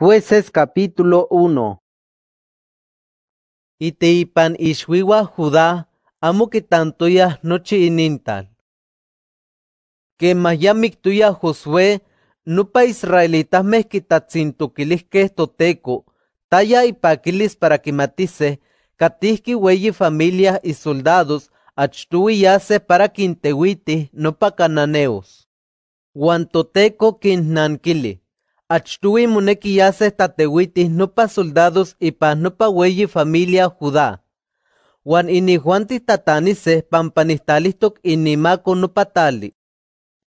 Jueces capítulo 1 Y te ipan ishwiwa Judá, amo que tanto ya noche inintal. Que mayamik tuya Josué, pa israelitas sin tuquilis que esto teco, talla y paquilis para que matice, wey hueyi familias y soldados, y hace para quintehuiti, no pa cananeos. Guantoteco quinanquili muneki moneki tatewitis no pa soldados no pa weyi familia Judá. Juan inihuantih tataniseh ini inimako no patali.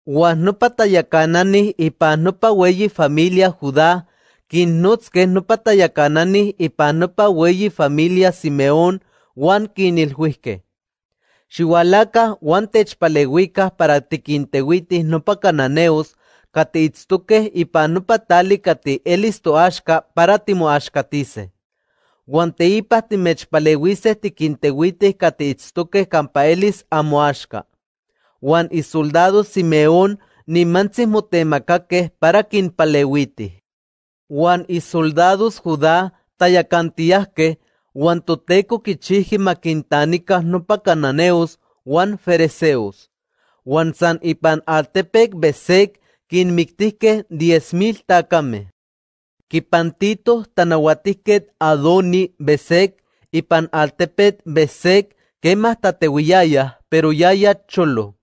Juan y pa no pa weyi familia Judá, kinnotzkeh y y no pa weyi familia Simeón, Juan huisque. Xiualakah Juan techpaleuikah para no pa cananeos, kate ipan ipa tali kati elis tise. para timoaxkatise. timech ti timechpaleuiseh tikinteuitih cateitztukeh kampa elis Juan Guan simeon Simeón nimantzih motemakake para Juan Guan soldados Judá tayakantiyahkeh Juan toteco quichiji maquintánicas no pacananeos, Juan fereceos. Juan san ipan altepec quinmictisque diez mil tacame. Quipantitos tanahuatisquet Adoni besek Ipanaltepet altepet besek quemas Tatehuillaya, pero ya cholo.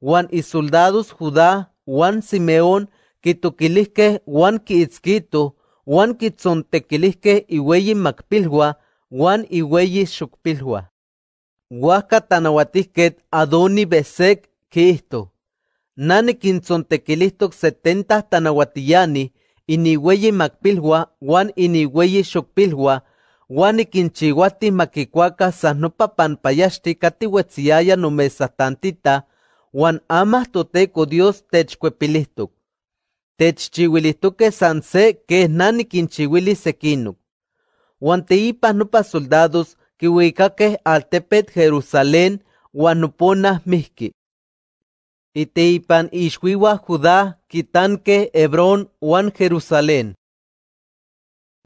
Juan y soldados Judá, Juan Simeón, Quitoquilisque, Juan quiitzquito, Juan y Wey macpilhua, Juan Iweyi xocpilhua. Huasca tanahuatisquet Adoni besek quisto. Nani quintzontequilistoc setenta tanahuatillani, iniueyi macpilhua, wan iniueyi Shokpilhua uan no maquicuaca san nopa no mesas tantita, wan amas toteco Dios techcuepilistoc. Techchiuilistoque san se que es nani Wan Uan teipas nopa soldados al altepet Jerusalén, wanuponas miski. Y y ishwiwa Judá quitanque Hebrón uan Jerusalén.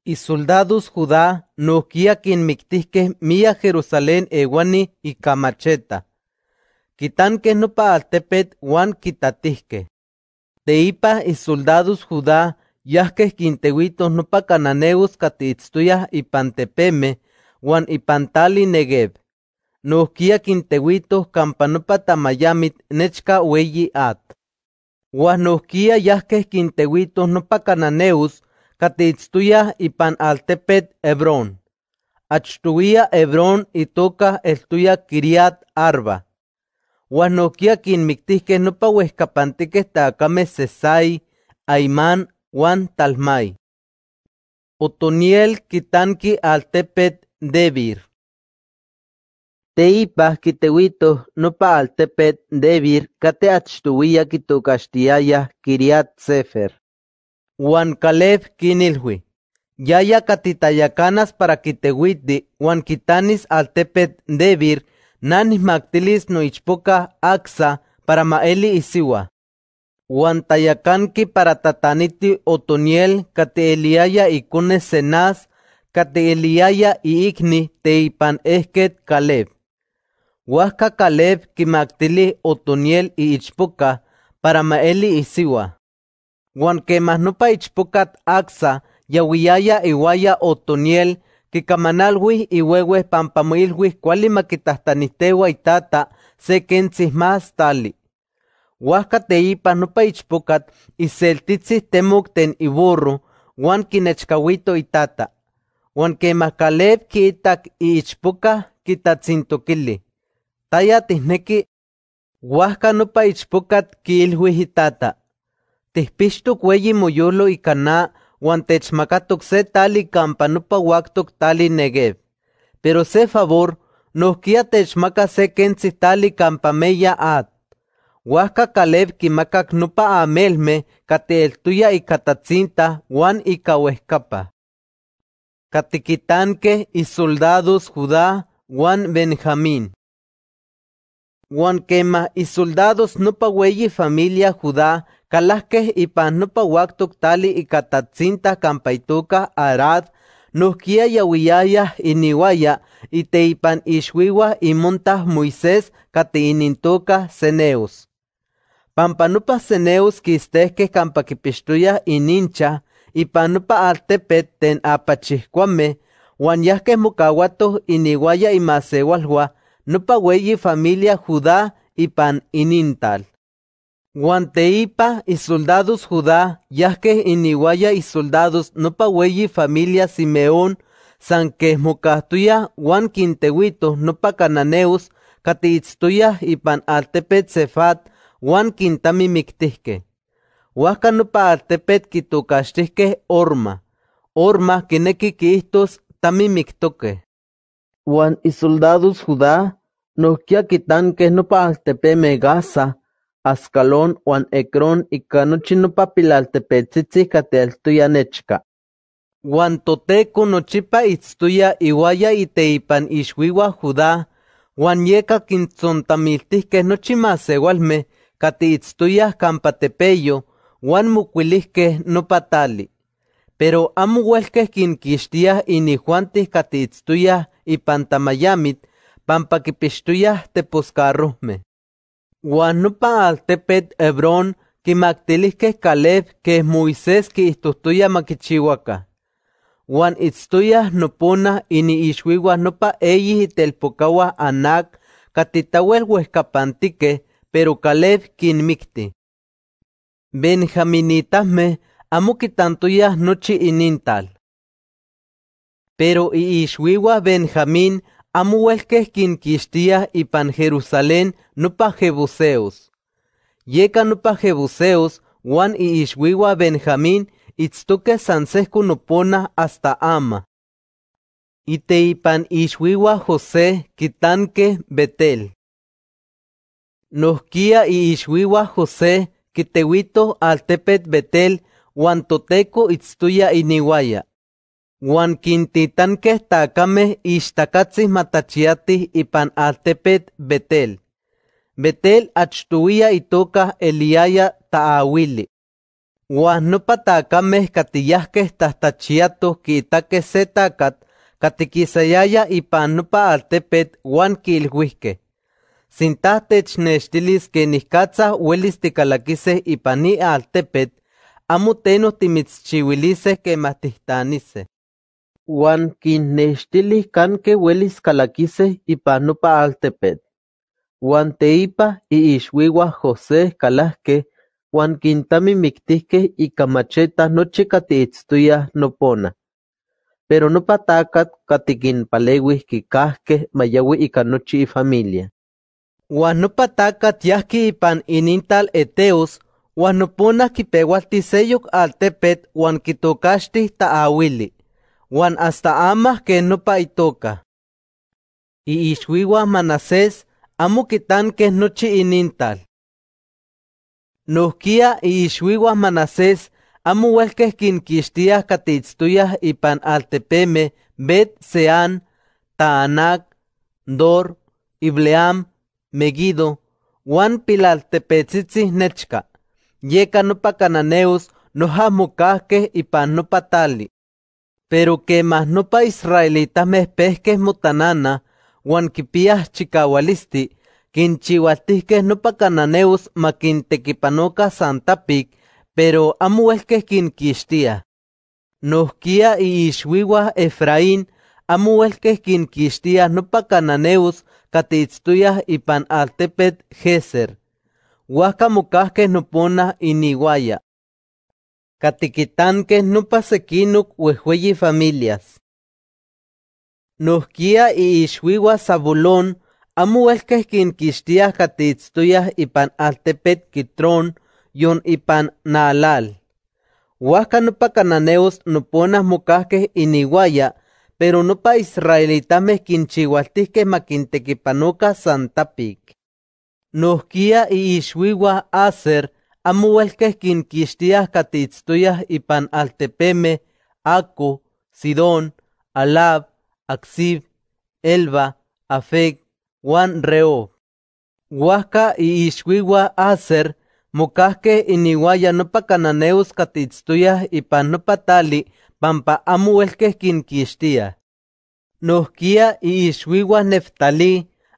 Y soldados Judá no quien mictisque mía Jerusalén ewani y camacheta. Quitanque no wan uan quitatisque. Teipa y soldados Judá yasque quinteguitos no pa cananeus catistuya y pantepeme uan y pantali negeb. Nuskia quinteguitos quinteguitos campanopata tamayamit nechka weyi at. Uas yasques quinteguitos, no nopa cananeus y ipan altepet Hebrón. Achtuía Hebrón itoka estuya Kiriat Arba. no nohkia quinmictihqueh nopa uehcapantiqueh sesay sesai, Aiman talmai. Otoniel kitanki altepet Debir pa nopa altepet Debir kito kitokaxtiayaj Kiriat Sefer. Wan Caleb kinilhui. Yaya tayakanas para kitewiti wan kitanis altepet Debir no ichpoka Axa para maeli isiwa. Uan tayakanki para tataniti Otoniel y ikunesenas senas ya iikni teipan esket Caleb. Huasca Caleb kimaktili Otoniel y Ichpuka para maeli y siwa. no pa Ichpokat axa yawiyaya iwaya Otoniel kikamanalwi iwehue pampamuilwi kuali y tata se kentzih más tali. Huasca teipa pa Ichpokat y te temukten y burru, kinechkawito itata. tata. quemas Caleb kitak y sin kitatzintokili. Taya tihneki huasca no paichpocat quilhuihitata. Tihpixto cuelli moyolo y caná huan macatoc se tali pa' huactoc tali negev. Pero se favor, no maca se kensi tali campameya at. Huasca Caleb no pa' amelme tuya y catatzinta guan y cahuescapa. Catiquitanque y soldados Judá, Juan Benjamín. Juan quema y soldados no y familia Judá, Calasques y pan no tali y catatzinta campaituca arad, nosquia Yahuyaya y niwaya, y teipan ishwiwa y montas Moisés, catiinintuca ceneus. Pampanupa ceneus que campaquipistuya y nincha, y panupa artepet ten apachiscuame, guanyasque mucahuato y Niguaya y macehualhua, no weyi familia Judá y pan inintal. Guanteipa y soldados Judá, yasque iniwaya y soldados no weyi familia Simeón, Sanquez mocastuya Nopacananeus, no nupa cananeus, y pan altepet cefat, mi quintami Huasca altepet orma, orma quineki quistos tami mictoque y soldados Judá que no nohquiaquitán queh nopaltepeh Megasa, Ascalón Juan Ecrón ika nochi nopapilaltepetzitzih tuya nechka. Uan no nochipa itztoya y iteipan ixuiua Judá, quinzon yeka kintzontamiltih tizque no maseualmeh kati itztoyah campa tepeyo, muquilis que no patali. Pero amo y ni juantis kati y pantamayamit, pampa kipixtuyah no pa al tepet Hebrón que que Caleb es Moisés kiihtohtoyah makichiwakah. no itztoyah noponah iniixuiuah nopa y itelpokawah anak pero huescapantique, pero Caleb Benjaminitas me amo ya nochi inintal. Pero Ishwiwa Benjamín quistía y pan Jerusalén no Jebuseos. Yeca pa' Jebuseos, Juan y Ishwiwa Benjamín itztuque no pona hasta ama. y ipan Ishwiwa José quitanque Betel. Nosquía y Ishwiwa José al Tepet Betel, guantoteco itztuya iniwaya. Uan y tacameh matachiati y pan altepet Betel. Betel achtuia toka Eliaya taawili. Uan nopa katillasque que tahtachiatoh quitaque se tacat, y ipan nopa altepet uan quilhuihqueh. Sintahtech que quenihcatzah huelis ticalaquiseh y panía altepet, amutenos tenoh que Uan kinnextilih Welis uelis kalakisej ipan Juan Teipa uan Ishwiwa Jose José kalajkej uan kintamijmiktijkej ika machetaj nochi no nopona, pero nopa takatl katikinpaleuij y mayaui y familia. ifamilia. Uan nopa takatl y ipan inintal Eteos uan noponaj al tepet uan kitokaxtij taawili Juan hasta amas que no paitoca. Y ishuiguas Manasés amo tan que noche inintal. Nosquía y ixuiwa Manasés amo huelques kistia katitstuya y pan altepeme, bet sean, Taanak, dor, ibleam, megido, Juan Tepetzitzi nechka. yeka no pa cananeus, no y pan no patali pero que más no pa israelitas pesques motanana, huanquipias chicawalisti, quinchihuatisques no pa cananeus maquintequipanoca santapic, pero quien quinquistía nosquía y Ixhuihuas Efraín, amuelques quistia no pa cananeus, catitztuyas y pan altepet geser. Huasca mucasques no pona iniguaya. Catiquitanques nupasequinuk uejueyi familias. Nosquia y Ixuiwa sabulón, amo kistia quinquixtiah y pan altepet quitrón, yon ipan naalal. Huasca pa cananeos noponah y inihuaya, pero no pa' Israelitames quinchihuatisques maquintequipanoca santapic. Nosquía y Ishwigua Aser, quien uelqueh quinquixtiah y ipan altepeme, aco, sidón, alab, axib, elba, Afeg, Juan reo. Huasca y ixuiwa acer, Mukasque y pa cananeus y pampa es quien quinquixtiah. y neftali.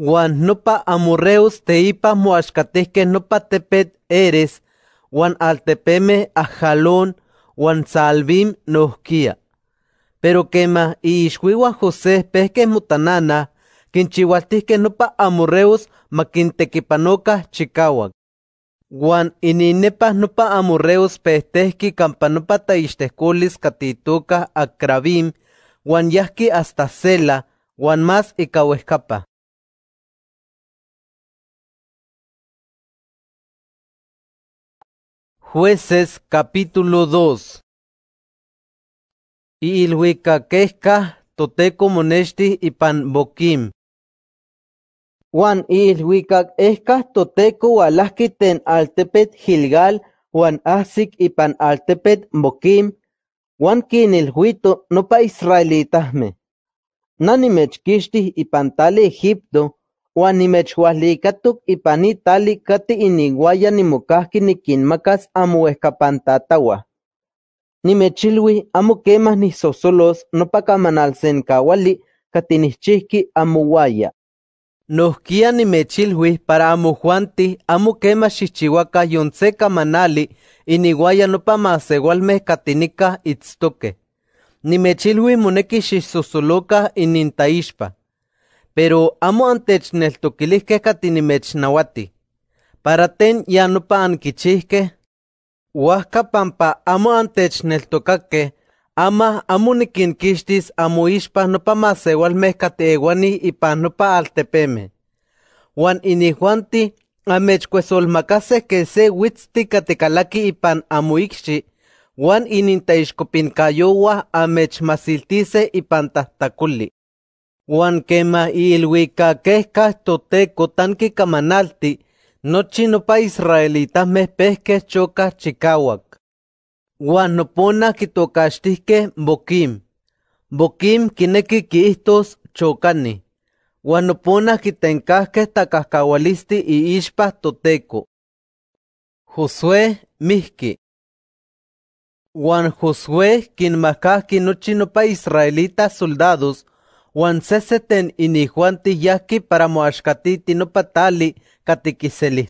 Juan nopa amorreus teipa no nopa tepet eres, Juan altepeme ajalón, Juan salvim nosquía Pero quema ixhuiwa José pesque mutanana, quinchihualtihque nopa amurreus maquintequipanoca chicahuac. Juan ininepas nopa amorreus pestehqui Campanopata taixtehculis catituca acravim, Juan Yasqui hasta cela, Juan más y Jueces capítulo 2 Y toteco monesti y pan boquim. Juan ESCAS toteco Walasquiten ten altepet gilgal, Juan ASIK y pan altepet boquim, Juan NO PA israelitasme. Nani mechquixtih y pantale Egipto, Uan nimechualijkatok ipan tali kati iniuaya nimokajki nikinmakas amo sosolos Nimechilui amo kemaj nijsosolos nopak kati guaya amo uaya. Nohkia nimechilui para amu juanti amu kemas xijchiuakaj yontseka manali iniuaya gualme ni katinikaj ni Nimechilui monekij y nintaishpa pero amo ni neltoquilihqueh katinimechnahuati. Para ten pa anquichihqueh, uahca pampa amo antech amunikin ama amo kistis amo ixpah y maseualmehca no pa nopa tepeme. Juan inihuanti macase que se huitzti catecalaqui ipan amoixchi, Juan amech y ipan tahtakuli Juan quema casto teco tanque camanalti, no chino pa israelitas pesques chocas chicahuac. Juan no pona bokim boquim, boquim que quistos chocani. Juan no pona quitencasques i y ispas toteco. Josué Miski Juan Josué quien no chino pa israelitas soldados, Juan seseten Juan yahki para Moashkatiti tinopatali patali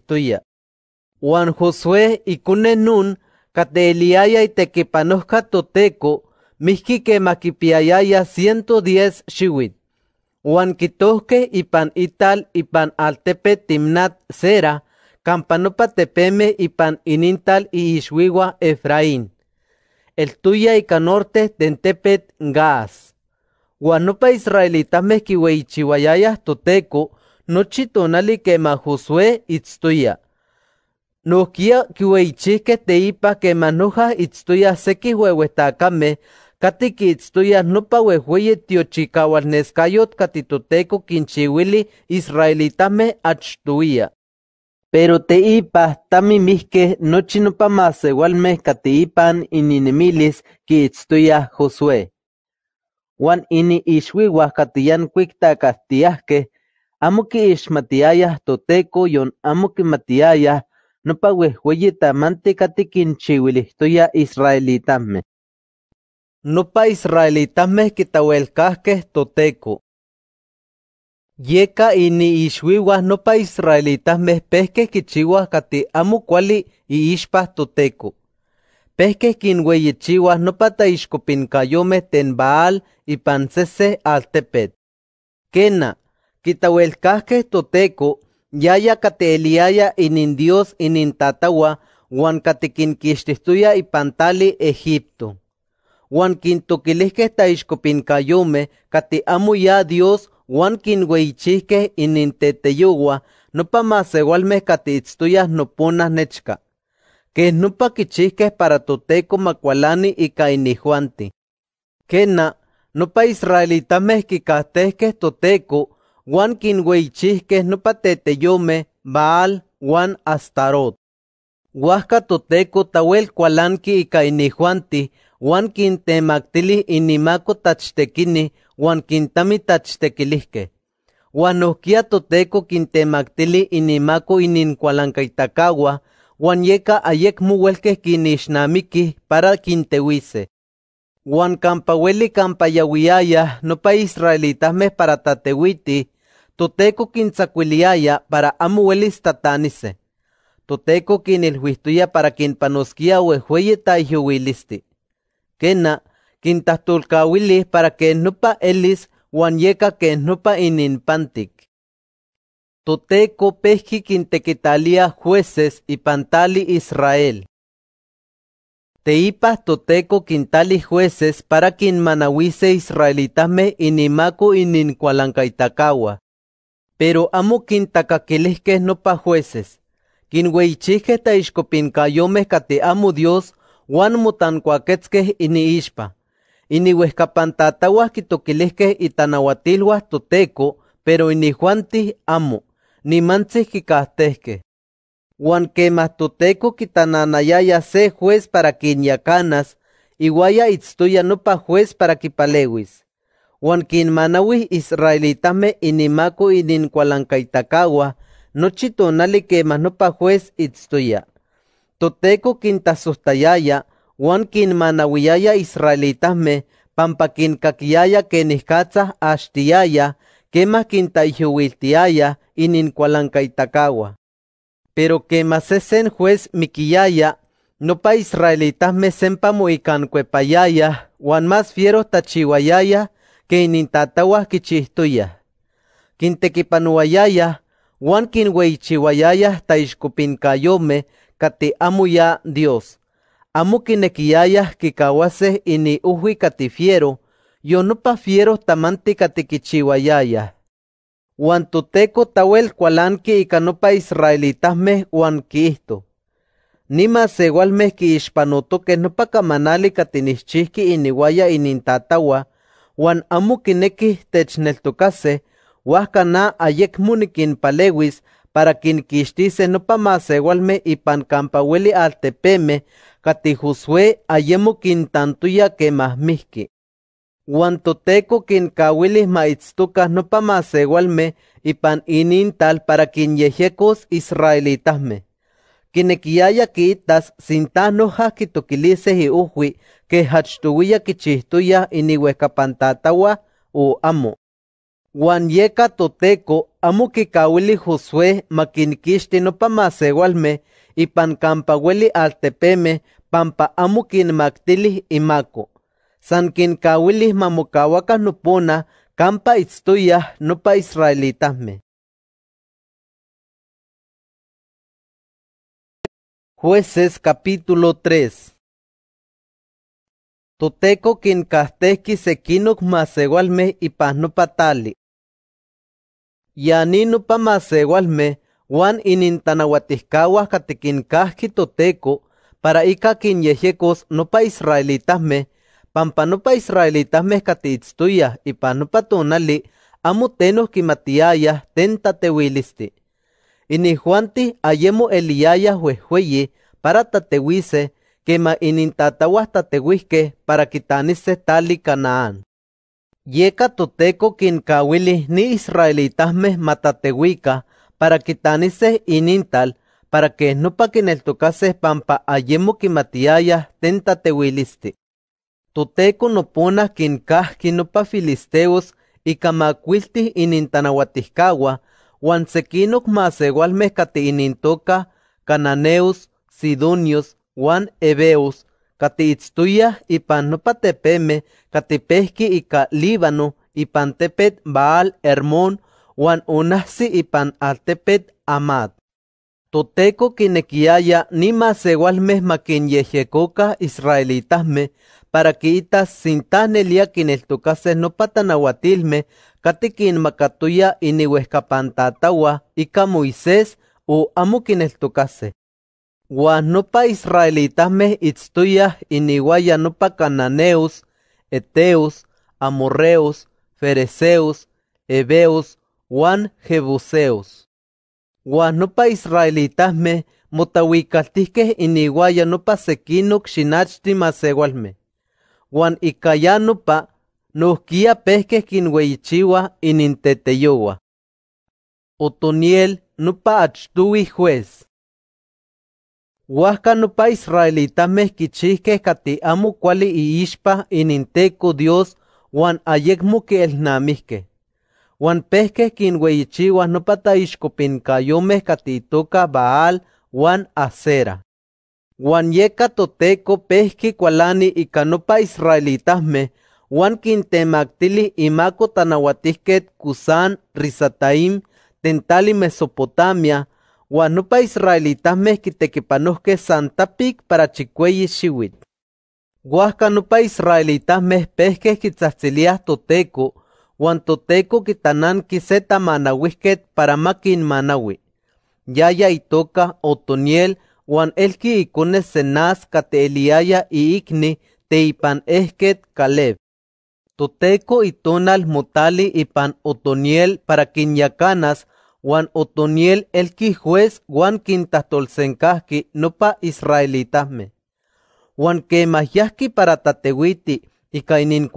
Juan Josue Josué Cune nun y Tequipanozca toteko que Makipiaya ciento diez Juan Kitoske y Pan ital y Pan altepe timnat Sera, campanopa tepeme Pan inintal Ishwiwa Efraín. El tuya y canorte tentepet gas. Guanupa israelita mezquihueichihuayayas toteco, nochi tonali ma Josué itztuya. Nojkia te ipa kema noja itztuya seki huehuetacame, ki itztuya nopa huehueye kati toteco quinchihuili israelitame achtuya. Pero te ipa tami mihke nochi nopa ipan ininemilis ki Itstuya Josué. One ini ixuiuaj katiyankuikta katiajkej amo ya toteko yon amo kimatiayaj nopa israelitame no pa israelitame Nopa kitawel kaske toteko. Yeka ini no nopa israelitamej me que kati amo y iixpaj toteko no pata iscopin cayome ten Baal pancese al tepet. Kena, casque toteco, yaya cateliaya inin Dios inin tataua, uan katikinquixtihtoya y pantali Egipto. ta quintoquilihqueh cayome, cati amo ya Dios, uan quinweichihqueh no pamase nopa maseualmeh no ponas nechka que es nupa para Toteco makualani y juanti Kena, nupa israelita toteco toteko, Toteco, no nupa yome, Baal wan Astarot. Huasca toteko tawel kualanki y inihuanti, y temaktili inimako tachtekini, quintami Tachtequilisque. tachtekilihke. Wan quintemactili y nimaco y takagua. Juan yeka ayek muwelke kinishnamiki para kintewise. Juan no pa nopa mes para tatewiti, toteco kinzaquiliaya para amuelis tatanise. Toteco Huistuya para Panoskia huehueye Kenna Kena, quintastulcawilih para que pa elis Juan yeka que ininpantic. Toteco pesqui quintequitalia jueces y pantali Israel. Teipas toteco quintali jueces para quien manahuise israelitame inimaco inincualancaitakahua. Pero amo quintacaquilesques no pa jueces. Quinweichijque yome cate amo Dios, Ini Y Ini Inihuescapantatauas y itanahuatilhuas toteco, pero juanti amo. ...ni nimantzihkikahtekeh. que quemas toteko ya se juez para y guaya itztuya pa juez para kipalewis. Uan y israelitame inimako ininkualankaitakawah, nochi tonali no pa' juez itztuya. Toteko Juan ya manawiyaya... israelitame, pampa que mas ...quema quinta kintaihyuiltiaya, y itakawa. Pero que masesen juez no pa israelitas me mesempa moican cuepayaya, wan más fiero tachiwayaya, que inin kichistuya. quichihtuya. Quintequipanuayaya, huan ta taixcupincayome, kati amo amuya Dios. Amo quinequiyaya y ni uhui kati fiero, yo no pa fiero tamante kati Juan toteco tawel cualanqui Ni más Juan quisto. Nima que que no pa camanali niguaya inihuaya inintatawa, Juan amo quinequih techneltocase, ayek munikin palewis para no quinquixtise nopa y ipan campaueli tanto ya que más miski quien toteco no no pamase y y inin tal para quien quinyejecos israelitasme. ya quitas sintas no quitoquilices y uhui que hachtuilla quichistuya inihuescapantatawan o amo. Guan yeca toteco amo no Josué igualme y y pan campaweli altepeme pampa amo y imaco san mamukawakas nupona, Kampa campa no pa' israelitasme. Jueces capítulo 3 Toteco quincastesqui sequinoc masewalme no pa Wan masewalme Juan katekin catequincasqui toteco para ica no pa israelitasme pa israelitas mezcatitztuya y amo amutenos quimatiayas tenta tewilisti. Inijuanti ayemo Eliaya huejueye para tatewise quema inintatawas tatewiske para tal tali canaán. Yeka toteco quincawili ni israelitas matatewika, para quitanise inintal para que no pa tocase pampa ayemo quimatiayas tenta tewilisti toteco no nopona no pa filisteos y inin tanahuatihcaua mas sekinok maseualmeh inintoka cananeos, sidonios, y hebeos, kati no ipan cati pesqui y calíbano y pan tepet Baal Hermón uan y pan altepet Amad. Toteco quinequiaya ni quien yejecoca israelitasme», para que ita sintahneiliakin no no aguatilme katikin makatuya atawa y camoises o amo no pa Israelitasme Itstuya itztoyah no pa cananeos, eteos, amorreos, Fereseus, heveos, uan jebuseos. Uan Israelitasme y motauikaltihkeh no no pa xinachti Juan Icayanupa, Nusquia pesques y ininteteyowa. Otoniel nupa achtuwi juez. Huasca nupa israelita mezquichisque cati amo cuali iishpa ininteco Dios Juan ayekmu que el namisque. Juan pesques quinhueichiwa nupa taishcopincayomes cati toca Baal Juan acera. Juan yeka toteco Pesque kualani ikanopa Israelitasme, wan y imako tanahuatihket Kusan, Rizataim, tentali Mesopotamia, Guanupa israelitasme que Santa Santapik para chikueyi Shiwit. Guascanupa israelitasme pesque pesques toteco, Juan toteco kitanan se para para Manawi. Yaya Itoka, Otoniel, Juan elki ikunes se y y te teipan ehket Caleb. Toteco y tonal motali y pan otoniel para quinyacanas, Juan otoniel el juez Juan no nopa israelitasme. Juan Mayaski para tatehuiti y cainin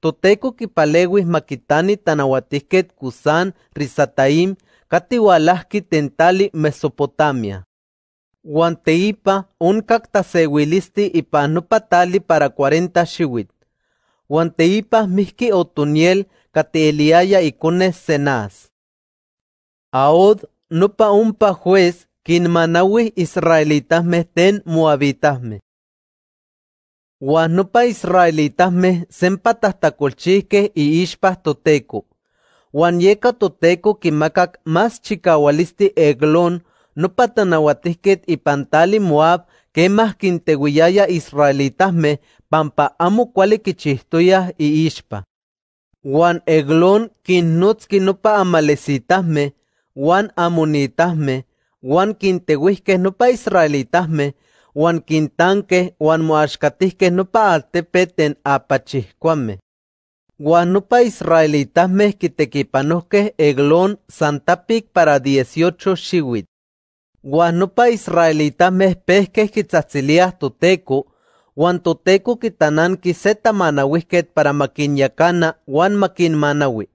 toteco paleguis maquitani tanahuatisquet kusan risataim, Katiwalaski tentali mesopotamia un un cactasewilisti y pa no patali para cuarenta shiwit. o teipa mihki otoniel y cones senas. Aod un pa juez israelitas me ten israelitas me. me israelitasmeh sempa y toteco. toteco. toteco toteco toteco, macac mas chikawalisti eglon no y ipantali Moab más quinteguyaya Israelitasme pampa amo chistuya y ispa. Juan Eglon guan nopa me, Juan no Juan pa nopa me, Juan quintanque, Juan peten tepeten altepeten guan Juan pa Israelitasme quitequipanohqueh Eglon santapic para dieciocho shiwit. Israelitas israelita me quitzatzilias toteco, Juan toteco quitanan seta manahuisquet para yacana, Juan maquin manahui.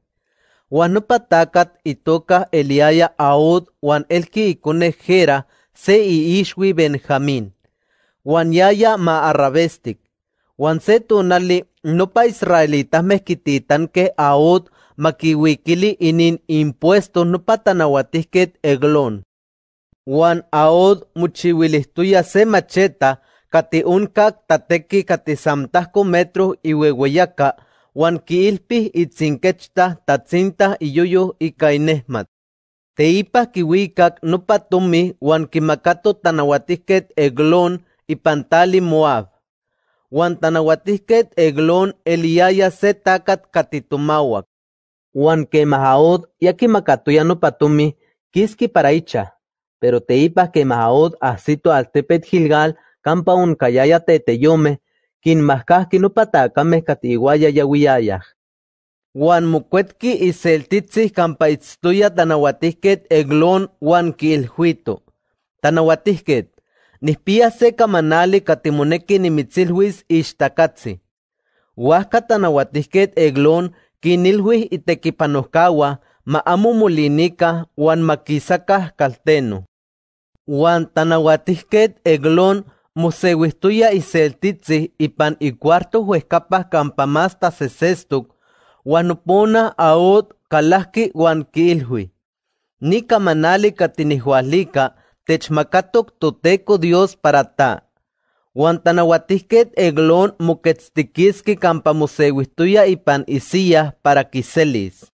takat y itoca eliaya aod, Juan elki iconejera, se Ishwi benjamín. Guan yaya ma arrabestic. Juan se no pa Israelitas mezquititan que aod maquiwikili inin impuestos tanahuatisquet Juan aod Muchiwilistuya se macheta y tatequi tateki metros y metro quiilpih y kilpi y ika Teipa Teipah no no patumi, Juan kimakato tanahuatisket eglon ipantali Moab. Juan tanahuatisket eglon eliaya se takat katitumawak. Uan ya yakimakatuya no Patumi, Kiski kiski paraicha pero te que maod asito tepet Gilgal campa un no Teyome, kin nopataca mehcatiuaya Juan Uan y iseltitzih campa itstuya tanawatisket eglon Kilhuito. quilhuito. nispia nihpia se ni catimoneki nimitzilhuis ishtakatsi. Huasca tanawatisket eglon quinilhuis itekipanoskawa ma mulinika molinica Juan Makisaka calteno. Juan eglon musewistuya y celtitzi y pan y cuarto huescapas campamasta sesestuk, guanupona aot kalaski guanquilhui. Nika manali Katinihualika, Techmakatok toteco Dios para ta. Juan eglon campa campamusewistuya y pan isías para kiselis.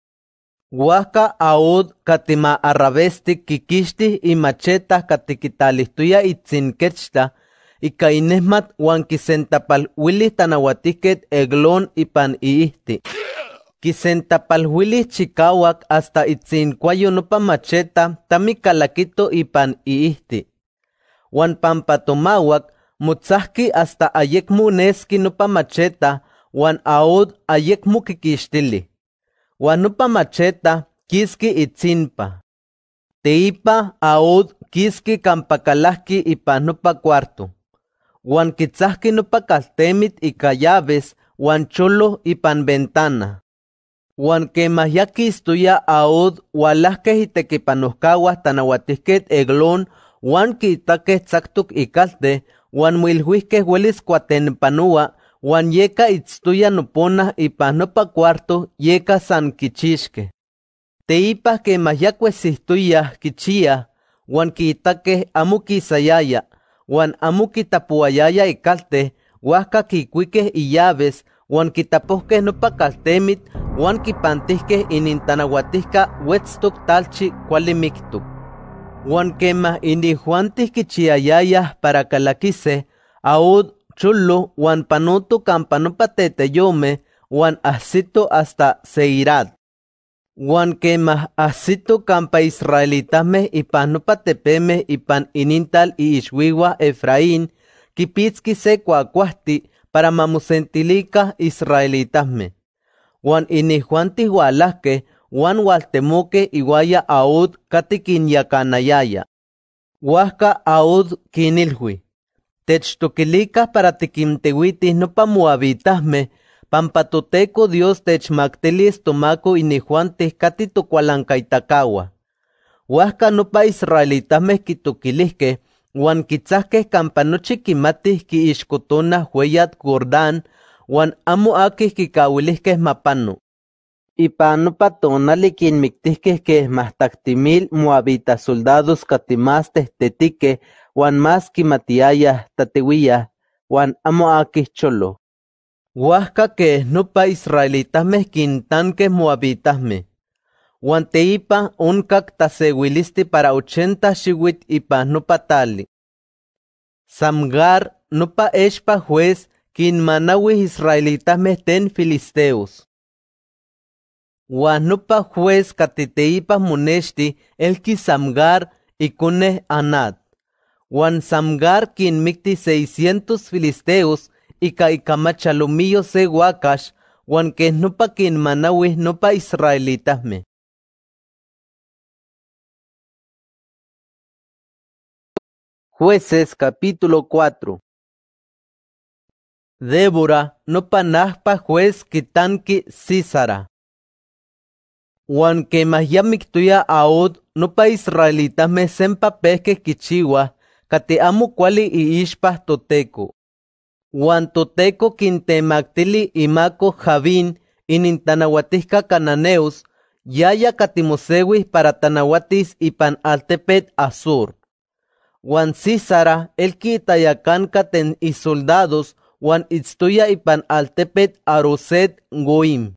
Huasca aud katima arrabesti y katikitalistuya katikitalihtuya itzinkechtah wan kisenta pal kisentapalhuilih tanawatiket eglon ipan pal willis chikawak hasta no pa macheta tamikalakito ipan iihti. wan pampatomawak motzahki hasta Ayekmu neski pa macheta huan aud Ayekmu kikistili. Guanupa macheta kiski itzinpa. Teipa aud kiski Kampakalaski y Panupa cuarto. Huan y nupa caltemit y Callaves, Panventana. cholo ipan ventana. Huan kemahiyaki y aud hualahkeh eglon Juan Kitake, tzaktuk ikalte Juan huelis Huelis, uan yeka itztuya noponah no nopa cuarto yeka san kichixkeh. que kemah kichia, kichiah uan amuki amo kisayaya uan y kitapuayaya ikalteh y llaves, wan uan no pa kaltemit uan y inintanahuatihka huetstuk talchi kualimiktok. Uan quema inihuantih yaya para calaquise, Aud Chulu, Juan panuto patete yome Juan asito hasta seirat. Juan que más asito campa israelitasme y panopatepeme peme y pan inintal y ishwiwa Efraín, kipitski se cuacuasti para mamusentilica israelitame. Juan inijuanti wan Juan y Guaya Aud Katikin Yakanayaya. Huasca Aud Kinilhui. Techtoquilicas para no pa muabitasme, pampatoteco Dios techmactilis tomaco nijuantes cati tocualancaitakahua. Huasca nopa israelitasme no huan quitzahqueh campa nochi campanoche quiixcotonah ishkotona huan amo mapano mitisque que es más tactimil moabita soldados katimachtej tetique guan mas kimatiayaj tateuiaj uan amo akijcholo. Uajka no nopa me moabitas meh. Uan teipa un taseuilisti para ochenta shiwit ipa tali. Samgar pa' expa juez israelitas me ten filisteos pa juez catiteipas el kisamgar samgar ikune anat. Juan samgar quien micti seiscientos filisteos y icamachalomillo se guakash, Juan que pa quien no pa israelitasme. Jueces capítulo 4 Débora no panaspa juez kitanki sisara. Juan que ya mictuya aod no pa israelitas me sempa pesque quichigua, kate amo y ispas toteco. Juan toteco y javin y inintanahuatisca cananeus, yaya catimosewis para tanahuatis y pan altepet azur. Juan Cisara el yakan katen y soldados, Juan itztuya y pan altepet aroset goim.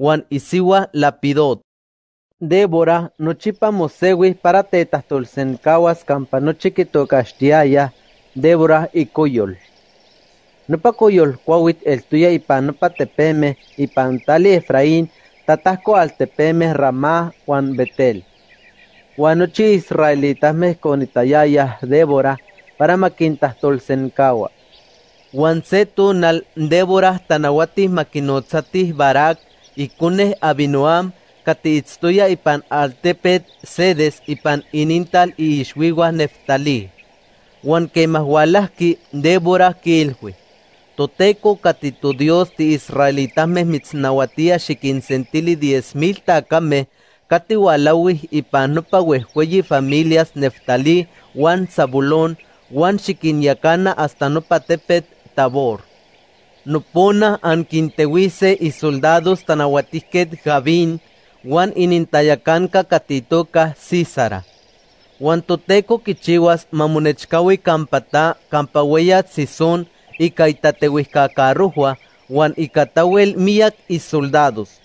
Juan Isiwa lapidot. Débora nochipa Mosegui, para Tetas tetahtlsenkauas campa Coyol, kitokaxtiayah El y Y koyol pa pa pa tepeme y tepeme tali Efraín al Tepeme, Ramá Juan Betel. Israelitas Israelitas, israelitas Débora, Débora, para makintahtolsenkaua. Juan se tunal Débora, Tanahuatis, Maquinotzatis, Barak el abinoam y ipan altepet sedes pan inintal neftali. neftalí que kemahualahki Débora kilhui toteko kati to Dios ti Israelitameh mitznahuatia shikin diez mil takame, kati pan ipan familias Neftalí wan Zabulón wan yakana hasta no tepet Tabor nupona anquintehuise y soldados tanahuatisquet Javín, Juan inintayacanca catitoca Císara. Juan toteco kichiwas mamunechkawi campata, kampaweya tzizón y caitatehuiscacarrujua, Juan icatahuel miyak y soldados.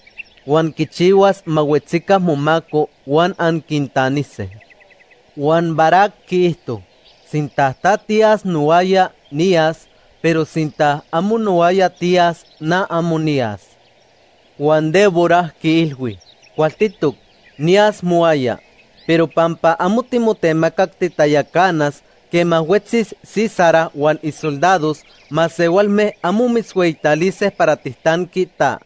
Juan kichiwas mahuetzica mumako, Juan anquintanice. Juan barak quisto, sintastatias nuaya nias, pero sinta haya tías na amonías. Juan Débora Kilwi, Cualtituk, Nias Muaya, pero pampa que que sí Císara Juan y soldados, mas igualme amumishueitalices para tistán quita.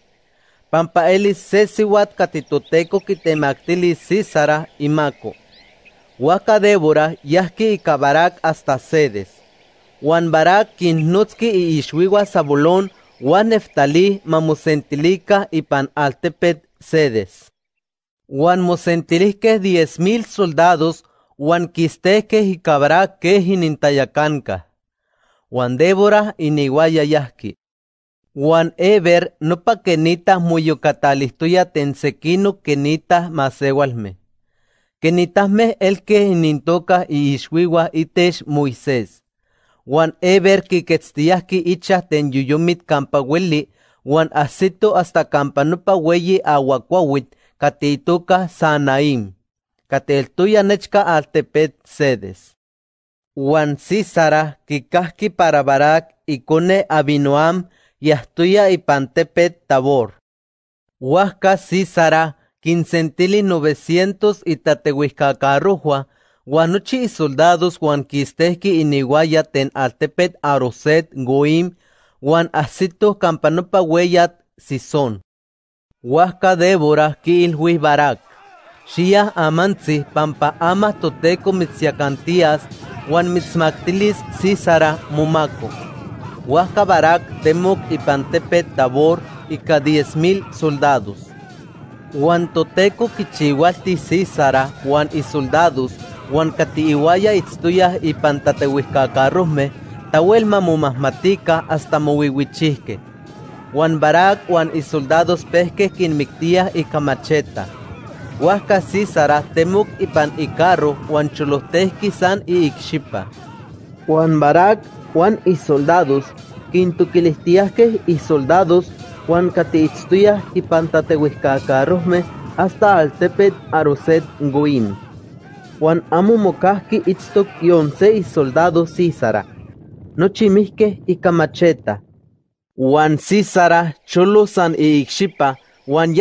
Pampa elis sesiwat catitoteco quitemactilis sisara y maco. Huaca Débora, yasqui y cabarac hasta sedes. Juan Barak Kinnutski y Ishwiwa Zabolón, Juan Neftalí, Mamocentilica y Pan Altepet sedes. Juan es diez mil soldados, Juan Quisteque y cabra y Nintayacanca. Juan Débora y Nihuayayaski. Juan Eber, no pa quenitas muyocatalistuya tensequino Que masegualme. me el que nintoca y ishwiwa y tesh Moisés. Juan ever kiketstiahki ichah ten yuyumit kampa juan asito hasta kampanupa weyi awakuawit, sanaim, kateltuya nechka altepet sedes. Wan sisara kikahki parabarak ikone abinoam y ipantepet tabor. Huasca sisara quincentili novecientos y Guanuchi y soldados Juanquistequi y niguaya ten altepet aroset goim Juan asito campanopa hueyat sison. Huasca Débora kil barak. Shia amantzi pampa amas toteco mitziacantías Juan mitzmactilis Cisara, mumaco. Huasca barak temoc y pantepet tabor y ca diez mil soldados. Juan toteco kichihualti Cisara, Juan y soldados Juan kati y itztuyah ipan Tawel tawel Matica hasta Mowiwichisque Juan barak Juan y soldados pesques mictias y camacheta. Huasca Císara, Temuc y Pan y Carro, Juan Cholostesqui San y Ixchipa. Juan Barak, Juan y soldados, Quintuquilistiasque y soldados, Juan Catiixtuyas y carrosme hasta Altepet, Aruset, Guin. Juan amu mocasqui itztoc y soldado Cisara, no y camacheta. Juan Cisara, cholo san y Ixipa, Juan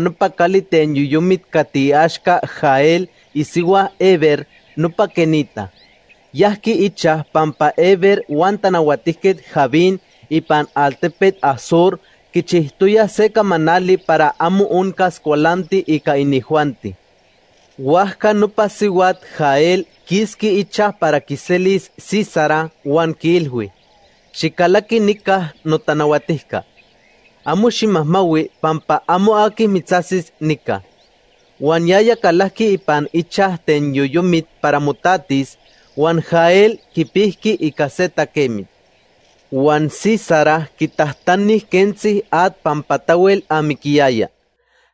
no pa caliten yuyumit cati ashka jael y siwa ever pa kenita. Yaski icha pampa ever guantanahuatisquet javin y pan altepet azor, chistuya seca manali para amu un cascolanti y cainijuanti. Huasca no pasiwat jael kiski icha para kiselis sisara wan kilhui. Shikalaki nikah Notanawatiska. Amo ximahmawi pampa amo aki mitzasis nika. Wan yaya kalaki ipan ychasten ten yoyomit para mutatis wan jael y ikaseta kemi. Wan sisara kitahtanih kensi at pampatawel amikiyaya.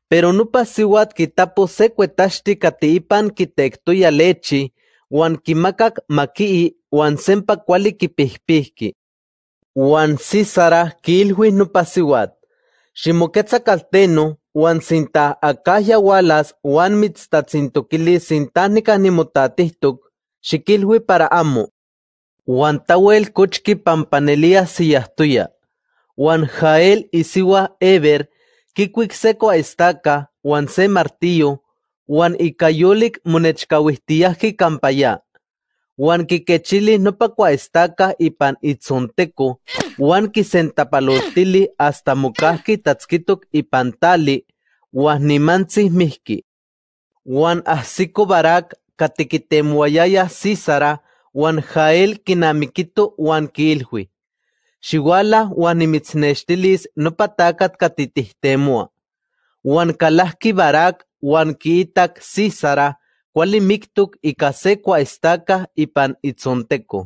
Pero pero siuatl quitapos katiipan kitektuya lechi wan kimakak maki'i wan sempa kuali wan Uan sisara kilhui nopa Shimoketsa wan wan sinta akaj wan uan mitstatsintokilis sintaj ni nimotatijtok, shikilhui para amo. Wan tauel pampanelia siyastuya. siyajtoya, Wan jael isiwa Ever que seko estaca, Juan se martillo y campaya. Kampaya, kikechili uan estaca y y ipan itsonteko Juan Sentapalotili hasta mokajki tatskitok y Pantali, wan Nimanzi miski. wan Asiko barak Katikitemuayaya sisara Juan jael kinamikito Juan Kilhui. Shiguala uan nopatakatkatititemua nopa takatl Juan kalahki barak wan kiitak sisara kuali miktuk ika estaka ipan itzonteko.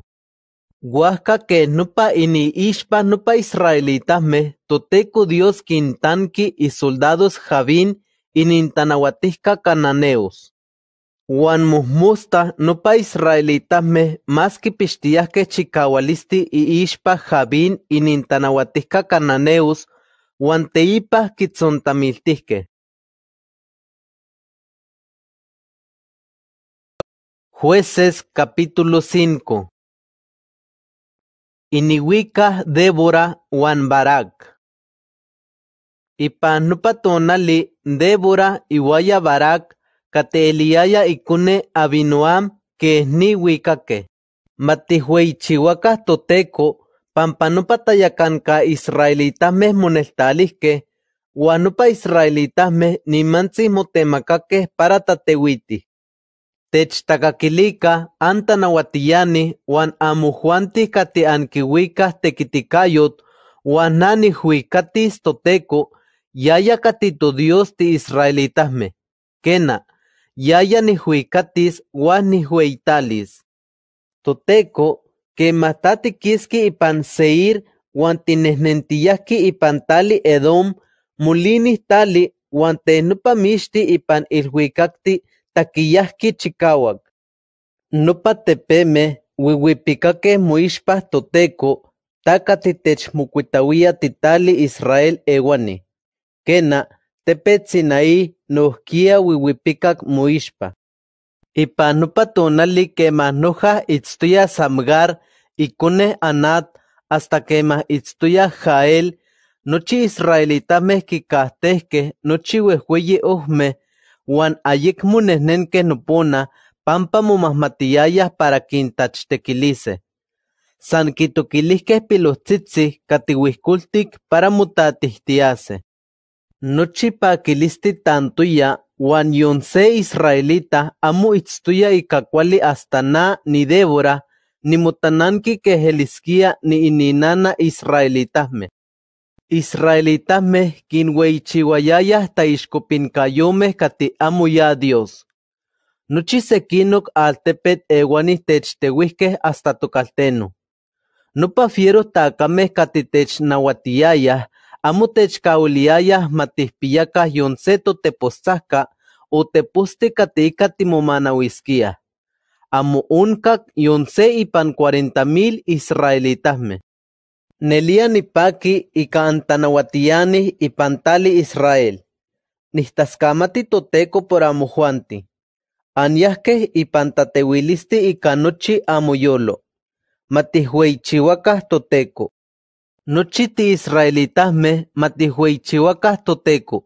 ishpa kej israelitasme, Nupa israelitas me. toteko Dios kintanki soldados javin, Nintanawatiska cananeos no me nopa que maski que Chicawalisti y ispa Jabin y cananeus Cananeus teipaj kitsontamiltijkej. Jueces capítulo 5 Iniwika Débora Juan Barak pa no patonali, Débora y Barak cateliaya Ikune abinoam kehniuikakej, chihuacas toteko panpa israelitas tayakanka Israelitasme guanupa israelitas me ni nimantzij temakake para tatewiti. Techtakakilika wan uan amojuantij katiankiuikaj tekitikayot uan huikatis toteko israelitas me. Kena yaya nihuicatis uan nihuitalis. Toteco kiski quisqui ipan Seir guanti y ipan tali Edom, mulinis tali guante y pan ipan iluikakti Chikawak. Nupatepeme, Nopa tepemeh muishpa muishpas Toteco takati techmukuitawiya titali Israel Ewani. Kena Tepetzinaí no no wipikak muishpa. que tonali quemah nojah itztuya Samgar ikune Anat que mas itztuya Jael nochi israelita kikajtejkej nochi wan wan uan ayekmo nenke nopona pampa matillayas para quintachtequilice. San kitokilihkej pilotzitzij para mutatistiase. No tanto ya, yon se israelita amo ni ika kuali astana Israelita ni me Israelitasme. me Israelitajmej taishkopinkayo hasta kati amo ya Dios. tepet, sekinok altepet te hasta tocalteno. no fiero tech kati nawatiyaya, amo o o te puste Momana Whiskia. Amu amo unka yonce ipan cuarenta mil israelitasme. Nelia nipaki ika antanauatianij y Israel, nistaskamati toteco por amo juanti, Aniasque y tateuilisti y nochi amo yolo, Nochiti me matiueichiuakaj ToTeko,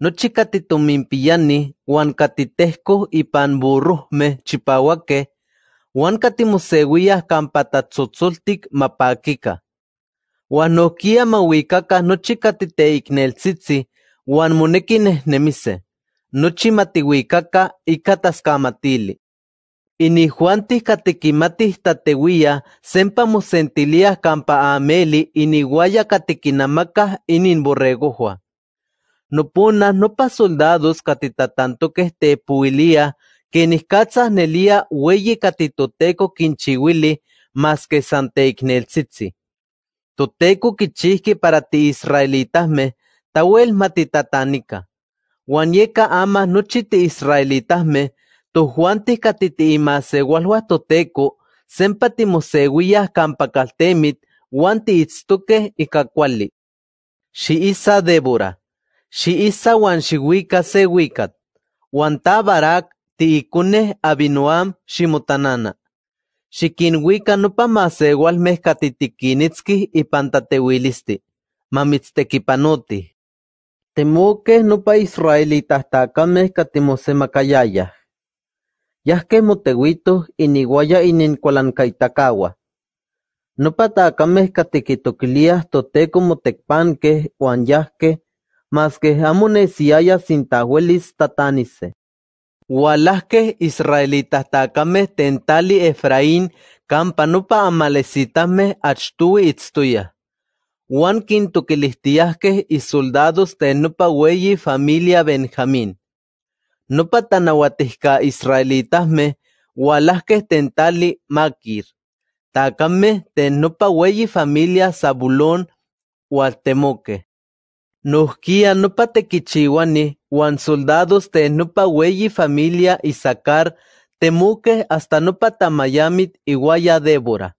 nochika huan uan katitejkoj ipan me Wankati Museguia katimoseuiaj kampa tatsotsoltik mapakika. Uan Mawikaka nochikati nel uan nochi y juantis catequimatis tatehuia, sempa mosentiliaj campa ameli iniuaya No ininborregojua. no pa soldados este puilia, que queniscatzas nelia huelle catitoteco quinchiwili, mas que san Toteco Toteco quichihqui para ti israelitasme, tauel matitatanica. Uan amas no israelitas me. Tojuan ticatiti imasseualuatoteco, sempa timoseuiah campa caltemit y isa debora Shi isa Débora, xiisa se xiuika seuikat, juan tabarak Shikinwika abinoam masegual Xikinuika y Pantatewilisti. Mamitztekipanoti. tateuilisti, Nupa Temoqueh nopa se katimosemakayayah yasque y iniuaya No No tacameh catequitoquilías, toteco motecpanque, uan mas que que sin tahuelis walasque israelitas tacames tentali Efraín campa nopa amalecitameh Juan y que y soldados tenupa familia Benjamín. No patanahuatisca Israelitasme me tentali makir, tácame te no familia Zabulón ualtemoqueh. Nosquía, nopa tekichiuanih guan soldados te no familia Isacar Temuque, hasta nopa y guaya Débora.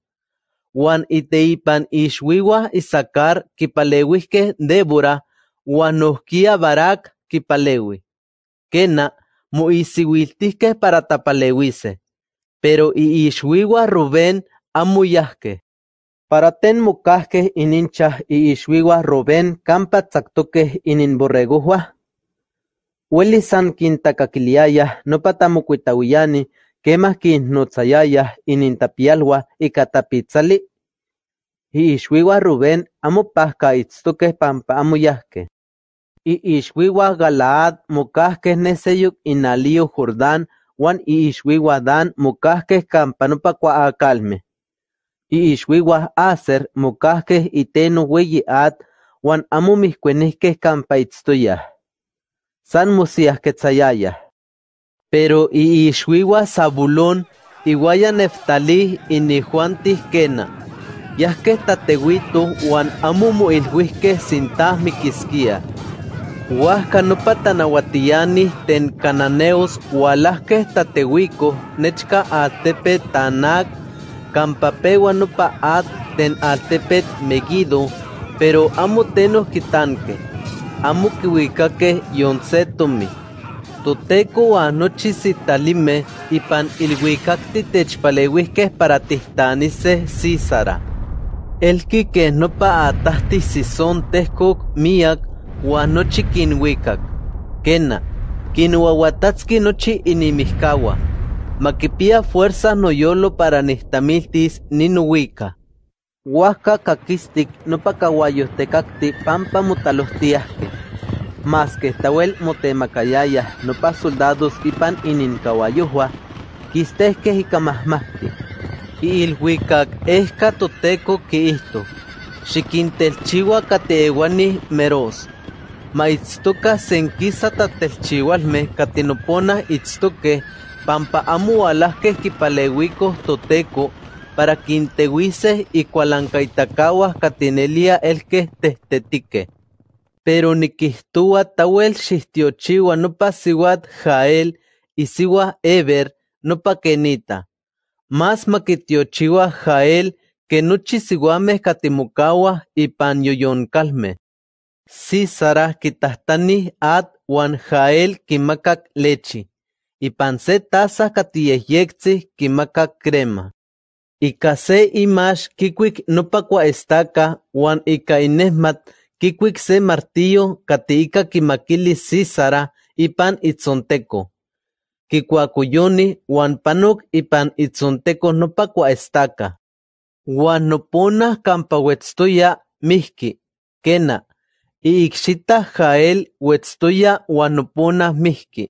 wan iteipan Isacar Isakar Kipalewiske Débora wan Nosquía Barak kipalewi. Kema es para tapalewise pero iixuiuah Rubén amuyasque. Para ten y inincha y Rubén campa tzaktoque inin borreguwa. ueli san no nopa que quemah quihnotzayayah inin y y y Rubén amupasca pahca pampa amuyasque. pampa y Ishwiwa Galaad Neseyuk y inaliu Jordán uan Ishwiwa Dan kes campa calme. Y Ishwiwa Aser y Teno weyi at wan amo mihcuenihqueh campa San que quetzayayah. Pero iixuiuaj Zabulón iguayan neftali inihuantih quena. Yahqueh tateuitoh Juan amo sinta mi quisquía. Huasca no patanahuatianis ten cananeos ualahque tatehuico, nechca atepe tanac, no nopa at ten atepe meguido, pero amo tenos quitanque, amo kiwikaque yoncetomi. Toteco talime y pan ilhuicacti es para tistanice sisara. El que no pa atasti si son miak Huanochi nochi kinwikak. Kena, kinuauatatski nochi inimihkaua. Maquipia fuerza noyolo para ni ninuwika. Huasca caquistic no tecacti pampa mutalostiasque. Más que tahuel motemacayaya no pa soldados ipan inin Quistesque y camasmasque. Y huicac es catoteco que isto. catehuani meros maiztuca senquisa tatelchiualmeh Katinopona Itztuque, pampa amu y toteco para y ikualancaihtacauah catinelia que Testetique. Pero niquistúa tauel no no pasiwat Jael y siwa Eber no paquenita. Más Jael que no chisiguame y Pan calme. Si kitastani at wan jael jael kimakak lechi, ipan se taza ki kimakak crema. Ika se imash kikwik nopakwa estaka wan ika inesmat kikwik se martillo kati kimakili si ipan itzonteko. Kikuakuyoni wan panok ipan itzonteko nopakwa estaka. Wan noponah kampawetstuya, miski, kena Ixita jael Wetstuya uan Miski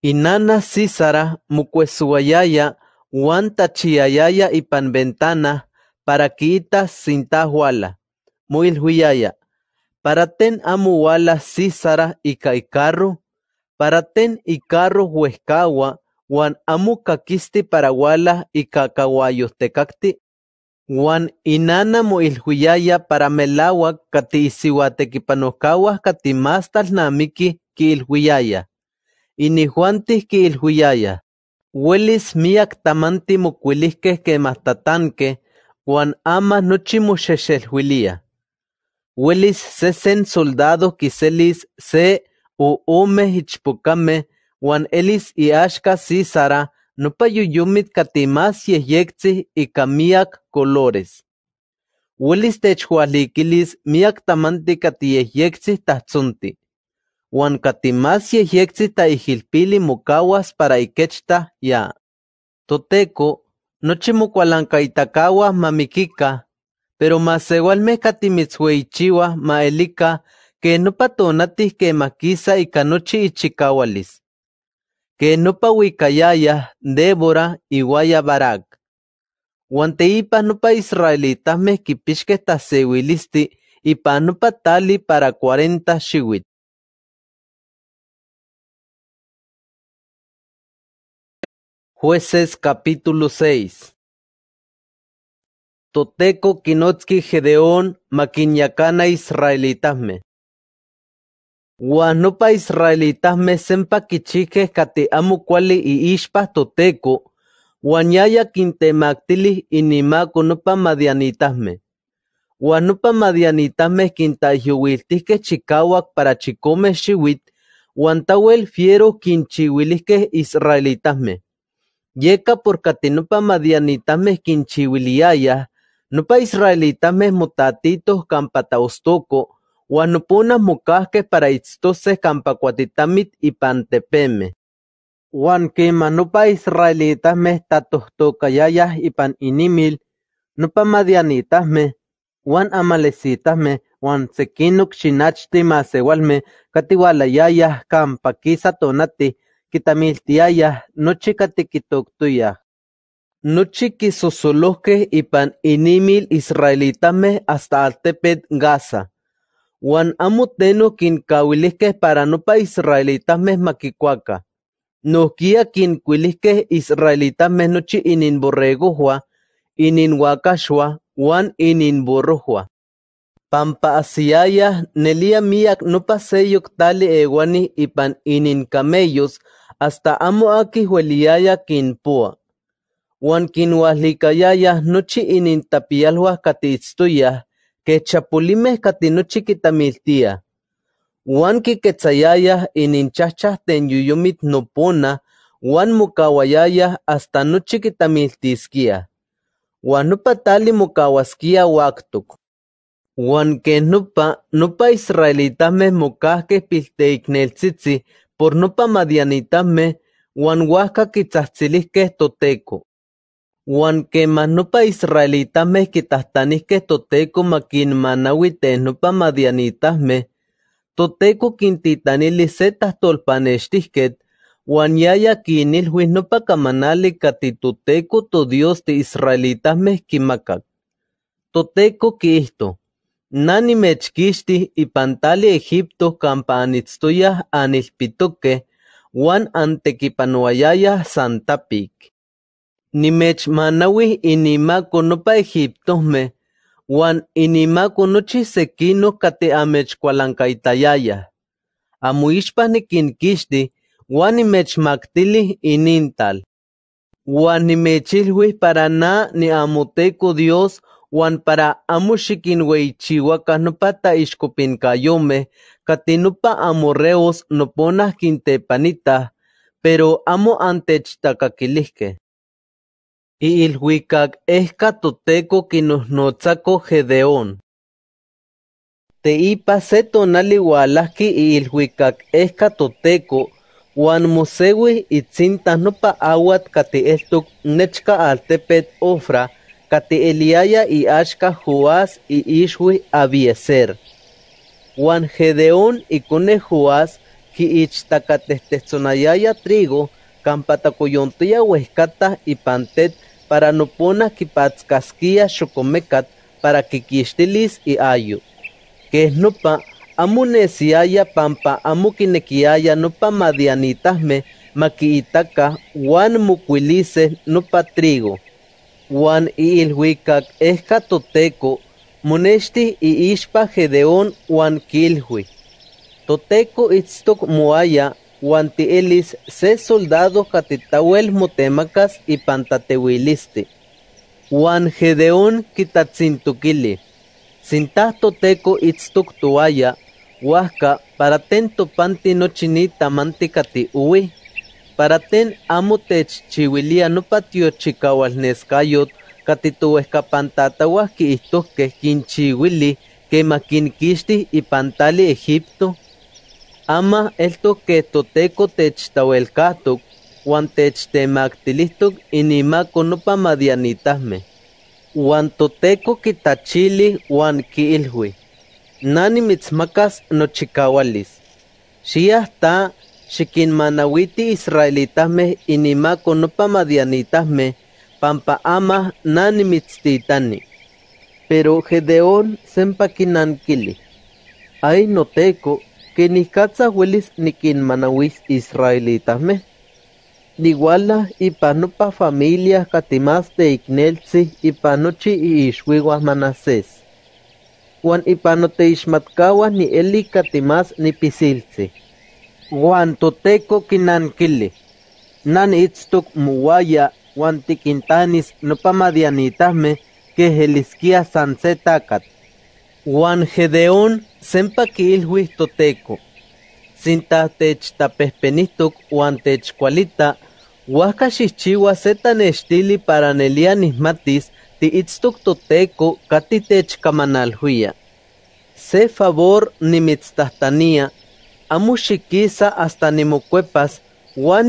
inana nana sisaraj wanta uan tachiayaya y Panventana para para ten amuuala Císara y ika para ten y huescawa uan amu kakisti paraguala y ika Juan inanamo iluiaya para melauac catisiuatequipanocauah catimastal juantes ki Inihuantih quiluiaya. Welis mi tamanti mocuilihqueh kemastatanke, Juan ama nochi huilia. Welis sesen soldado kiselis se o ome hichpukame. Juan elis iashka sisara no y katimasiej yejtsin ika miak kolores. colores. techualikilis miak tamanti wan tajtsontli, uan ta taijilpili mukawas para ikechta ya. Toteko, nochi itakawa mamikika, pero ma elika maelika no patonatis que makisa ika kanochi ichikawalis. Que wicayaya Débora y Barak. israelitas me nopa seguilisti y pa no pa tali para cuarenta shiwit. Jueces capítulo 6 Toteco Kinotsky Gedeón Israelitas Israelitasme Israelitas me sempa kichikes kati amo kuali iixpaj toteko, y yaya y madianitas nopa me madianitas me madianitajmeh que para me chiwit fiero fiero que israelitas me. Yeka por kati nopa Israelitas No nopa israelitas me motatitos Wanupuna nopunas para ichtosej Kampakwatitamit ipantepeme. ipan Israelitas Uan kema nopa israelitajmej y ipan inimil, nopa madianitajmej, uan amalesitajmej, uan sekinok xinachti maseualmej katiualayayaj kampa kisa tonatij no nochi no Nochi y ipan inimil me hasta Altepet Gaza. Juan amo teno kinkuilisqueh para nopa israelitameh quien nokia Israelitas mes nochi inin hua, inin huacashua, Juan inin borrojo. Pampa Asiaya nelia miak no seyok tali y ipan inin camellos hasta amo hueliaya pua. kinpoa. Juan kinuahlikayayah nochi inin tapialhua catistuya que chiquita nochi Juan que kiketsayayaj y Ninchachas ten yoyomik nopona hasta mukawayaya asta nochi Juan uan nopa tali mokauaskia Juan que nupa, nupa israelitame me por nopa pa Juan huasca no Uan Israelita nopa israelitamej kitahtanijkej toteko makinmanaui tej nopa madianitajmej, toteko kintitanilis se ket. uan yaya kiniljuis nopa kamanali kati toteko todios tiisraelitajmej kimakak. Toteko Nani na y ipantali Egipto kampa anitstoyaj anilpitokej uan Santa santapik. ni inimaj nopa Egiptojmej wan inima nochi seki nojkatej itayaya. Amo ichpaj nikinkixtij uan inintal. Uan nimechiljuij para na amoteko Dios wan para amo xikinueichiuakaj nopa kayome, katej nopa amorreos ponas panita, pero amo antechtakakilijkej que nos totekokinosnotzakoh Gedeón. y se Juan ualajki y Juan uan y pa awat kati estuk nechka tepet Ofra y ashka juas y ishui abieser. Juan Gedeón y Joás ya trigo kampa huescata y pantet para nopona kipatskaskia xocomecat para que y Que que es nopa pa, nesiaya pampa amo no pa madianitasme maquiitaca guan no pa trigo. Uan es catoteco, toteco y ispa gedeón Juan kilhui. Toteco itstok muaya elis se soldado catitauel motemacas y Pantatewilisti. Juan Gedeón quitatzintuquili. Sintasto teco itztuctuaya, huasca para ten topanti chinita manticati ui. Para ten amo chiwilia no patio que que que quinchiwili, quinquisti y pantali Egipto. Ama esto ketoteco techtauelcatoc uan techtemactilihtoc inimaco nopa madianitasme. teco toteco Guantoteco quitachili ilhui. Nani mitzmacas Si hasta ta manawiti israelitasme inimaco pa me, pampa ama nani mitztitani. Pero Gedeón sempa quinanquili. Ay noteco que ni ni manawis israelita me Ni guala y panupa familia catimaste y panuchi y iixuiuah manases, ni matkawa ni ni catimas nipisiltzi, ni toteco quinankili, nan itztok muaya madianitas no que me san sanceta takat. Juan Gedeón Sempaquilhuistoteco, Sintahtechtapenihtoc uan cualita. Huasca tan estili para nelia ti tiitztoc toteco cati huía. Se favor nimitztahtania, amushikisa shikisa hasta nimocuepas, uan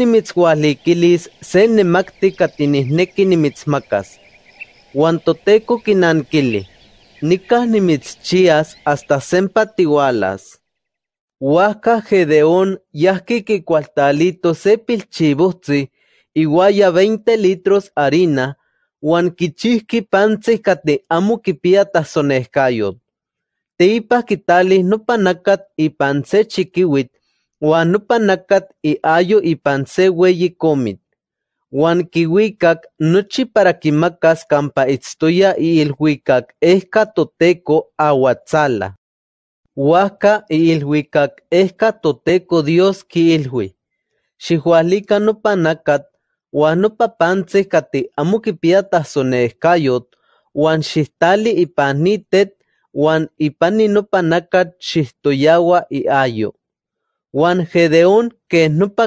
kilis, se nemakti catinisnequi nimitzmacas. Huan toteco quinanquili. Nicas mitzchias hasta sempa Huasca Gedeón yasqui quicualtalito sepil y iguaya veinte litros harina, huan kichihqui amukipia te amo kipia tazonescayot. Teipah quitalis nopanacat ipan no panacat y ayo y panse se comit. Juan kiwikak nochi para Kampa campa y iiluicac ehca toteco y el Huicac es toteco Dios quiilui. Shihualika nopanacat uan nopapantzeh cati amo quipia Juan uan xihtlali ipanitet uan ipani nopanacat y ayo, Juan Gedeón que pa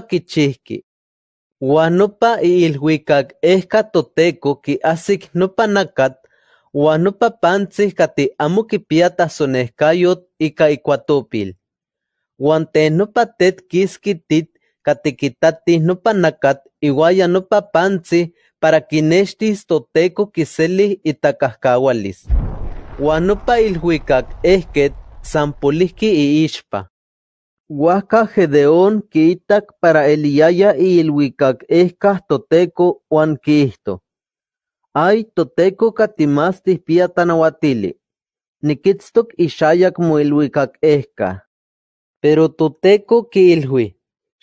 es catoteco que toteko no panacat uan nopapantzij katej amo y y Guante no patet te nopatekiskititl no y y iuaya nopapantzij para kinextis toteko y y Takaskawalis. Guanopa es que san y ispa. Huasca Gedeón kiitak para el y y eska toteco isto. Ay toteco catimasti pia tanahuatili. shayak ixayak eska, Pero toteco kiilhui.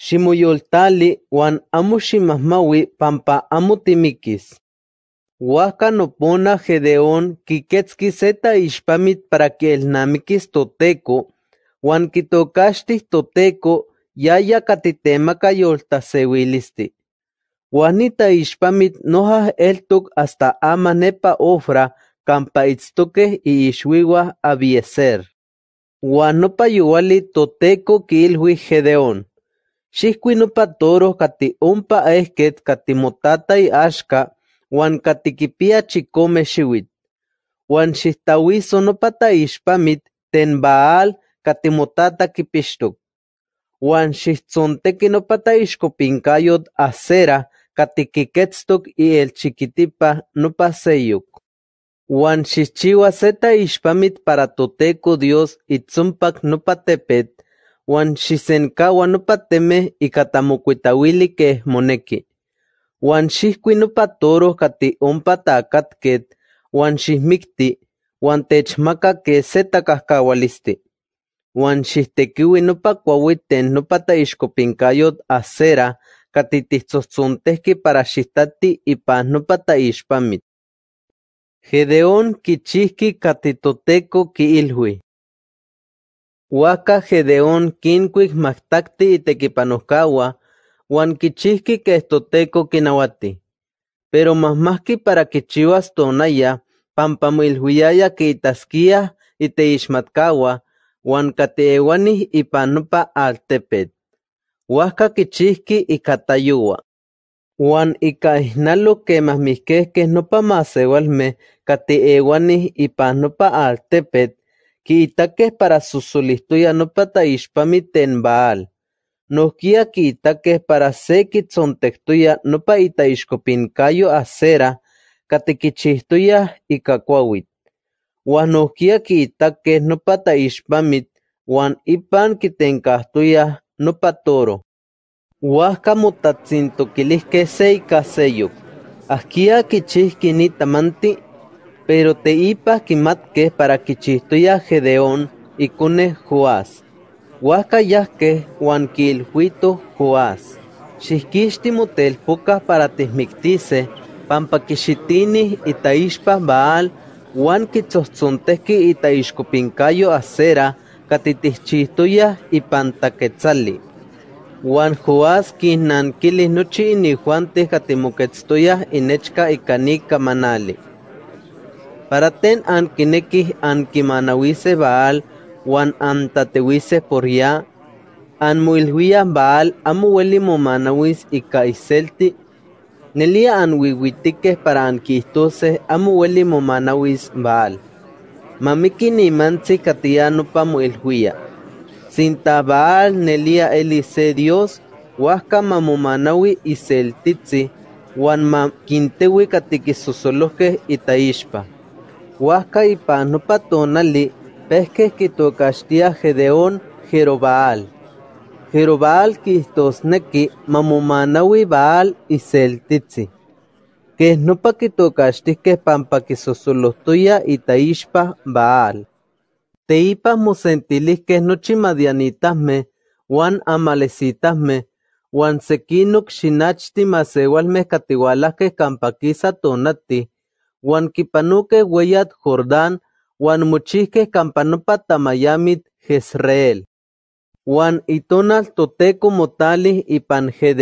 Shimoyoltali wan wan shimasmawi pampa amo timikis. Huasca nopona Gedeón kiketski y para que el namikis toteco ya kitocaxtih ToTeko yaya catitemaca yoltaseuilisti. Juanita Juanita ishpamit noha eltuk hasta ama nepa Ofra campa y ishuigua avieser. Juan nopa payuali ToTeko quiluih Gedeón. kati umpa esket cati ompa y y Juan uan catikipia shiwit. Juan Juan no pata ispamit ten Baal kipishtuk. Wan wan nopa nopata acera pinkayot el chiquitipa Nupaseyuk. Wan xijchiua zeta ispamit para toteko Dios itzumpak nupatepet. Wan shisenkawa nupateme y y ika tamokuitauili ke moneki. Wan xijkui kati umpata katket, Wan wantech techmaka ke no xihtikiui no no nopa pincayot acera katititsotsontejki para y pan nopa taixpamit. Gedeón catitoteco ki ilhui. Huaca Gedeón kinkuik y itekipanojkaua Juan kichijki que estoteco más Pero que para que chivas tonaya y y teishmatcagua, uan al y Huaska Kichiski y Katayuwa. que tayua. Uan ika ihnalo no pa nopa maseualmej kateuanij ipan altepet, tepet Quitaques para susulistuya nopa mi ten Baal. que es para se textuya nopa pincayo acera kati y no pa pata mit uan ipan no nopa toro. Uajka que askia aquí a ki kichijki tamanti, pero te ipa quimatque para y Gedeón y Joás. Uajka yajkej huito Juaz. Joás. mutel motelpokaj para tijmiktisej pampa y itaixpaj Baal Juan uan y Taishkopincayo acera y Juan Juaz taquetzali. Uan joaski nankilih nochi y nechka y ikanika manali. Para ten ankinequih ankimanawise Baal anta antateuise poria, anmoilhuiah Baal amo Mumanawis y Kaiselti Nelía anwiuitiqueh para anquistose amo ueli Baal. Mamiki manchi katia nopa Sinta Sinta Baal nelia elise Dios huasca mamomanaui iseltitzi uan makinteui y Taishpa. Huasca y nopa pesques pesque kitokaxtiah Gedeón Jerobaal. Jerobal neki Mamumanawi Baal y celtitzi. Que es no pa que es pampa que sosolostuya y taishpa Baal. Teipas mosentilisque no me, Juan amalecitasme, Juan sequinuk al que es campaquisa tonati, Juan Kipanuke, Weyat, Jordán, Juan muchisque campanopa tamayamit Jezreel. Juan itonal Toteco Motali y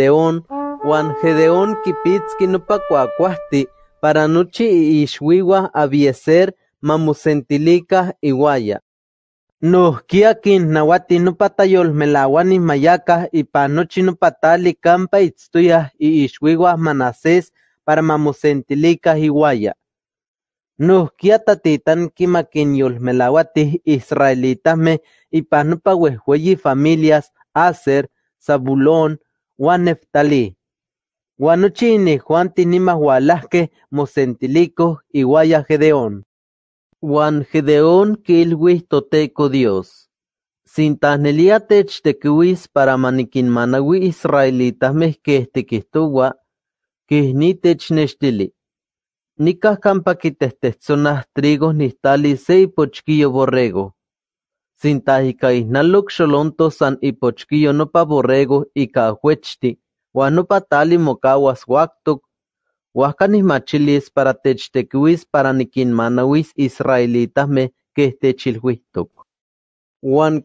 uan Gedeón kipitski nopa Paranuchi para nochi Ishwigwa abieser mamosentilika iuaya. Nahuati No no nopa y y y no campa kampa y ishuiguas Manasés para y iguaya israelitas me y pan nopa yolmelawati familias Aser, Zabulón uan Neftalí. juan tinima innijuan y y guaya Wan Gedeón. Uan Gedeón el Dios. Sintajnelia techtekiuis para managui israelitajmej que tikijtoua, tech Nicas campa zonas trigos talis se pochquillo borrego, sintaj ika xolontos san no pa borrego ika wa no nopa tali para uaktok, para machilis para techtekuis para que israelitajmej keh techilhuijtok.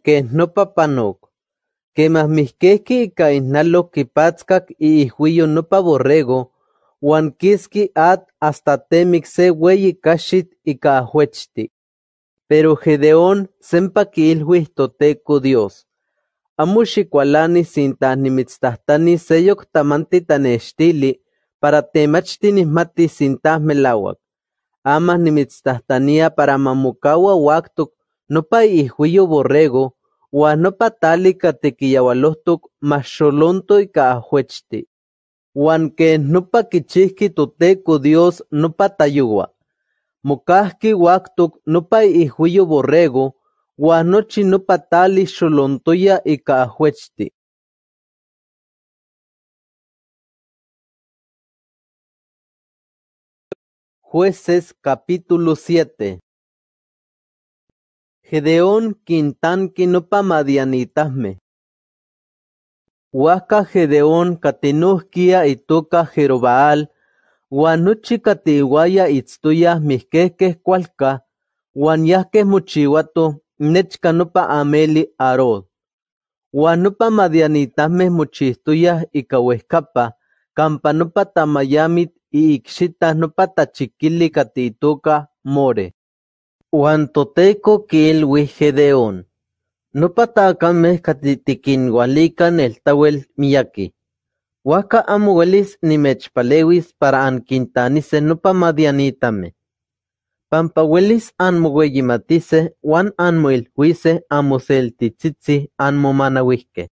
que no nopa panok, i que ika y kipatzkak no pa borrego Wankiski at hasta temic kashit kashit cachit y Pero Gedeón sempa teco Dios. Amo sinta ni tamanti para mati sin melawak. Amas nimitstahtania para Mamukawa no nopa ijuyo borrego, o no talica mas maxolonto y que no quichihqui toteco Dios no tayouah, Waktuk no nopa ijuyo borrego guanochi pa' tali y y Jueces capítulo 7 Gedeón no pa' Madianitasme. Waka Gedeón y Toca Jerobaal, Guanuchi Catihuaya, y itztoyaj Cualca, kualka, Muchiwato, yajkej ameli Arod. Guanupa Madianitas, Muchistuya y Cahuescapa, Mayamit y tamayamit iikxitaj nopa More. que Kilwi Katitikin tlakamej el tawel miyaki. Huasca amo ni Mechpalewis para Pampawelis Pampawelis amo Panpa el anmoueyimatisej uan anmoilhuisej ama Huasca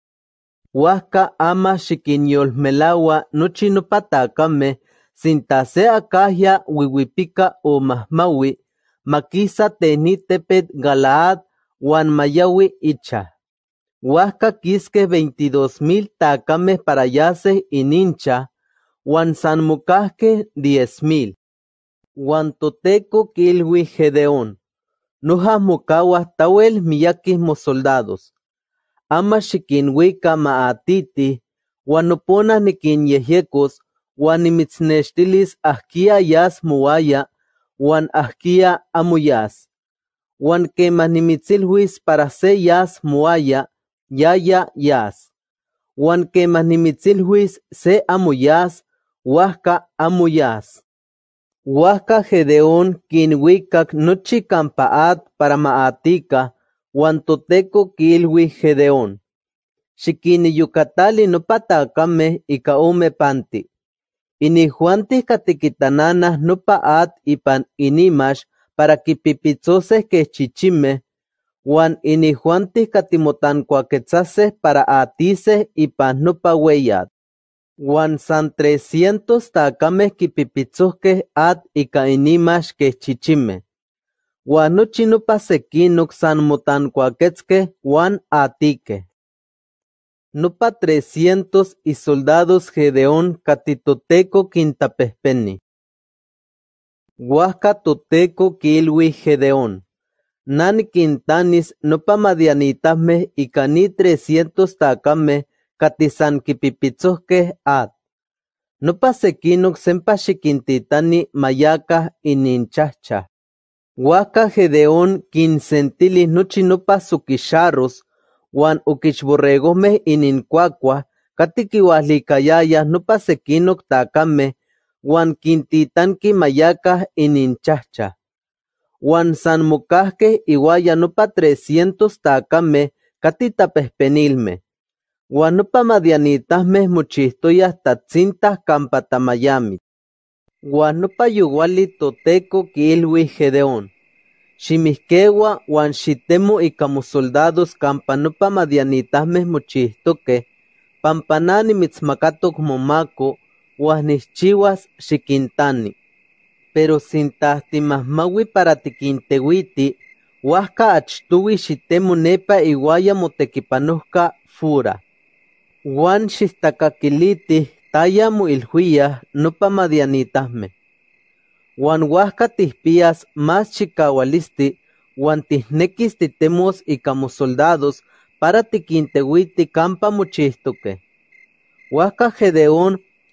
Uajka ama xikinyolmelaua melawa no me sin se wiwipika o mahmawi. makisa tenitepet Galaad Juan Mayawi icha. Huasca Quisque veintidós mil tacames para y nincha. Juan san Mucasque diez mil. Guantoteco Kilwi Hedeon Gedeón. Nojaj Tawel Miyakis Soldados. soldados, Ama xikinwika Atiti. uan noponaj Yejecos. uan asquia, ajkia yas Muaya. Juan ajkia Amuyas. Juan que huís para se yas muaya, yaya yas, juan que huís se amuyas huasca amuyas. Huasca Gedeón kinwikak no chican para maatika, guantoteco kilwi Gedeón. no patacame y ikaume panti. katikitananas no no paat ipan inimash, para que es Chichime, y uan inihuantih catimotancuaquetzatzeh para atices y nopa ueyatl, Juan san trescientos at que y y y que chichime. no no nopa sekinok san motancuaquetzqueh atique. No Nopa trescientos soldados Gedeón catitoteco quintapespeni toteco Toteco kiluis Gedeón. Nan pa pamadianitasme y cani trescientos tacameh Ad. at. Nopa sekinok sempa xikintitani y ninchascha. Huasca Gedeón kinsentilih nochi nopa uquichborregome y ya no no nopa sekinok Takame Juan quintitanqui y Ninchacha. Juan san y y nopa trescientos Pespenilme. catitapehpenilmeh. Madianitas Mesmochisto y hasta y campa tamayami. Miami. nopa toteco quilwi Gedeón. Ximihqueua huanchitemo y Camusoldados Soldados campa Madianitas Pampanani Pampanani Mitzmacato como momako uanixchiuas Shikintani. pero magui para tiquinteuiti, huasca achtuwi shitemu nepa iguaya motequipanohca fura. Uan talla tayamu ilhuia nopamadianitasme pamadianitasme Juan uajka tispías mas chikawalisti, Juan tihnekis titemos camos soldados para tiquinteuiti campa chistoque. Huasca Gedeón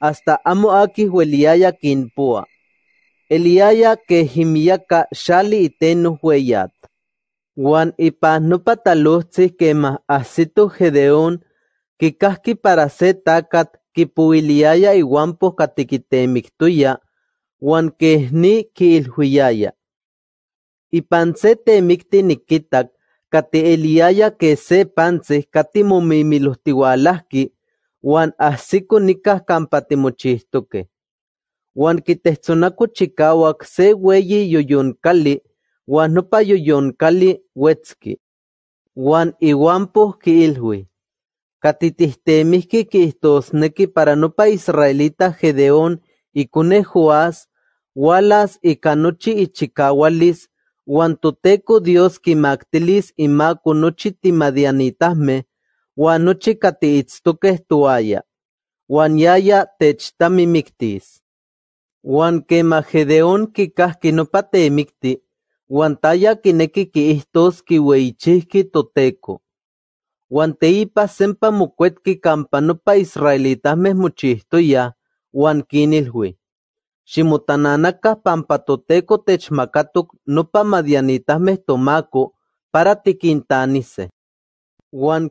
hasta amo hueliaya ueliaya y Eliaya quehimiyaka xali y y no ipa nopa talohtzih quemah ahsito Gedeón casqui para se takat wan que katikitemiktuya ni kehni y pan se mikti nikitak kati Eliaya que se panse kati Juan ajsiko Kampati Mochistoke. Juan kitehtzonako Chikawak se yoyon yoyonkali Juan nopa yoyonkali Wetski. Uan iuanpoh kiilui. Katitihtemiski kihtosneki para pa israelita Gedeón y Walas y Ichikawalis. y Chicawalis Juan toteko Dios y nochi timadianitasme. Uan kati katiitstokej touaya, yaya techtamimiktis. Uan kemaj Gedeón kikajki nopatemikti, uan taya kineki ki toteco. toteko. Uan teipa sempa mokuetki kampa nopa ya mochijtoya, ya, kinilhui. Shimutananaka pampa toteko no nopa mes tomako para tikintanise uan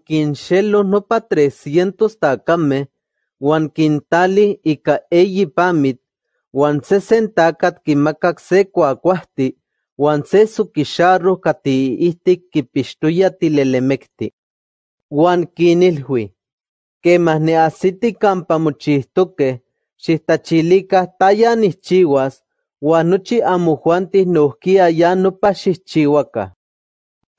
no pa trescientos takame, juanquintali y ika eyi pamit, uan se sentakatl kimakak se kuakuajti, uan se kati istik que kipixtoya tilelemekti. Juanquin que kampa muchistuque, shistachilikas taya nijchiuas, huanuchi nochi amo ya no ya nopa chihuaca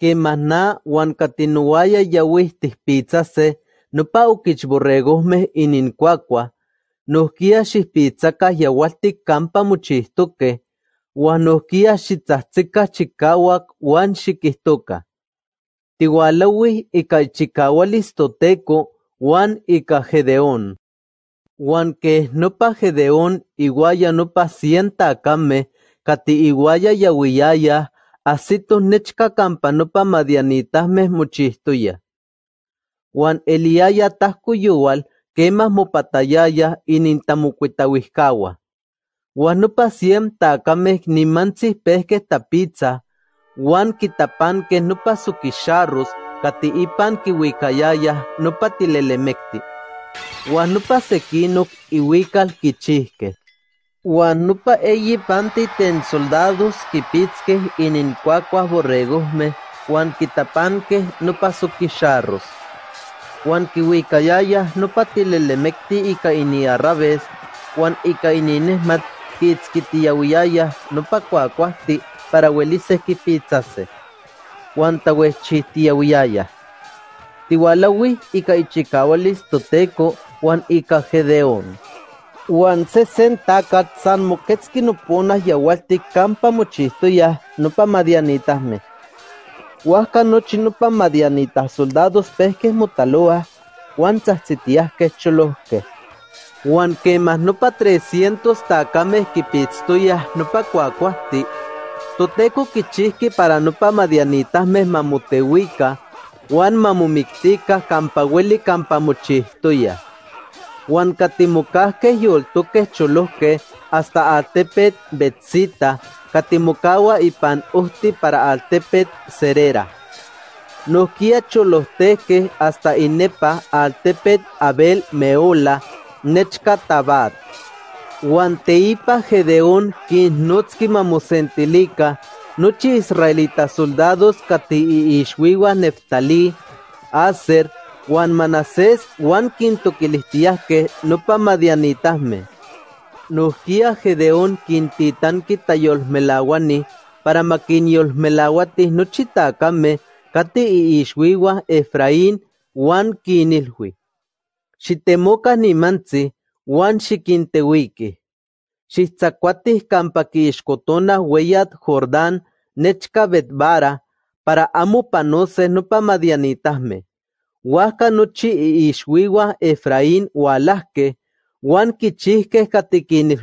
que uan no no tihpitzasej nopa okichborregojmej inin campa nokiaj xikpitzakaj yaualti kampa wan uan nokiaj xitlajtsikaj chikauak uan y Tiualauij ika y kajedeon. Huan que no pa kej y guaya no pa sienta kati ya huillaya, Así nechka kampa no pa y muchistuya. Juan Eliaya Tascuyual, kemas mopatayayaj y ni manchis nopa siemtakamej nimantzij pesketa pizza. uan no nopa suquicharros, kati ipan tilelemecti. no no pa nopa y huical kichijkej. Juan Nupa panti ten soldados quipitzqueh no borregosme, borregosmeh Juan no nopa no Uan quiuicayayah nopa mekti ika ini juan uan Juan no pa nopa ti para juan kipitzase. Juan tauechtihtiyauiyayah. Tiwalawi Tiwalawi ichikawalis Toteco Juan ika Gedeon. Juan 60 sentacat san ponas noponah yaualti campa pa madianitas me Huasca no pa madianitas soldados pesques motaloah que que juan Juan quemas pa' 300 tacameh no pa cuacuati. Toteco kichiski para no pa madianitas mes madianitasmeh Juan uan campa campaueli ya y yoltoque que hasta Altepet Betzita, katimukawa y Pan Usti para Altepet Cerera. Noquia cholosteque hasta Inepa, Altepet Abel Meola, Nechka Tabat. Guanteipa Gedeón, Kiznotski mamosentilika, Noche Israelita Soldados Kati Ishwiwa Neftalí, Acer, Juan Manasés, Juan Quinto no pa' Madianitasme. Nujía Gedeón y Melaguani, para no Nochitacame, Cati Ishwiwa Efraín, Juan Quinilhui. ni nimantzi, Juan tzacuatis Xitzacuatis iscotona Huellat Jordán, nechka Betbara, para Amo no pa' Madianitasme. Huasca nochi ishwiwa Efraín Juan uan quichihqueh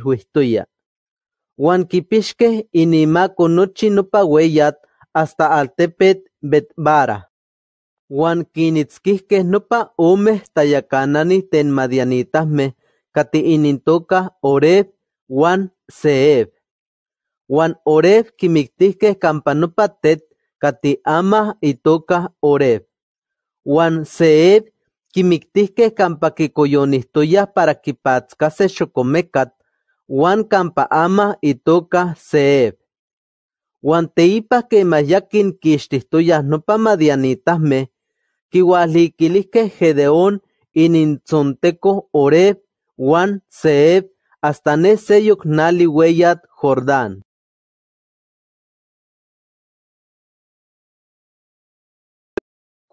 Huistuyat. Juan Kipishke inimako nochi weyat hasta altepet betbara. Juan no nopa omez tayakanani ten madianitasme Kati inintoka Oreb Juan Seeb. Juan Oreb quimictihqueh kampanopatet, kati ama cati ama Oreb. Juan se campa kimiktijkej que para kipatskasej shokomekat, campa kampa y toca se que Mayakin teipaj no Pamadianitas me, que kiuajlikilijkej Gedeón ninzonteco oreb Juan se ek hasta ne nali Jordán.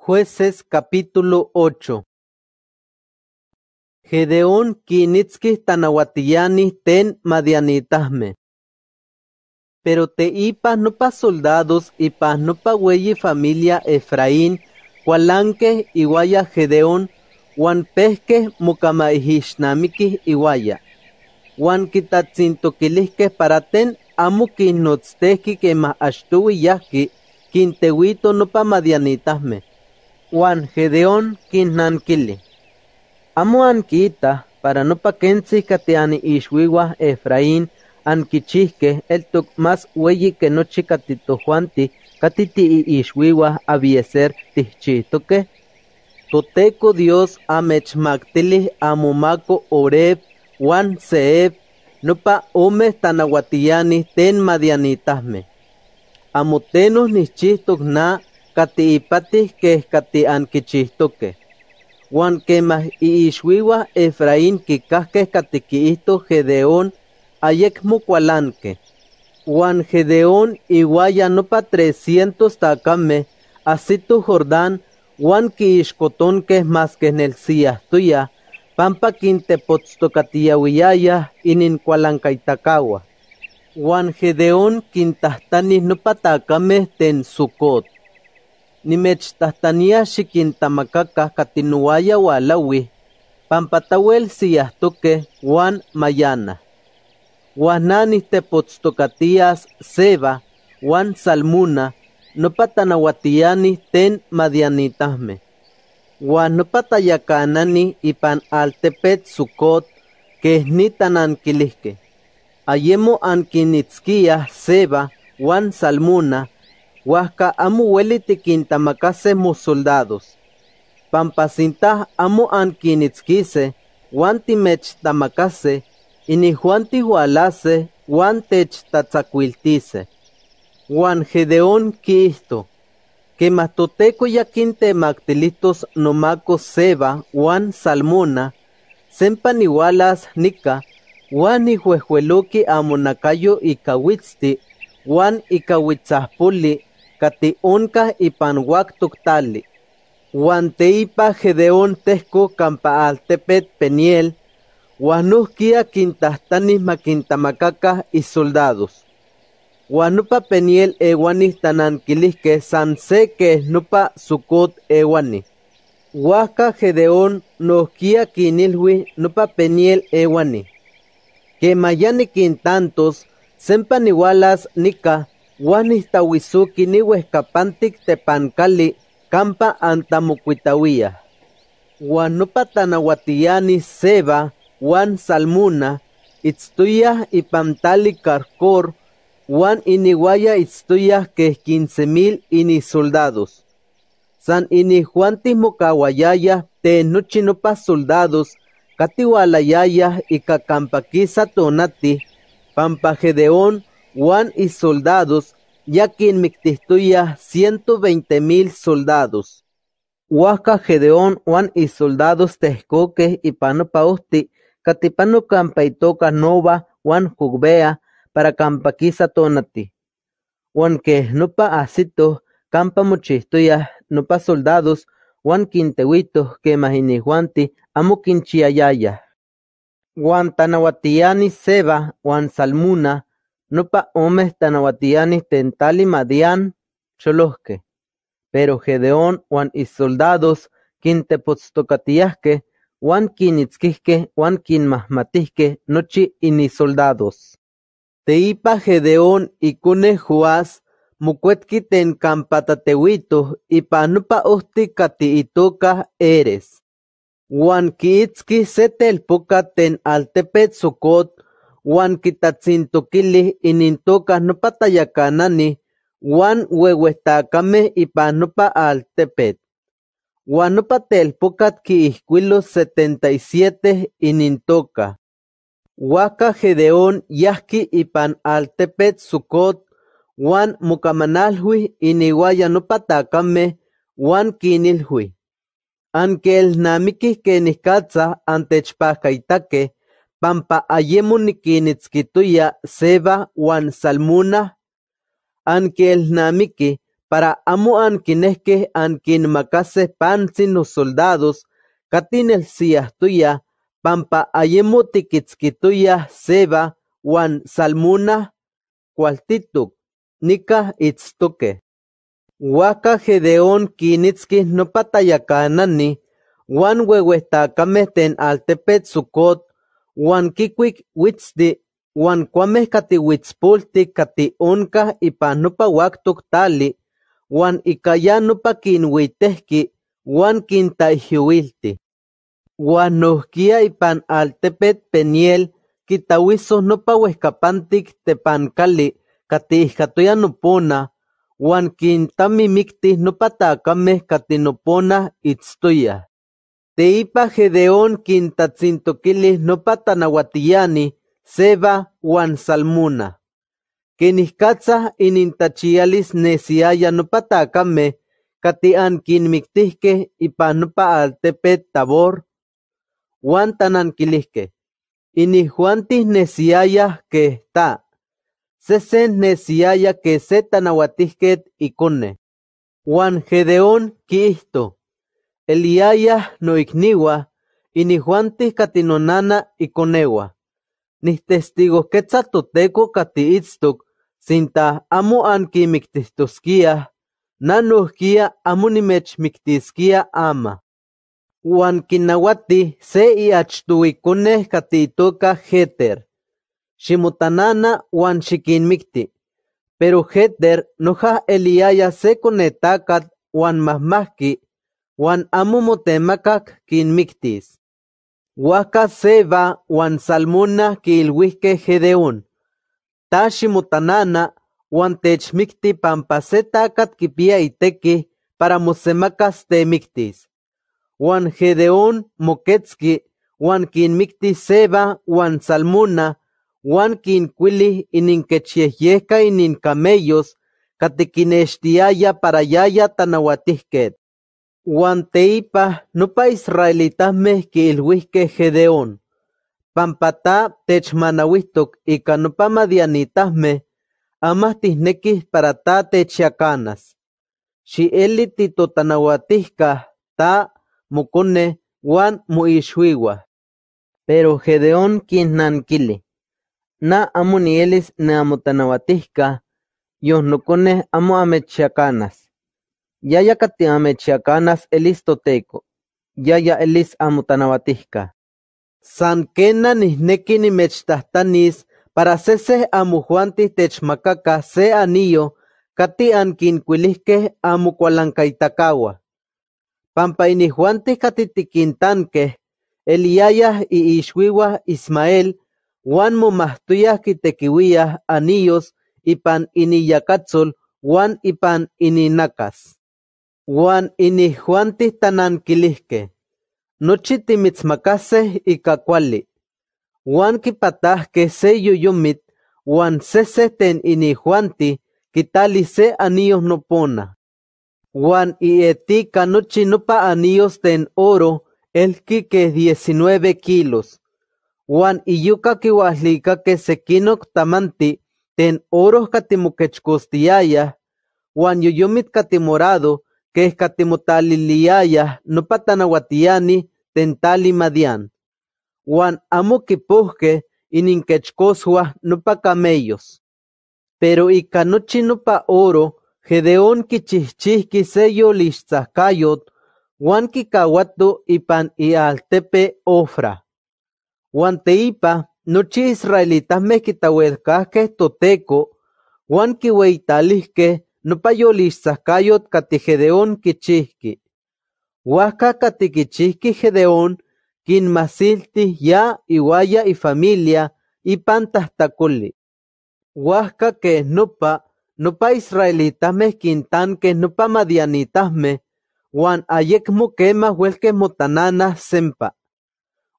Jueces capítulo 8 Gedeón quinitzquih Tanawatiani ten MADIANITASME Pero te NO pa soldados Y NO pa HUELLI familia Efraín, cualanque iguaya Gedeón, Juan pesque mucamaihixnamiquih iguaya. Kitatsinto quitatzintoquilihqueh para ten amo KEMA y YASKI quintewito NO pa MADIANITASME Juan Gedeón Kili. Amo anquita para no si catiani ishwiwa Efraín el tuk más ueyi que juanti juanti catiti Ishwiwa Abieser To Toteco Dios amechmactilih amomaco Oreb No pa pa tan aguatiani ten Madianitasme. Amotenos chistos na que es Juan que más y ishwiwa Efraín kati kiisto Gedeón ayecmo Juan Uan Gedeón iuaya nopa trescientos así tu Jordán en el masqueh tuya, pampa y inin cualancaihtacauah. Juan Gedeón quintastanis no patakame ten Sucot. Nimechtahtánia shikintamakaka Walawi, walawi, Sias toque Juan mayana. te nanihtipotztocatias seba Juan salmuna no ten madianitasme Wan y ipan altepet sukot, nitan Ayemo ankinitzquiah seba Juan salmuna Huasca amo quinta macase mos soldados. Pampacintah amo anquinitzquise, huan tamacase, y juan Juantigualase, huan techtzacuiltice. Juan Gedeon Quisto, que matoteco quinte mactilitos nomaco seba, Juan Salmona, sempan igualas nica, Juan y amonacayo y cahuitzti, Juan y cati y y tali, uan guanteipa Gedeón tesco campa altepet Peniel, Guanusquia quintastanis quintahtanih y y soldados, Peniel eguanis tananquilisque san que nupa Sucot Huasca Gedeón nosquia quinilhui nopa Peniel guaní, Que mayani quintantos, sempanigualas igualas nica Juan niuejkapantik tepankali tepancali campa Campa Juan seba Juan salmuna y Carcor Juan Juan iniuaya que es quince mil ini soldados. San Ini mokawayaya te soldados catiwalayaya y Cacampaquisa tonati, pampa Juan y soldados, ya que en Mixtituya ciento veinte mil soldados. Huasca, Gedeón, Juan y soldados, y y Pausti, Catipano Campaitoca Nova, Juan Jugbea, para Campaquisa Tonati. Juan que nopa Asito, Campa no pa soldados, Juan Quintehuito, que imagine Juanti, amo Quinchiayaya. Juan Seba, Juan Salmuna, Nupa omes tanawatianis tentali madian cholosque. Pero Gedeón Juan y soldados wan Juan wan Juan quinmahmatisque, nochi y ni soldados. Teipa Gedeón y cune juas, mucuetqui ten campatatehuitos y osti ...y catiitoca eres. Juan sete ...el telpoca ten altepet Juan kitatsintukilij y nopa Nopatayakanani, uan al ipanopa altepet no patel Pukatki ki isquilo setenta y siete inintokaj. ipan Gedeón pan al tepet sukot no patacame, Juan Kinilhui. takamej el Namikis Ankelnamikij ante itake, Pampa ayemo Seba se salmuna Salmuna. el Namiki para amo ankinehkej soldados pantsin el tuya Pampa ayemo Seba se-va salmuna salmona nika Salmuna Waka no kinitzki no nopatayakanani uan ueuejtakamej ten su Sukot Uan kikwik uitsti uan kuamej Kati kationkaj ipa onka uaktok tali uan ika witeski, nopa kinuitejki uan Hiuilti, Uan ipan altepet peniel no nopa uejkapantik tepankali katijkatoya nopona pata kintamimikti mikti no pona itstoya ipa Gedeón quintatzintoquilis no patanahuatiyani seba Que salmona. Quenihcatzah inintachialis Neciaya no patacame, catian no pa al tepe tabor uan Y Inihuantih Neciaya que está. Se sen neciaya que se y cone Juan Gedeón Quisto no igniwa, y ikonewa. catinonana iconeua. kati itztuk sinta amu anki anquimictihtosquiah, nanuskia amunimech miktiskia ama. wan kinawati se toca heter, shimutanana wan uan mikti. Pero heter noja Eliaya se conetacat wan masmaki. Juan amo motemakak kinmiktis. Waka seba uan Salmuna kiiluijkej Hedeun. Mutanana, uan techmikti Pampaseta, katkipia iteki kipia Iteki, para mosemakas temiktis. Juan Gedeón moketski uan kinmiktis seba uan salmona uan kinkuilij inin camellos, katikinextiaya para yaya tanawatisket. Israelitas Teipa nopa el whisky Gedeón, Pampata Techmanawistok pampatá nopa y amastis nequis para ta Si elitito tanawatihka, ta mukone guan moixuiuaj. Pero Gedeón quisnanquili. na amo nielis y yos no amo amechyakanas. Yaya Yayakatiamechyacanas elistoteko, yaya elis Amutanabatiska. San kenan ni nimechtahtanis para se amu Juantis se anillo kati amu kualankaitakawa. Pampa inijuantij kati yaya y Ishwiwa Ismael Juan momajtoyaj Kitekiwias anillos ipan Juan y ipan Ininakas. Juan Juan inihjuantih tanankilihkej, nochi y Juan Juan Juan que se Juan Juan se ten inihjuantih kitali se anillos nopona, y ietika no pa anillos ten oro que que diecinueve kilos, Juan yuka iyuka que sekinok tamanti ten Oro Katimukechkostiaya Juan Yuyumit katimorado que liaya, no patanahuatiani, tentali madian, Juan amo y inin no pa camellos. Pero canochi no pa oro Gedeón kichijchijkij se y y y ipan ialtepe Ofra. Juan teipa, nochi es toteco, toteko juan no kati Gedeón kichiski. Huaska kati Gedeón masiltis ya y familia ipan que Huasca que nopa, nopa israelitasme kintankeh nopa madianitasme wan ayekmu kema huelque motanana sempa.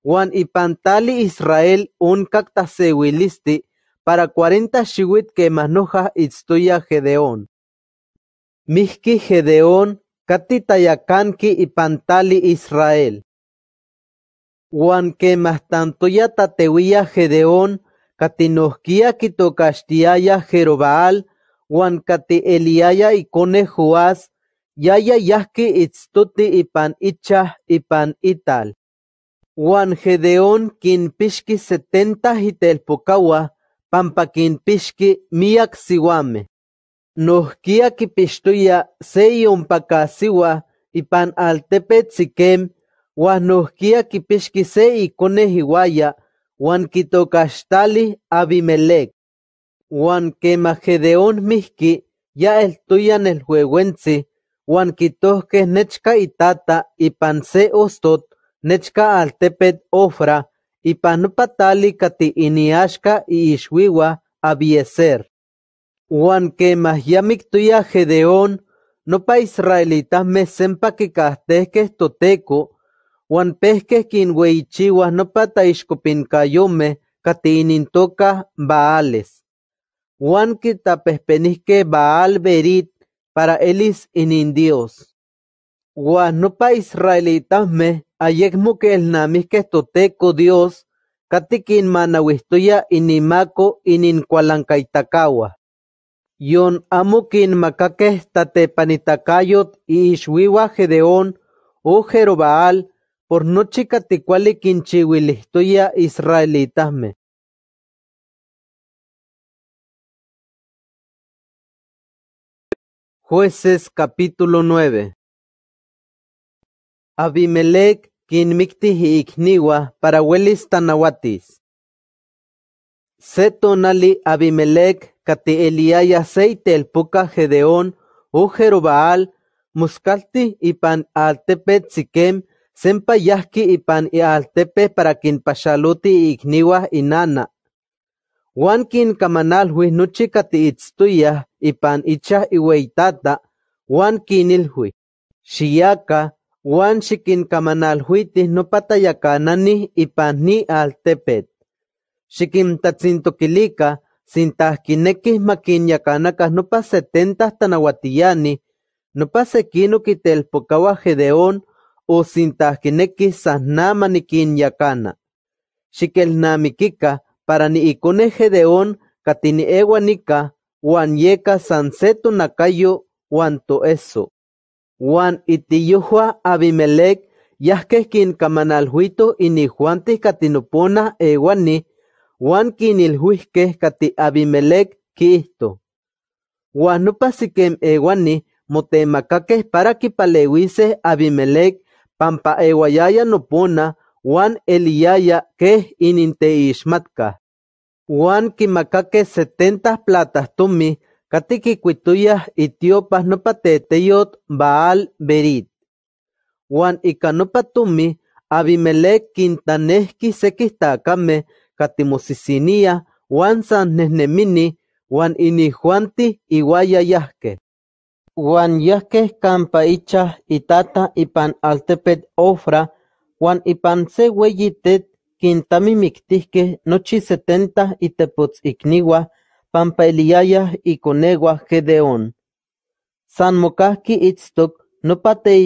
y ipantali Israel un un huilisti, para cuarenta shiwit que noja itstuya Gedeón. Gedeon, Gedeón y ipantali Israel. Wan ya tantoya Gedeon, Gedeón quito Jerobal, Jerobaal Kati y cone Joás yaya Yaski itztuti ipan y ipan ital. Gedeon Gedeón Pishki setenta Hitelpokawa, pampa Pishki miak siwame kipishtuya akipixtoya se siwa ipan altepetziquem uan noijki akipixki se ikonej iuaya Quito Castali Abimelec, ya ya el tuyan nel nelueuentsi Quito que nechka itata ipan se ostot nechka altepet Ofra ipan kati y ishwiwa Abieser. Uan que yamictoya Gedeón pa israelitas mesenpa quicahtisqueh toteco no no quinueichiuah cayome, taixcopincayomeh toca Baales, tapespenis que Baal Berit para elis inin dios. que el Namis que esto toteco dios cati manawistuya inimaco Kwalankaitakawa. Yon state panitakayot y ishwiwa gedeon o Baal por no caticuali quinchiuilihtoya Israelitasme. Jueces capítulo 9 Abimelech kin ikniwa para welis tanawatis. Setonali Abimelech Kati Elia y aceite el poca Gedeón, o Jerobaal, Muscalti y pan altepe tziquem, sempa y pan y altepe para quien pachaluti y gniwa y nana. Juan quien camanal hui nuchi y pan icha y weitata, Juan quien Shiyaka Juan shikin camanal huitis no nani y pan ni altepet. Shikin kilika, Sintajkinekij no nopa no no no kitel pokawa Gedeón o sintajkinekij Shikel nami kika, para ni Gedeón katini nika uan yeka san eso. eso. uan toeso. abimelec itiyojuaj kamanal y ni juantis katinopona ewani. Juan kinilhuikej kati Abimelech quisto. Eh, juan no sikem euani para kipalewise Abimelec pampa no Juan juan eliyaya que ishmatka. Juan Uan setenta platas tummi, kati kikuituyaj no patete yot Baal Berit. Juan Ikanopatumi, Abimelec tomij Abimelech kame. Katimosisinia, Juan san wan Juan inijuanti iuaya Juan Yaske campaicha kampa itata ipan altepet Ofra Wan ipan se Quintami Mictiske, nochi setenta Iknigua, Pampa y conegua gedeon. San No itstok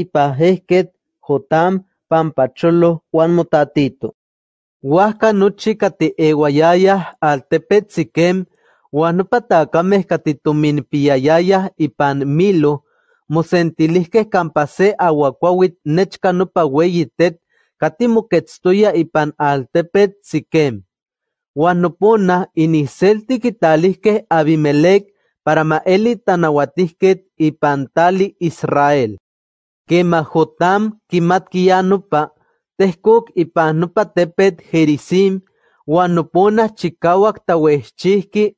ipa Hezquet, Jotam Pampacholo, juan motatito eguayaya nochi tepetziquem, kati tumin piayaya katitomimpiayayaj ipan milo mosentilijkej campase se auakuauitl nechkanupa weyitet, kati ipan altepet sikem. noponaj iniselti Kitalisque abimelek, para maeli ipan Tali Israel. Kemajotam majotam Tezcuk ipanupatepet gerisim jerisim, chikawak noponaj tech tauechchijki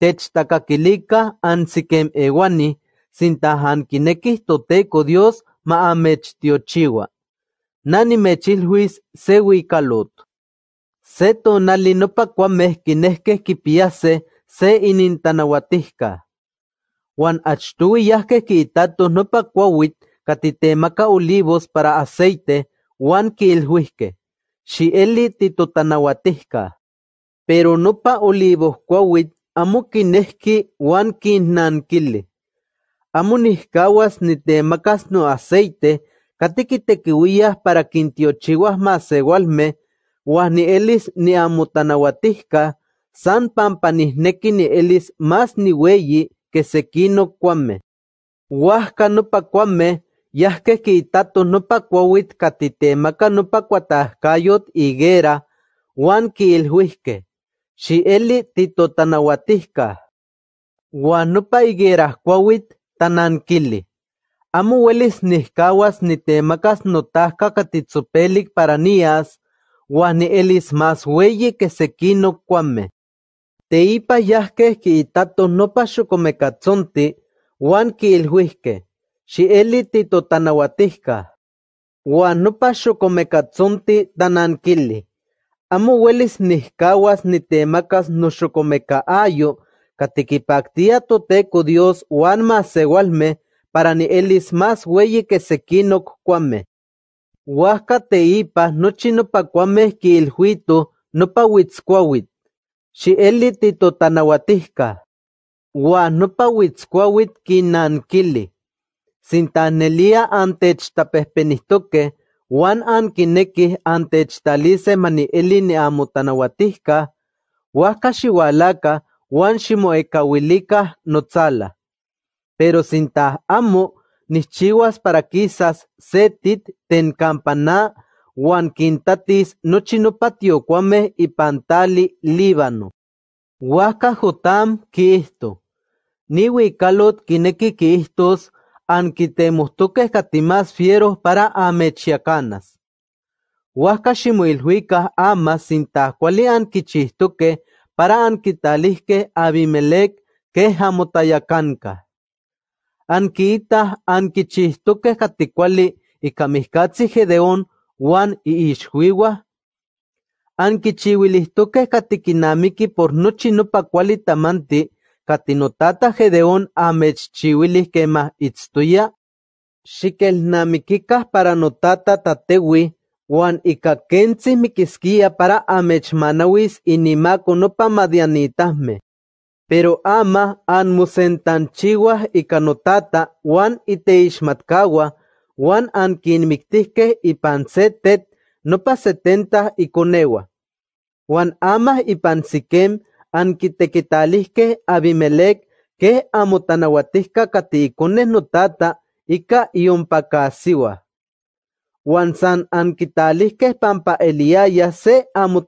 Techtakakilika ewani ewani, sintahan sintajankinekij Dios maamech tiochiwa. Nani mechilhuis Se tonali seto kipiase se inintanawatiska. inintanauatijka. Uan itato Catitemaca olivos para aceite Si Shi eli titotanauatihca. Pero no pa' olivos ki amo amu uan kawas Amo te no aceite katiquitequiuiah para quintiochiguas ma elis ni amu niamotanauatihca san pampa ni elis mas que sequino kwame. no pa cuame pa' quitatoj nopa kuauitl katitemaca nopa kuatajcayotl iguera eli tito xieli titotanauatijkaj. no nopa higuera, tanan tanankili. Amo Niskawas nitemakas no taska katitsupelik paranias ni elis mas Te ipa kuamej. no no come nopa guan kiil huiske Xieli titotanauatijka no pa tanan tananquili. Amo temakas no shokomeka ayo, katikipaktia toteko Dios uan sewalme para elis mas no chino pa Uajka teipaj no ki no kiiluito nopa uitskuauit. Xieli wa pa nopa ki Sintanelia mani Juan ankinekij ante huasca shiwalaka, uajka shimo Juan kawilika nozala, Pero sinta amo nichiwas para setit ten campana, tenkampana Quintatis kintatis y Pantali y Líbano. huasca jotam Niwi kalot kineki kistos, toques catimás fieros para amechiacanas. Huasca shimuilhuica ama sin para anquitalisque Abimelec Anquitas amotayacancah. catiquali, y caticuali icamihcatzin Gedeón y iixuiuah anquichiuilihtoqueh catiquinamiki por no cuali tamanti tinotata Gedeón itstuya... kema na Shikelnamikikas para notata tatewi... ...wan ika y mikiskia para no pa madianitasme... Pero ama... amah y ika notata ...wan an wan y ipan y tet nopa y ikoneuah. juan ama y sikem Anquitequitalisque Abimelec que amutanahuatisca tlanauatihca notata ica ionpacasiuah. Juan san pampa pampa ya se amo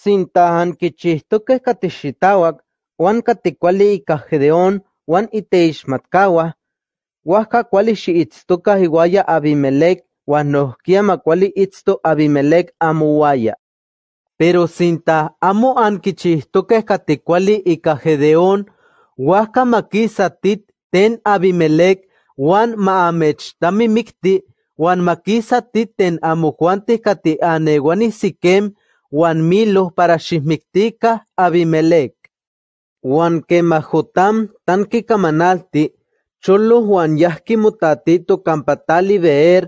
Sinta anquichihtoqueh catixitauac Juan caticuali ica Gedeón Juan iteixmatcauah, uajca cuali Abimelec uan nohquia macuali Abimelec amuaya. Pero sinta amo anquichihtoqueh y y cajedeón maquisa maquisatit ten Abimelech Maamech micti tamimicti, maquisa maquisatit ten amo guan isikem guan Milo para shismiktika Abimelech. Juan que majotam tanquicamanalti, cholo juan yasquimutatito to kampatali Beer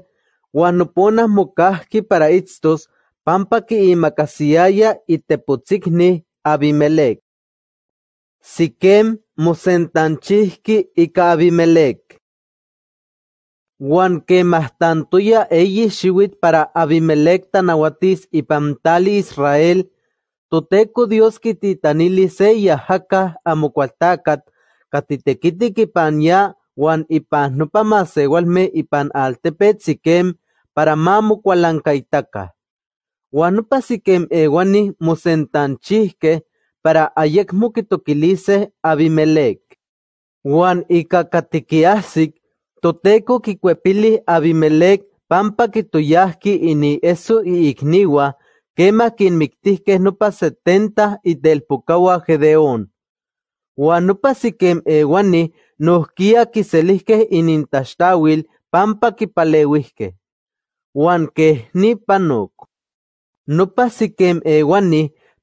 no ponas para itstos Panpa y itepotziqueh Abimelech. Siquem y ika Abimelech. tanto ya ya shiwit para Abimelech y pantali Israel, toteco Dios y se yahacah amocualtacat, catitequiti kipan ya, pan segualme y pan y pan siquem para ma itaka. Wanupasikem Ewani eh, musentanchisque para ayekmo Abimelek. Abimelej, uan ika katikiajsik toteko eso ini panpa kitoyajki iniesoj no kemak kinmiktijkej y del itelpokauaj Gedeón. delpukawa gedeon. siquem ewani eh, nohkia pampa inintaxtauil pampa kipalewiske. Uan ni panok. Nopa sikem eh,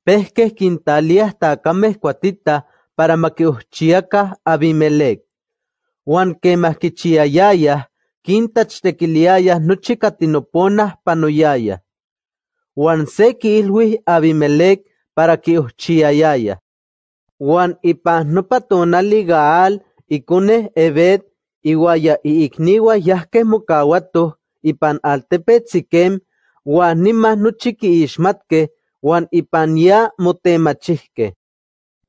pesque quinta pesques tacameh cuatita para maquiuhchiacah Abimelec. Juan yaya, quinta chtequiliaya, no catinoponah panoyaya. Juan se Luis Abimelec para patona Juan y ipa y Gaal y Evet yasque mucahuato, y pan ipan altepetziquem Uan niman ishmatke, Juan uan ipanya motemachijkej.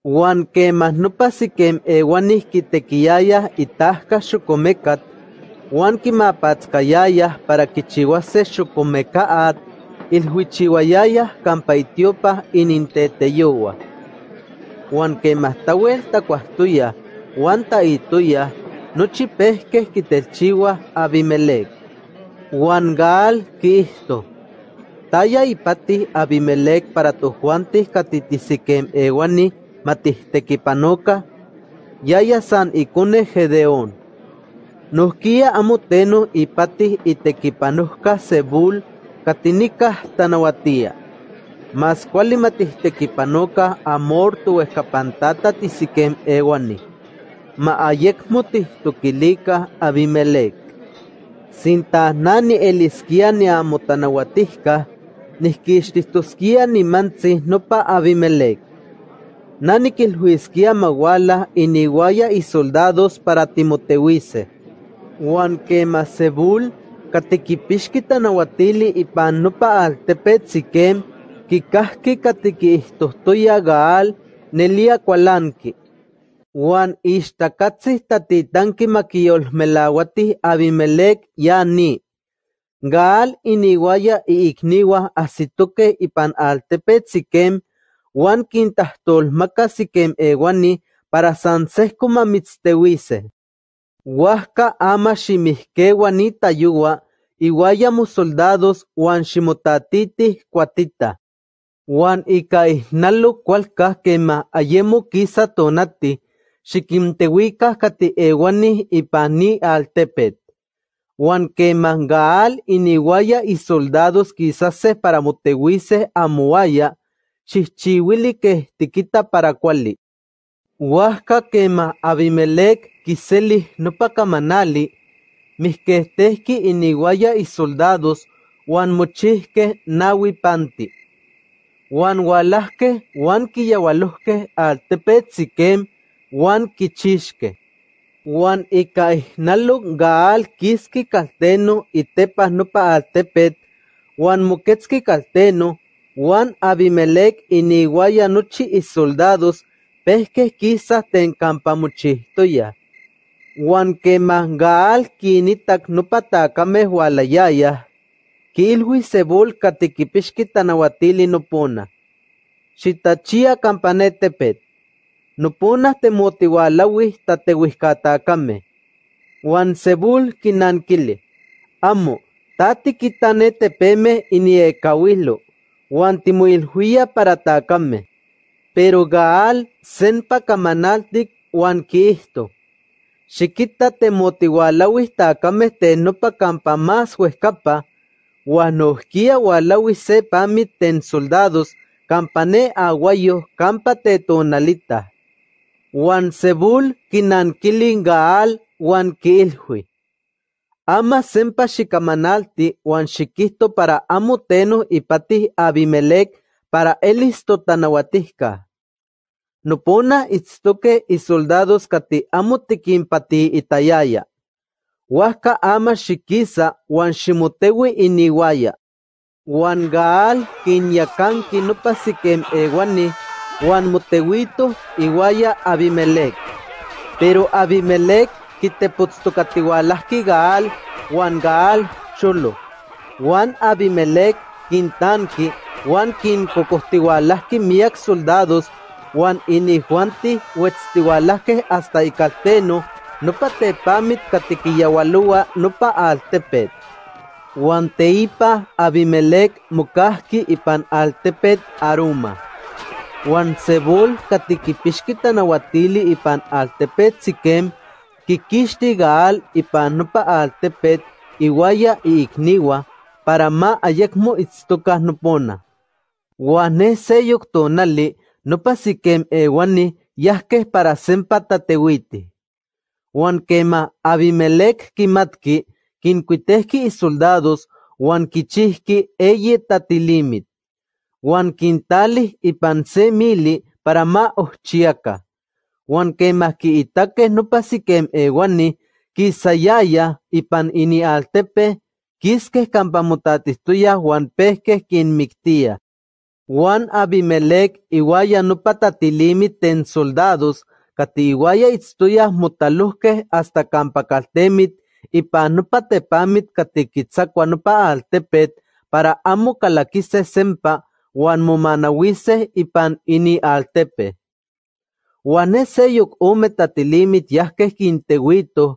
no kemaj nopasikej e y tekiyayaj itajkaj Juan que para kichiuas se xokomeka'atl iluichiuayayaj kampa itiopaj ininteteyouaj. Uan kemaj tauel tuya no taitoyaj nochi pejkej Abimelec. Juan quisto. Taya Pati abimelec para tu juantis catitisiquem ewani ya yaya san ikune Gedeón. amuteno Y Pati y itequipanohcah Sebul catinica tanahuatia. Mas cuali a amor escapantata tisiquem euanih. Ma ayecmo tihtoquilicah Abimelech. Sintanani elisquiani amo ni ni no nopa Abimelech. Nani mauala maguala y soldados para Timoteuise. Juan quemasebul y y ipan nopa altepetziquem kikahki catequistostoya gaal nelia kualanki. Juan ixtakatzih tatitanki melawati Abimelech ya ni. Gal iniuaya y y ipan sikem wan quintahtolmaca sikem ewani para san sehco Huasca Uajca ama ximihqueuah wanita y soldados wan Shimotatiti Cuatita, Juan wan ihnalo cualcah kema ayemo kisa tonati, xiquimteuicah kati y ipan ni altepet. Juan Kemangaal y soldados quizás se para a amuaya, chichihuili que estiquita para cuali. Huasca quema Abimelec quiseli no pacamanali, y y soldados, Juan Mochisque, Nahui Panti. Juan Hualasque, Juan Quillahualusque, Juan Quichisque. Juan ika Gaal Kiski kalteno Tepas Nupa altepet, Juan Muketski kalteno, Juan Abimelec Nuchi y soldados, pesque kisas ten ya Juan kemah Kinitak Taknupa Takame Hualaya, kilui sebolka Katikipishki Tanawatili nopona. Shitachia kampanetepet no te wiskata kame. Wan sebul kinanquile. Amo, tati kitane y Wan timuil para tacame. Pero gaal senpa kamanaltik te no te no pa kampa más huescapa. Uan ohkia pa mi ten soldados. Campané aguayo, campa tonalita Juan sebul Kilingaal Juan Kilhui. Ama sempa Shikamanalti Juan para Amoteno y Pati Abimelec, para Elistotanahuatizca. Nupona Nopona y soldados kati amo Pati itayaya. Huasca ama shikisa Shimotewi y Nihuaya. Juan gaal kinyakanki e Juan Motehuito y Guaya Abimelec. Pero Abimelec quiteputztocatihualahqui Gaal, Juan Gaal, Cholo. Juan Abimelec quintanqui, Juan quincocostihualahqui miak soldados, Juan inihuanti huetztihualahque hasta Icalteno, nopa tepamit no pa altepet. Juan teipa Abimelec y pan altepet aruma. Juan sebol pan Altepet Sikem, Kikishti Gaal ipan nopa altepet y ikniwa para ma Ayekmo itztocah nopona. Juan neh nopa siquem Ewani, Yaske para sempa Juan Kema quema kimatki, soldados y soldados, Juan kichiski eye tatilimit. Juan y y se mili para ma juan uan itaque no nopajsikem euanih eh, sayaya ipan y pan Juan Altepe, quisque pejkej tuya Juan Abimelec no nopatatilimitl ten soldados kati Iguaya Itstuyas motalojkej hasta campacaltemit kaltemit ipan kati para amo Kalakise sempa Juan Mumanawise ipan Altepe. Wanese yuk seyok ome tatilimit no kinteuitoj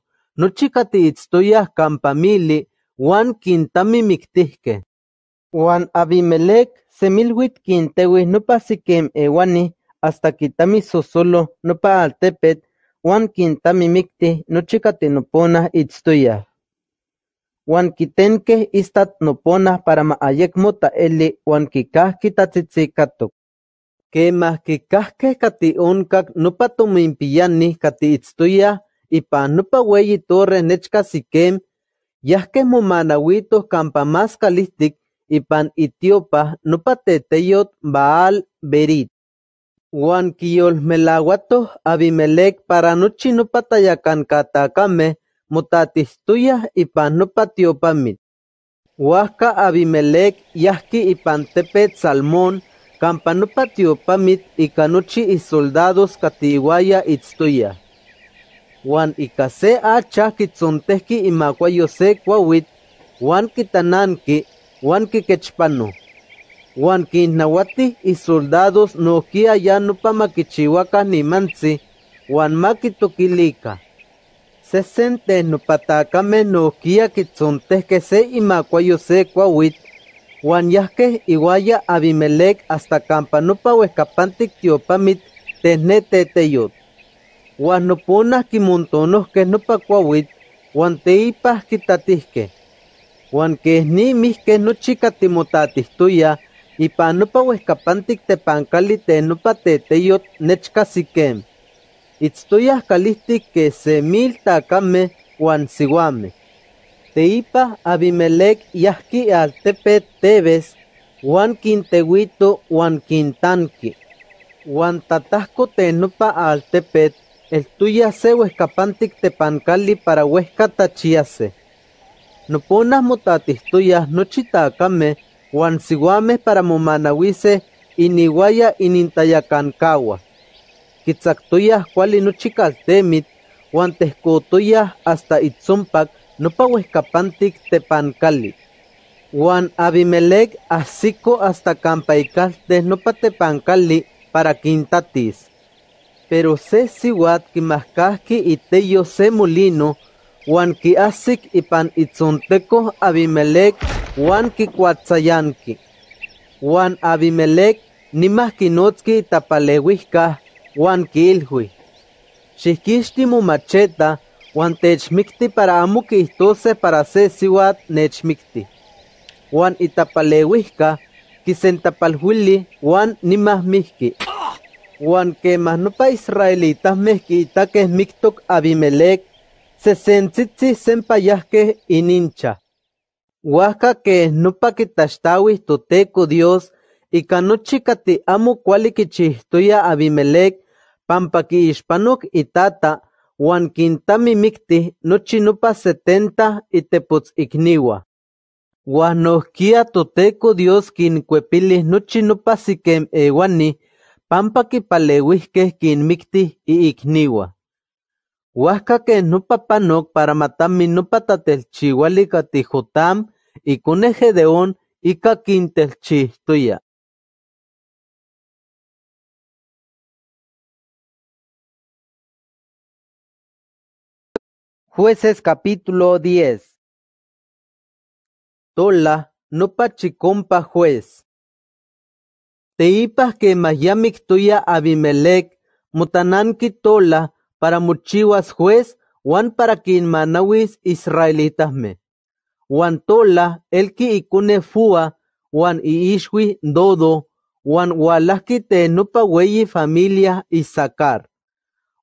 itstoyas campamili, kampamili quintami mictisque. Juan Abimelec semilhuit no no sikem ewani hasta solo no pa altepet no no no pona itstoyas. Wankitenke istat noponah para maayecmo que uan quicahqui tatzitzicatoc. Quemah quicahqueh cati oncac nopa tominpiyanih cati pan ipan nopa ueyi torre nechcasiquem, yahqueh manawito campa mas calihtic ipan no nopa teteyot Baal Berit. Uan melaguato Abimelec para nochi nopa katakame, Mutatis ipan nopa tiopanmitl. Huasca Abimelech yahki ipan tepe Salmón Campanupatiopamit, ikanuchi y soldados y soldados Wan Juan ika a achaj y kwawit se Juan kitananki, Juan kikechpano. Juan kinawati y soldados no kia ya no ni mansi, Juan makitokilika. Sesen que nopatakame nohkia que se imakuayo se kwawit que yahkeh iguaya Abimelec hasta campa nopa uehcapantic tiopamit Juan juan teteyotl. Uan ni que que no uan no kitatihkeh. y tuya y nochi no ipan nopa te no patete nechka Estoy calistic que semil takame Te Teipa Teipa abimelec yahki al tepe tebes juan guanquintanqui. juan quintanqui. no tatasco tenupa al tepet el tuya se huescapantic para huesca tachiase. No ponas motatis tuyas no chitacame para momanawise, iniguaya inintayacancawa. Kitzaktuyaj no de kaltemit, uan tehkotuyaj hasta pago nopauejkapantik tepancali. Juan Abimelech asico hasta campaikas nopa tepancali para quintatis. Pero se siwat y teyo se molino, Juan y ipan itzonteco Abimelech, Juan kikuatzayanki. Juan Abimelech nimás y tapalehuiscas Juan Shikishti mu macheta, Juan techmicti para amo se para se siwat nechmicti. Juan itapalehuisca, quisentapalhuili, Juan nimahmihqui. Juan no pa israelitas mixtok abimelech se se si sempayaske y nincha. Huasca que nopa to Dios, y Kanuchikati amu amo cuali ya ispanok itata uan no nochi nochinupa setenta y ikniwa. Uan toteko Dios nochi no sikem ki palewiske pampaki y igniwa Uajka que no panok para matami No tatelchiuali y otam deon y ika Jueces capítulo 10 Tola NO pachicompa juez Te Teipas que mayamik tuya Abimelech mutananki tola para muchiwas juez WAN para quien manawis israelitasme. WAN tola elki ikune fua WAN iishwi dodo WAN walaski te nupa familia y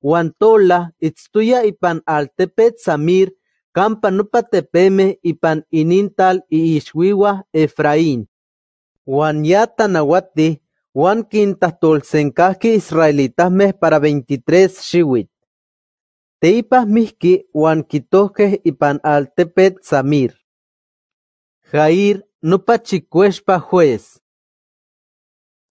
Huantola itztuya ipan altepet Samir campa nupatepeme y ipan inintal y Ishwiwa Efraín. Tanawati, Juan Quintas, tolsenkaski israelitas mes para 23, Shiwit. Teipas, miski, y pan ipan altepet Samir. Jair nopa Pajuez. juez.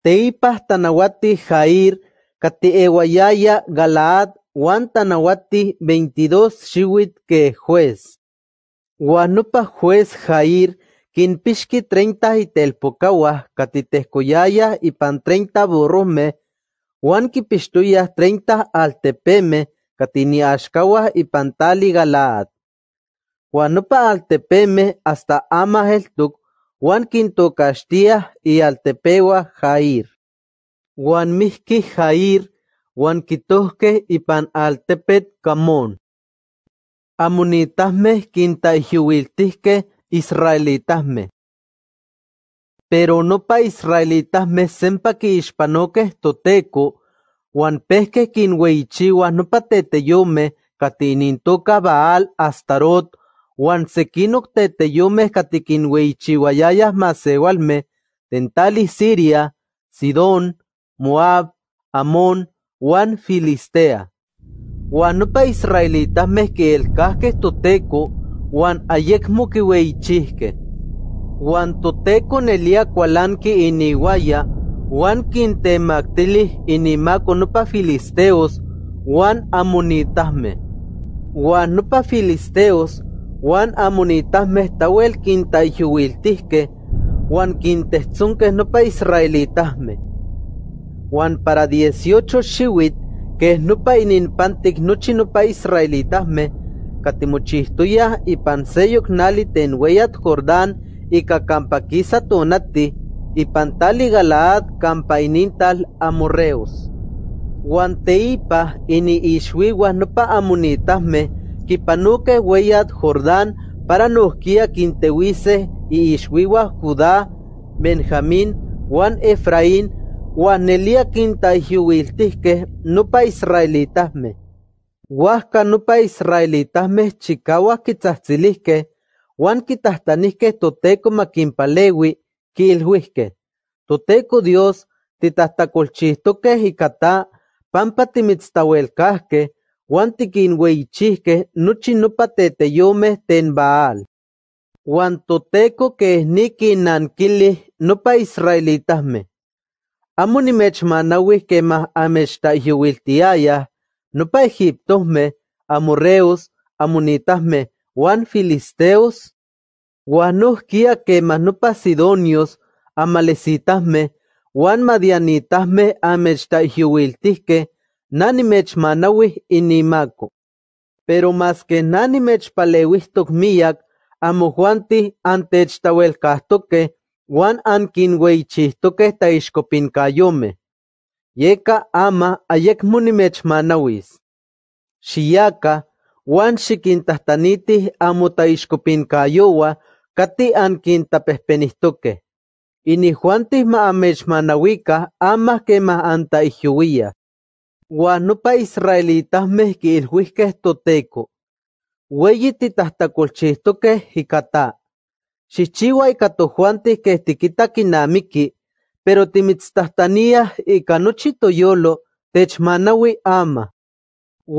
Teipas Tanawati Jair Catiehuayaya, Galaad, uan 22 veintidós shiwit que juez. Guanupa juez Jair quinpixki treinta pan y pan treinta Juan uan 30 treinta kati y y Pantali Galaad. Altepeme altepeme tepeme hasta Quinto uan y altepewa Jair. Juan mihki Jair y y altepet camón kamon. quinta y huiltisque israelitasme, Pero no pa israelitasme sempa toteco juan Pesque no no patete yome catinintoca Baal Astarot Juan uan sekinok teteyomej yayas dental y Siria, Sidón, Moab, Amón, Juan Filistea. pa israelitas el casque toteco, Juan ayekmo que Juan toteco nelia y iniguaya, Juan quintemactilis no pa filisteos, Juan amonitasme. Juan pa filisteos, Juan amonitasme estahuel jubiltisque, Juan pa pa israelitasme. Juan para dieciocho shiwit que nopa ininpantic nochi nuchi israelitasme, israelitasme y y en ten weyat Jordán y Cacampaquisa kisa tonati, y pantali Galaad kampa inintal amorreos. Juan teipa ini pa nopa me kipanuke weyat Jordán para nosquía quintewise y ishwiwa Judá, Benjamín, Juan Efraín, quinta no no pa israelitasme huasca no nopa Israelitasme chicawa kitzahtzilihqueh uan kitahtanihqueh toteco maquimpalewi, kilhuisque. Toteco Dios que jicata, pampa no no no patete yo me ten Baal. Juan toteco no pa Israelitasme amo nimechmanauij kemah no nopa me amorreos, Amunitasme, wan filisteos, uan quemas, no pasidonios, sidonios, wan madianitasme me amechtahyouiltijkej na manawih inimako. Pero más que na palewistok miyak, amo juantij Uan taishkopin kayome. yeka ama munimech manawis. Shiyaka, uan xikintajtanitij amo Kayowa kati Ini Inijuantij ma anta kema anta antaijyouiaj. Uan nupa Israelitas el toteko. estoteko titajtakolchijtokej ika hikata Xichiua y que que tikita kinamiki, pero timitstahtaniyaj y canuchi toyolo techmanawi ama.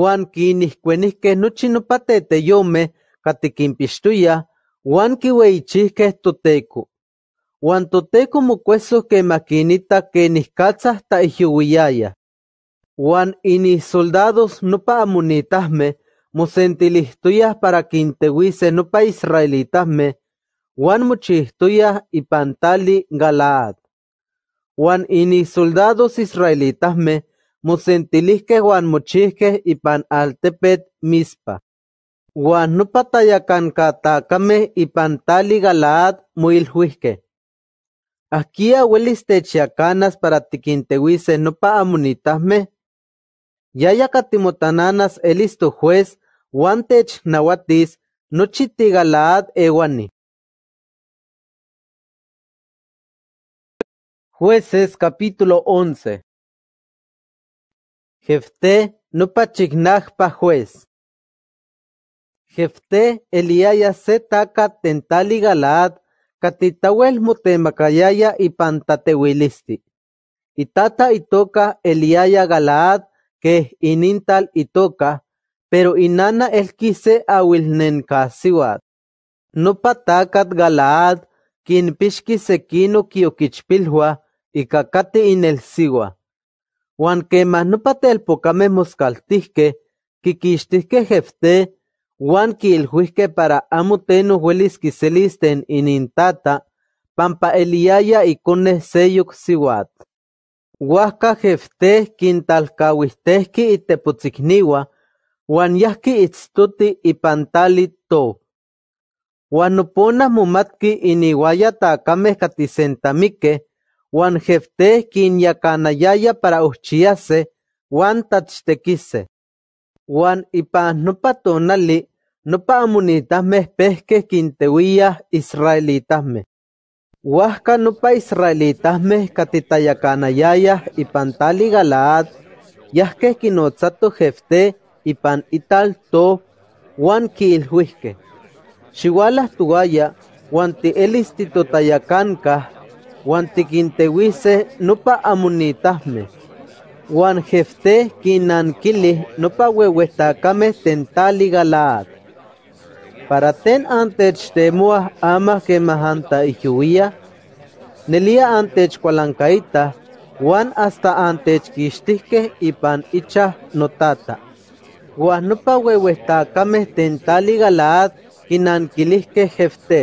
Uan no chino patete yome teteyomej Juan tikinpixtuyaj uan kiueichij como toteko. que maquinita que ni kinita hasta Juan y ni soldados no pa amunitasme, mosentilihtoyaj para quinteguise no pa israelitasme, Juan Muchistuya y Pantali Galaad. Juan ini soldados israelitas me Musentilisque Juan Muchisque y Pan altepet mispa. Juan no catacame y pantali Galaad juisque. Aquí uelis techiacanas para no pa Ya nopa amonitasmeh. elisto elis Juan tech chiti no e Guani. Jueces capítulo 11 Jefté no pa juez. Jefté eliaya se taca tentali galaad, catitawel mutemacayaya y pantatewilisti. Itata toca eliaya galaad, que inintal itoka, pero inana elquise siwad. No patacat galaad, quien pishki sequino in el no pate el pocame nopa quiquistisque jefte, jefte, jeftej, el kiiluijkej para amo huelis oueliskiselis y inintata, pampa eliaya y seyuk siwat. yoksiuatl. jefte, jeftej y y uan yajki itstuti ipantali to. Uan mumatki momatki iniuaya catisenta mique. Juan ya yaya para ujchiase wan tachtekise. Juan ipan nopa mes pesque amonitajmej israelitas me israelitasme. no nopa ya katitayakanayayaj ipan tali Galaad, no kinotsato jefte ipan ital to juan kiilhuijkej. Xiualaj tuaya el instituto tayakanka Juan tiquintehuise nupa amunitasme. no pa pa nupa ten tentali galaat. Para ten que mahanta y ihyuiah, nelia antechcualancaitah, Juan hasta y ipan icha notata. Uan nupa ueuehtakameh tentali galaat quinanquilihqueh jefte.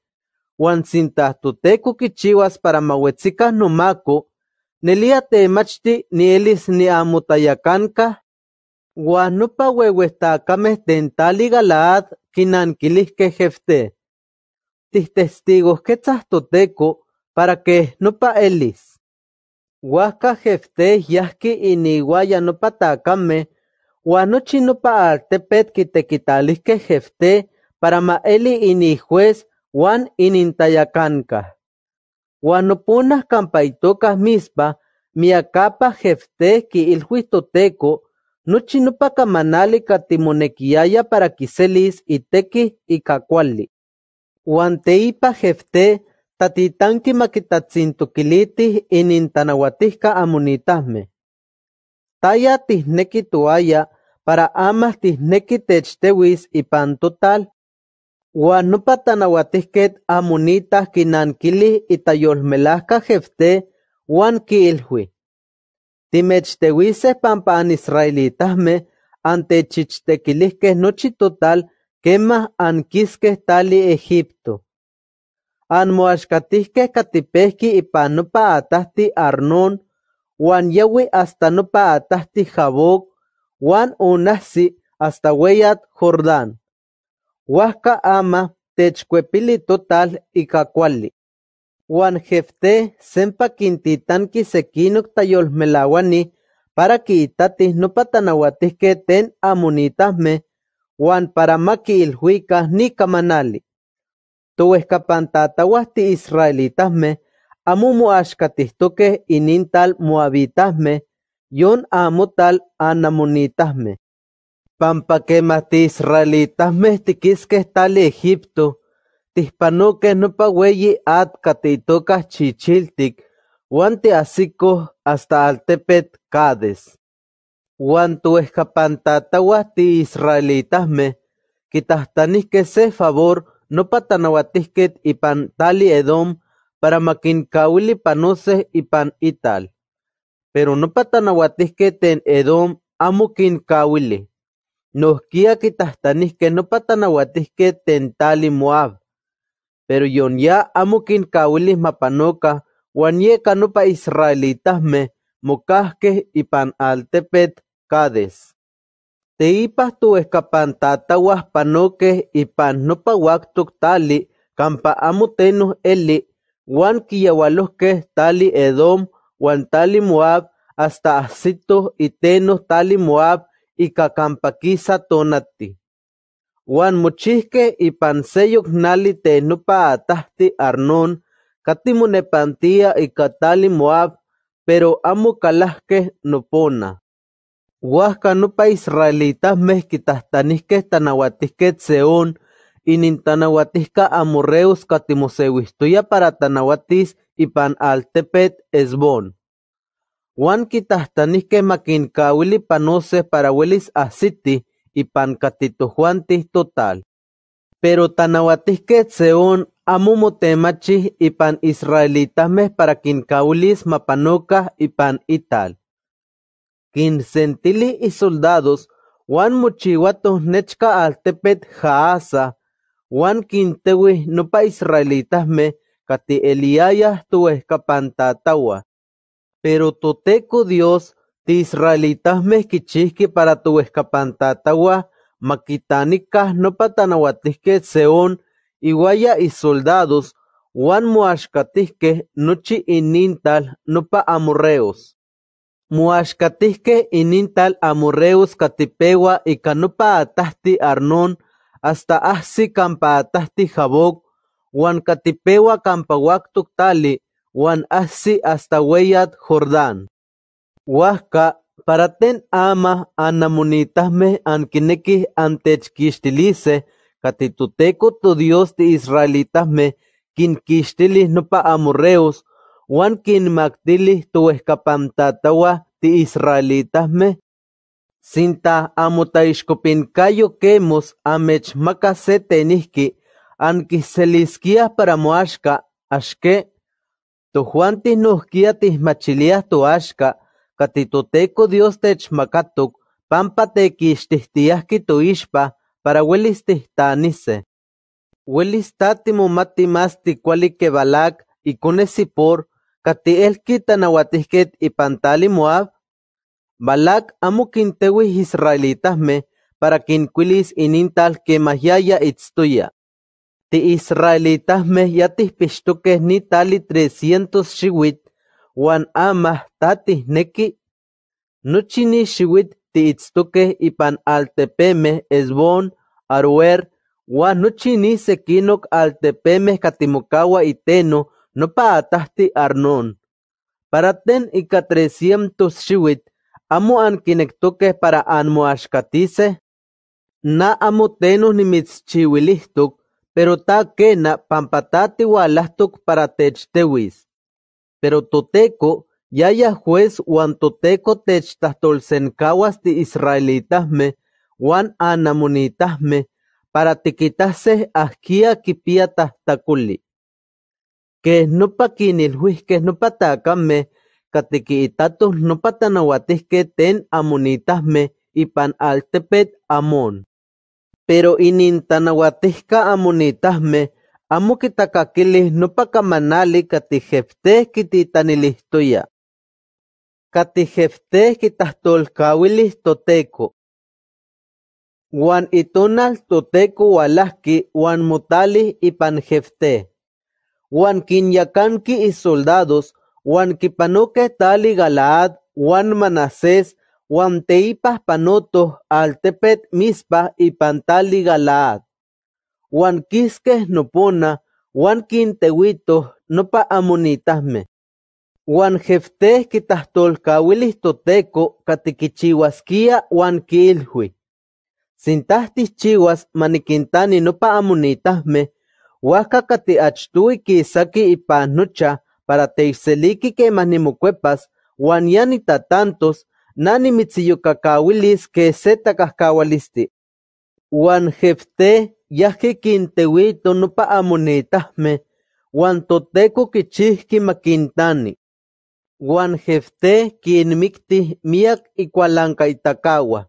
que chivas para pa nomako, nelia temachti nielis niamotayacancaj uan nopa jefte. que Galaad Tis quechas tu teco para que no pa elis. guaya no no chino nopa pa pet qui te te que jefte para maeli juez, Juan Inintayacanca. Juan noponaj campaitocas mispa que il juistoteco no chinupa camanali katimonekiaya para y y y y Juan teipa jefte tatitanki y nintanawatisca amunitasme. Taya tisneki tuaya para amas techtewis y pan total Uan nopa tlanauatijkej amo nitaj kinankilij itayolmelajkaj jeftej uan kiilui. me, ante Nochitotal que nochi total que tali Egipto. An Katipeski y Panopa Atasti Arnon Juan Yewi hasta Nupa atasti Jabok Juan unasi hasta Weyat Jordán. Huasca ama techquepili total y cacuali. Juan jefte sempa qui sekinok melawani, para no nopa que ten amunitasme Juan para ma ni nika manali. Touejkapantatauaj Israelitasme, amu moaxkatijtokej y inintal yon amotal tal Pampa Israelitas que que tal Egipto, tihpanuques no atcate y tocas chichiltic, guante asico hasta altepet cades. Israelitas me, tanis que se favor no patanahuatisquet y pan tali Edom para y pan y ital. Pero no patanahuatisquet en Edom Amukin muquincawili. Nosquia no patanahuatis ten tentali Moab, pero yon ya amo wanieka mapanoka uan y opa altepet y pan tu Cades. Teipah y pan no nopa waktuk tali campa amo tenos eli uan que tali Edom guantali Moab hasta y tenos tali Moab y cacampaquisa tonati. Juan y y se nali te nupa Arnon, Arnón Nepantia y Katali Moab, pero amo Nupona. nopona. nupa nopa mezquitas tanisque tanawatisquet Seón, y amorreus catimo seguistuya para y pan altepet esbon. Juan que kitahtanihkej kawili Panose para y Pan ipan tis total. Pero tlanauatijkej tseon y pan ipan me para mapanoka y pan ital. y soldados, Juan muchihuato nechka altepet jaasa no pa' Israelitas me kati kapanta tawa pero toteco Dios Israelitas mezquichisque para tu escapantatagua, maquitanicas no patanahuatisque seón y soldados, Juan muashkatisque, nochi inintal nopa amorreos. Muashkatisque inintal amorreos katipewa y canopa atasti Arnón hasta ahsi campa atasti Jaboc Juan catipegua campa Juan así hasta Weyat Jordán. Huasca para ten ama anamunitasme ankinekij antechkixtilisej catituteco tu Dios de Israelitasme no pa amorreus, nopa tu tu escapantatawa de Israelitasme sinta amotaichkopinkayo kemos Amech se tenisqui, ankijseliskiaj para Muashka, ashke Tojuan tinoijkia tikmachiliaj toaxka katitoteko Dios techmakatok panpa tekixtijtiajki ishpa, para uelis tijtlanistej. Uelis ta timomati mas tikuali kebalak ikonej sipor katielki tanauatijkej i Moab. Balak amo Israelitas me, para quinquilis inintal tal majaya itstuya. Israelitas yatis ni ni nitali trescientos wan amas tati neki, shiwit ti pan ipan es Esbon, Aruer wan katimokawa y teno no iteno patasti Arnon. Para ten ika trescientos shiwit, amo ankinektokej para anmoaxkatisej, na amo ni nimitschchiuilijtok pero pan pampatati walastuk para Pero ya yaya juez uan toteko techtlahtlolsenkauas israelitasme uan anamunitasme para te quitasse asquia kipia no Keh nopa que no patacame, no no ten que ten y pan altepet amon pero inintanahuatihca amonitajmeh amo quitacacquilih nopa camanali catihevteh kititanilistoia que quitahtolcauilih toteco. Juan itonal toteco ualahqui y motalih ipan panjefte. y soldados, isoldados wan tal tali Galaad Juan manases. Huanteipas panotos altepet mispa y pantali galaad. Huan nopona, huan no nopa amonitasme. Huan jeftes quitahtolcauilistoteco catiquichihuasquía huan quilhui. Sintahtis chihuas maniquintani nopa amonitasme, huasca catiachtui y y nocha para teixeliki que Juan yanita tantos. Nani que ke kajkaualisti, seta Wan listi. kinteuito nopa amo amonetahme. Wan toteko kichiski makintani, Wan jefte kinmiktij miak itakawa.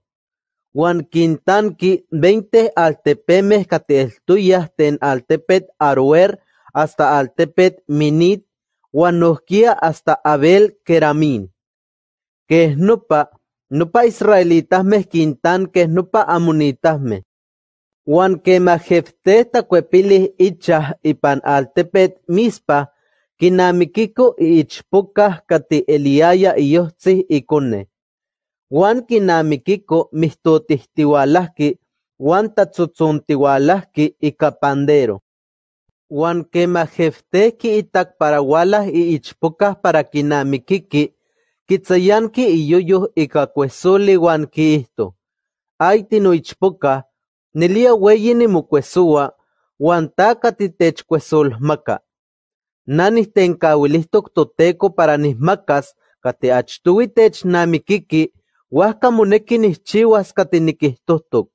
Wan kintanki altepemes altepemej katieltuyaj ten altepet aruer hasta altepet minit wanokia hasta Abel Keramin. Que Keh nopa mezquintan, que y nopa Juan Uan kemajeptej y ichaj ipan altepetl mispa, kinamikiko y katieliaya y ikonej. Juan kinamikiko y y Juan Juan que Uan tak itak y iichpokaj para kinamikiki Quitzayanque iyoyo ika kuejsoli uan kiijto, Nelia noichpoka, nilia Wanta Kati uan taka tenka ulisto toteko para Nismakas, kate achtoui Namikiki, muneki moneki nikchiuas kate nikijtojtok.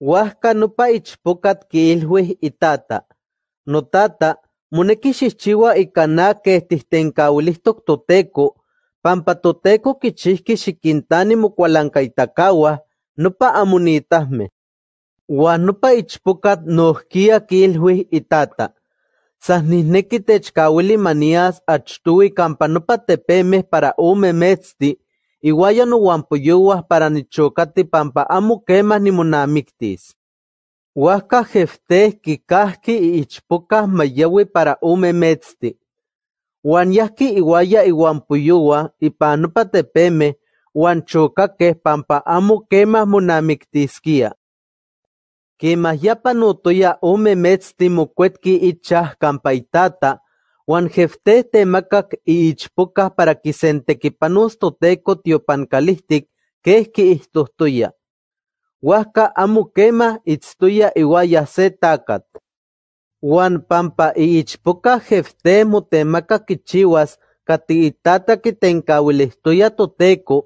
Huasca nopa ichpokat kiiluej itata, tata, muneki shichiwa ika estistenka ulisto toteko Pampa oquichihqueh no pa pa nupa no pa pa ichpoka nohkia y itata, san Techkawili manias kampa campa pa tepemes para ome metzti no nouampoyouah para nichokati pampa amo kemah Waska Heftes Kikaski y ichpokaj para Ume Uan y iguaya iuan y ipan nopa tepemej uan chokakej pampa amo quemas monamiktiskia. Kemaj yapa notoya ome y ichaj kanpa itata uan macac y iichpokaj para que es kejki ijtojtoya. amu amo amu itztoya iuaya se takat. Pampa que panpa estoy jeptemej kichiwas kati itata kitenkauilijtoya toteko,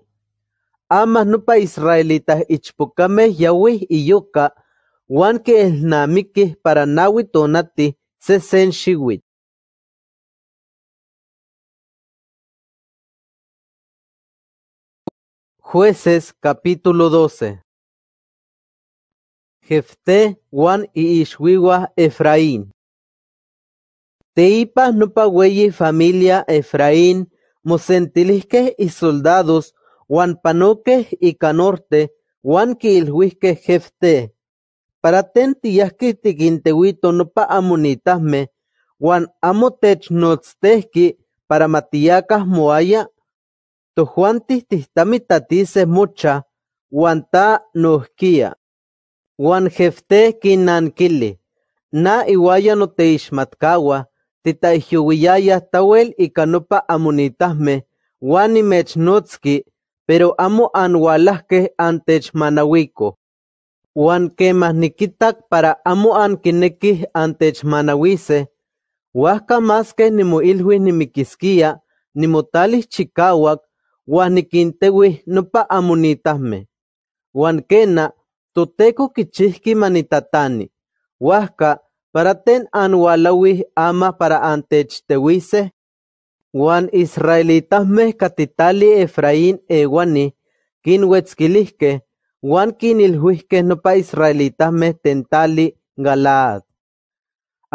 amaj nopa israelitaj ichpokamej Juan iyoka es keelnamikij para Nawi tonati se sen Jueces capítulo 12 Jefté y Ishwiwa Efraín. Teipas no familia Efraín y soldados, Juan panoques y canorte, Juan Kilhuisque Jefté. Para ten no no pa Juan Juan Amotech para matiacas moaya To tihtijtami mocha Juan ta Kinan Kili na te Matkawa titaihyouiyayah tawel ika amunitasme. amunitasme Juan notski. pero amo Juan manawiko. Juan kemah nikitak para amo ni antechmanauisej, ni maskej chikawak, nimikiskia, ni ni uan no nopa amunitasme. Juan kena Toteco kichiski manitatani, Huasca, para ten anualawi ama para Juan israelitas me katitali Efraín euanij Juan pa no nopa ten tentali Galaad.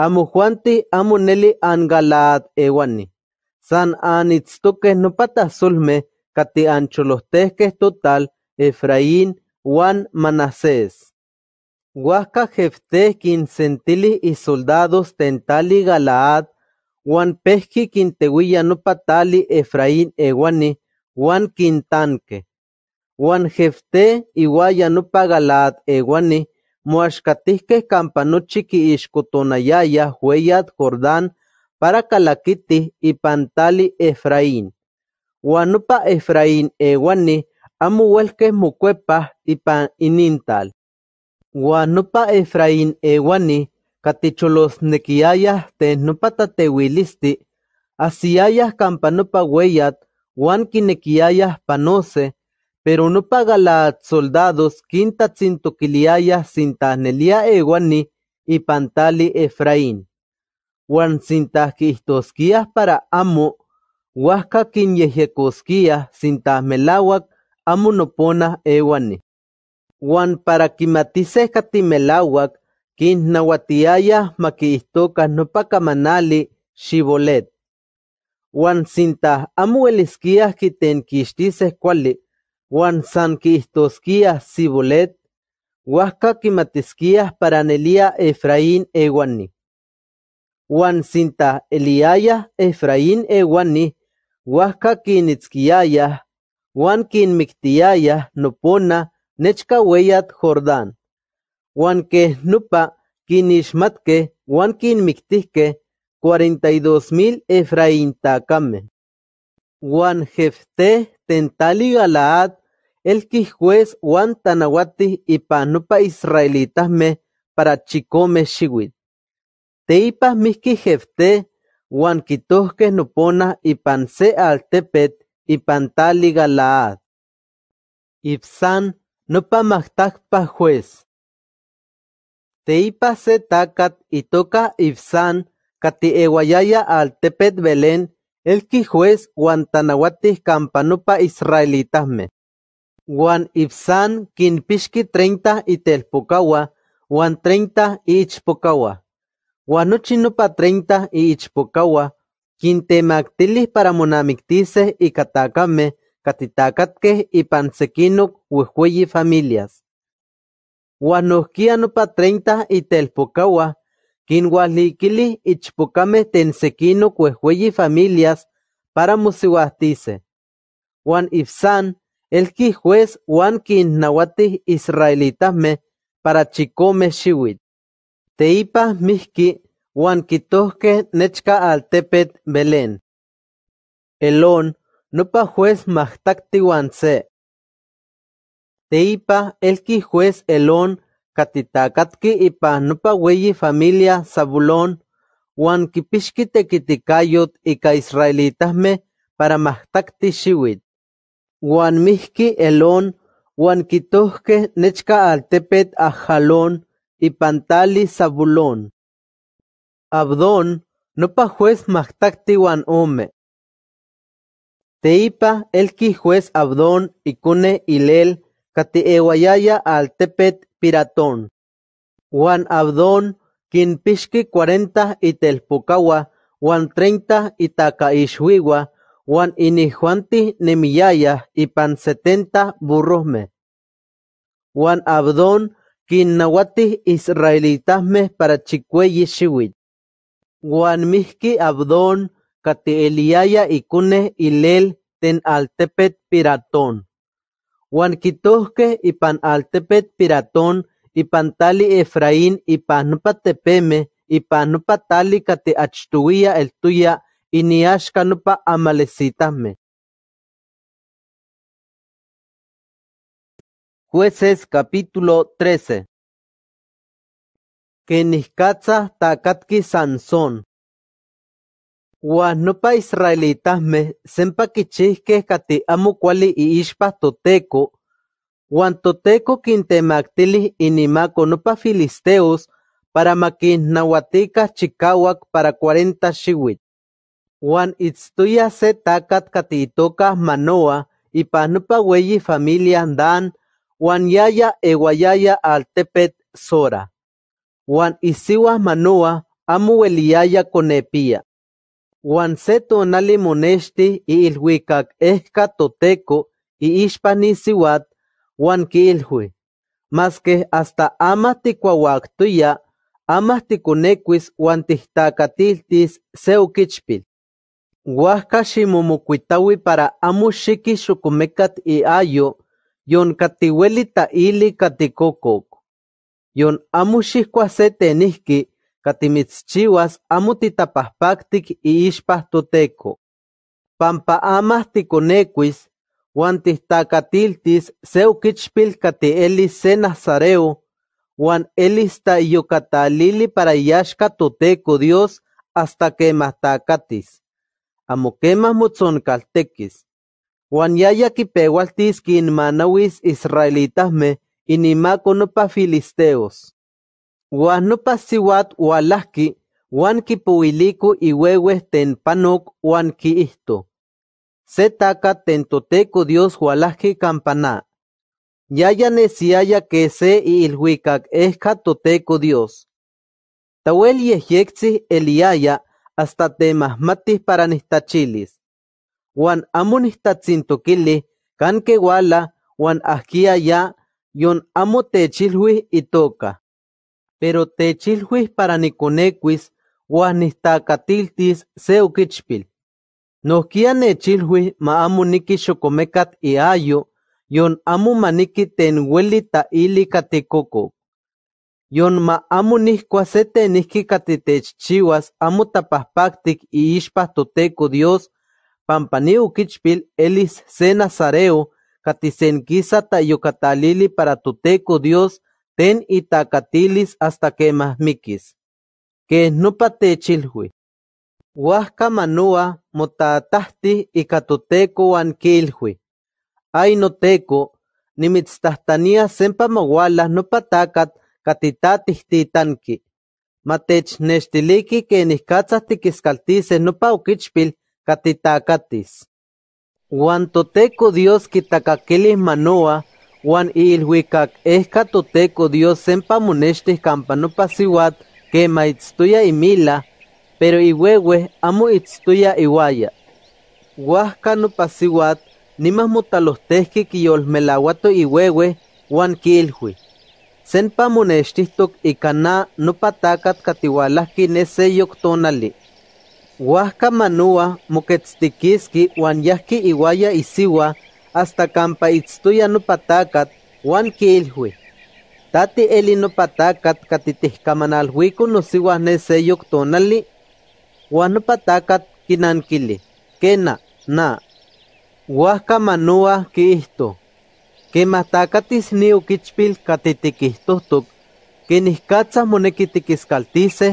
Amo Juanti amo neli an Galaad San san no nopa ancho kati ancholohtejkej total Efraín Juan Manasés. Huasca Jefte quincentilis y soldados tentali Galaad, Juan pesqui quintehuilla no Efraín eguani, Juan quintanque. Juan jefte iguaya no eguani, moashkatisque, campanuchiqui ishcotonayaya hueyat Jordán, para Kalakiti y pantali Efraín. Juanupa Efraín eguani, amo uelqueh y pan inintal. Uan nopa Efraín ewani, katecholosnekiayah ten nopa tateuilisti, asiayah campa nopa ueyatl uan panose, pero nopa soldados kintatzintoquiliayah e guani, y pantali Efraín. sintas sintahquihtoskiah para amo, uajka sin tasmelawak Amunopona nopona Wani. Juan para Katimelawak katimelauak, quien no nopanka manali shibolet. sinta sinta amo kiten kiten kixtisej kuali, Juan san kiijtoskiaj sibolet, que kimatiskiaj para nelia Efraín Ewani, Juan sinta Eliaya Efraín Ewani, uajka kinitzkiayaj Juan no pona nopona Weyat Jordán, Juan que Nupa kinixmatkej Juan kinmiktijkej cuarenta y dos mil Efraíntakamej, Juan Jefte tentali Galaad el y juan tanawati nopa israelitasme para shiwit. Teipas miski miki Juanquitosque quitosque pona y pan se tepet y NO PA nopa PA juez. Teipa se toca Ipsan kati eguayaya al Tepet Belén, que juez Guantanaguatis campanopa israelitasme. Juan ipsan kinpiski treinta telpokawa, guan treinta y ichpokawa, NO treinta y ichpokawa para monamictise y Catacame, catitacatque y Pansequino uejueyi familias. Guanosquiano 30 y treinta quien kili y chpocame tensequino familias para Juan Juan ifsan qui juez uan israelitasme me para chikome shiwit. Teipa miski. Juan Quitoque, nechca Altepet, Belén. Elon nopa juez Mahtakti uan se. ipa elqui juez Elon Katitakatki ipa nupa y familia Zabulón Juan quipixqui tequiticayot ica Israelitasme para Mahtakti Shiwit. Juan Mihki Elon Juan Quitoque, nechca Altepet, Ajalón Ipantali Sabulon. Zabulón. Abdon, no pa juez majtacti wan ome. Teipa ki juez Abdón ikune ilel ewayaya al tepet piratón. Juan Abdón pishki cuarenta itelpucaua, Juan treinta ishwiwa, Juan inihuanti nemiyaya pan setenta burrosme. Juan Abdón nawati israelitasme para chikwe Juan Uanmihki abdon y y ilel ten Altepet piratón. Juan y ipan Altepet piratón ipan tali Efraín y nopa tepeme ipan panupa tali achtuía el tuya y niashcanupa amalecitameh. Jueces capítulo 13 que takatki takatki Sansón. Guanupa Uan nopa sempa que kati amo kuali toteco, toteko, toteco toteko maktili inimako nopa filisteos para nahuatica chikawak para cuarenta shiwit. Guan itztoya se takat kati manoa pa pa weyi familia Dan, uan yaya guayaya e tepet Sora. Isiwa manua amu amu ueliaya konepia. seto se tonali i ilhuikak ejka toteko iixpaj siwat uan hasta hasta hasta amaj tikuauaktoya, amaj tikonekuis Juan tihtakatiltis seu Juan para shukumekat i ayo yon katiwelita ili katikoko Yon amo xijkuaj se amuti tapaspaktik y titapajpaktik Pampa Pampa Pampa amaj tikonekuis uan tijtakatiltis lili okichpilka se Nazareo elis ta para yashka toteko Dios hasta kemajtakatis, amo kemaj motzonkaltekis, uan manawis no pa filisteos. siwat nopa Guan ki puiliku y huehues ten panoc ki isto. Se taca ten toteco Dios ya campaná. Yaya siaya que se huicac esca toteco Dios. Tawel yehyektzi eliaya hasta temas para nistachilis. Guan amo kili, canque guala huan ya Yon amo y toca, pero techilhuis para nikonecuis uan nihtlakatiltis se no Nohkia ma amo niki y ayo, yon amo maniki ten ta ili Yon ma amo nihkua te tenihki chiwas amo y y toteko Dios, pampani Kichpil elis se ta tayucatalili para teco Dios ten itakatilis hasta quemahmiquis. Que pate chilhui. Huasca manua motatahti ica an kilhui. Ay ni nimitstahtania sempa mogualas nopa tacat Matech nestiliki que nihcatzas tiquiscaltise no oquichpil catitacatis. Guantoteco Dios quitacaquilis manoa, guan ilhuicac es Dios sempa muneshti campano que quema itztuya y mila, pero iwewe amo itztuya ihuaya. Huasca no nimas motalostesque quillolmelahuato ihuehue, Juan quilhui. Sempa monextis toc icana no patacat kinese quines tonali. Huasca manua moquetztiquisqui Wanyaski Iwaya Isiwa Siwa hasta campa itztuya patakat Juan Tati eli Nupatakat no siwa ne seyoc tonali uan patakat Kinankili, Kena na. Huasca manua quihto. Quemahtacatis niu quichpil ke monekitikiskaltise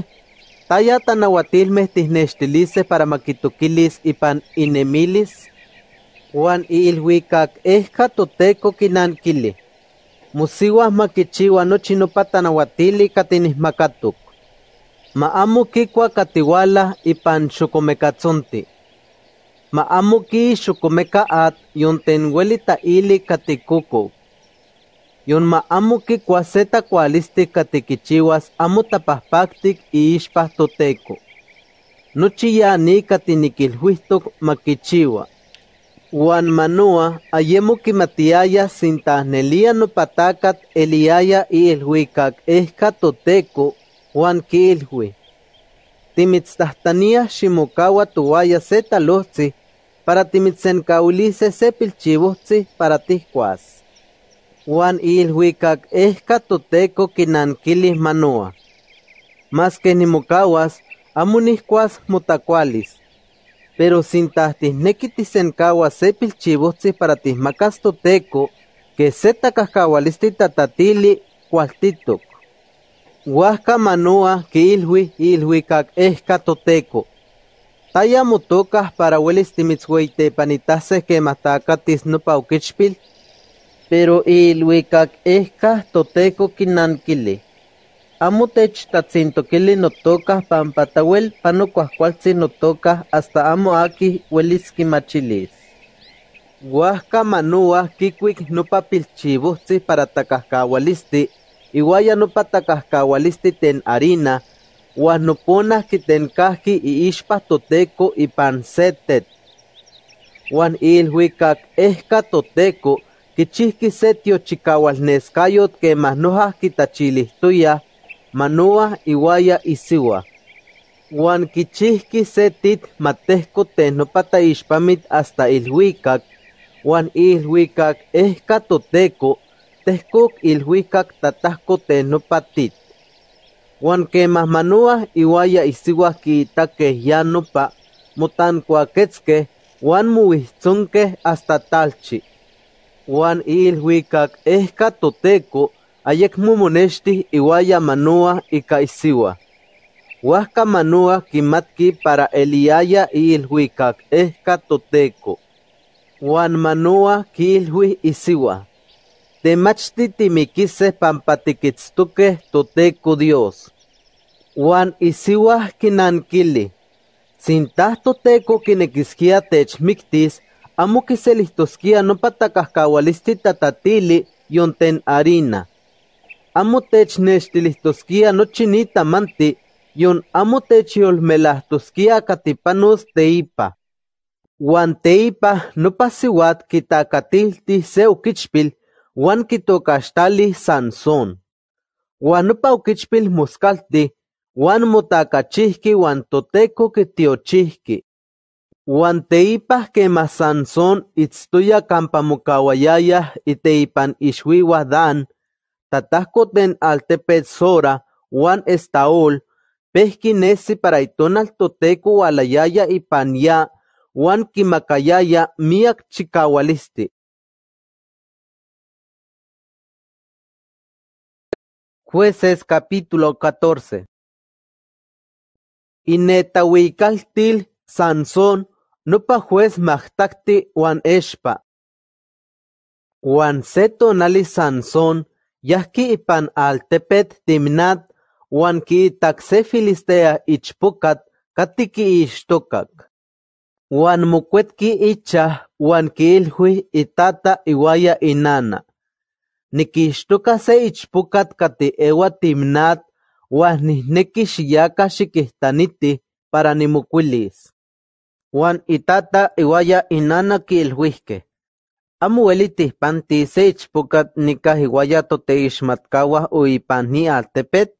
Taya tanahuatilmeh tihnextilises para maquitoquilis ipan inemilis, uan iilhuikak kinan toteko kinankili. musiwas no no nopa makatuk maamu Maamo kikua pan ipan katsunti. Maamo ki xokomeka at ili katikuku. Yon ma amo amu kualistik katikichiwas amo tapajpaktik y toteko. Nochi ya ni tinikilhuistok makichiwa. Juan Manoa, ayemo kimatiaya no patakat eliaya y elhuikak esca toteco, Juan kilhui. Timitztahtania shimokawa tuaya setalozzi, para timitzenkaulise sepilchivozzi para tihkuas es es que toteco quinanquilis manoa. Más que mucawas amuniscuas motacualis. Pero sin nequitis en sepil chivostis para tis que seta cascahualisti tatatili cualtitoc. Huasca manoa que ilhui Ilhuicac es toteco. Taya motocas para huelis timitzhueite panitase que matacatis no pauquichpil, pero iluikak toteco no Amo pan notokaj panu no pano no toca hasta amo aquí uelis kimachilis. Uajka manua kikwik nopa pilchivohtzin para takaskawalisti, guaya nupa ten harina, uan que ten y y toteko pan setet. Uan es ehka que se tiochicaualnescayot quemah nohah quitachilihtoyah manua tuya, manua Juan kichihki se setit matehco matesco pata ispamit hasta Juan uan es catoteco, toteco, ten iluicac tatahco que más manua, manua manoah isiwa ki que ya nopa, Ketzke Juan muihtzonkeh hasta talchi. Juan Ilhuicac catoteco, toteco, ayecmo y guaya manua icaisiua. Huasca manua kimatki para eliaya ilhuicac es catoteco. Juan manua quilhui isiua. Temachti timiquise pampatiquitztuque toteco Dios. Juan isiua quinanquili. Sintah toteco quinequisquia miktis amo no nopa tatatili tatili yonten harina. Amo no chinita manti, yon amo techiolmelahtosquia catipanos teipa. Uan teipa kita siuatki ti se oquichpil, kito kitokastali san son. no nopa Muskalti, toteco Guanteipas quema Sansón san son y iteipan ixuiuaj Dan, tatajko tlen altepetsora estaol, pejki para itonal alayaya y ya Juan kimakayaya miak chicahualiste Jueces capítulo 14 Inetauikaltil Sansón pa juez wan wan espa. Wan seto nali Sansón yahki ipan altepet timnat wan ki takse Filistea ichpokat katiki mukwet ki icha, wan ki ilhui itata iwaya inana. Niki se ichpokat kati ewa timnat wan nihneki yakashikistaniti paranimukwilis. para Juan itata iguaya inana kiiluijkej. amo uelitijpanti se ichpokaj nikaj ishmatkawa uipani ni altepet.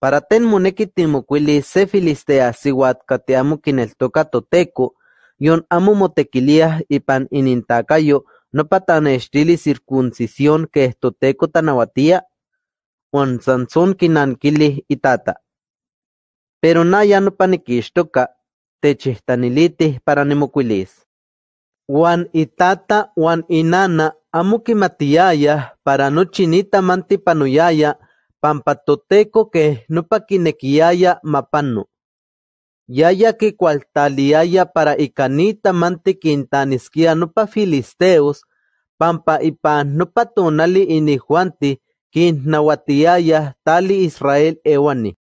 para ten moneki sefilistea se filisteaj siuatka kinel toka toteku, yon amu motequilia ipan inintakayo patane estili circuncisión que toteko abatía Juan sansón kinan kili itata. Pero na ya nopa para nemoquilis. Juan itata y inana amo paranochinita para chinita mantipanuyaya pampa toteco que no mapano. Yaya quicualtaliaya para icanita no pa filisteos pampa ipan pa tonali inihuanti quintnauatiayaj tali Israel Ewani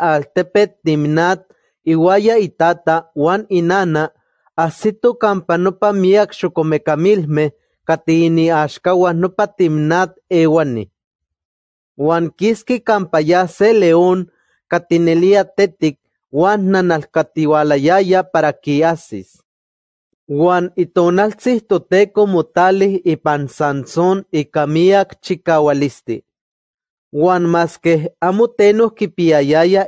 al tepet Dimnat, y y itata Juan inana Nana ompa nopa miak kamilme katini Ashkawa nopa Timnat wani. juan kiski campa se león katinelia tetik Nanal yaya para kiasis. Uan como mutali y pan Sansón y kamiak chikawalisti. Juan más que amo tenos y que que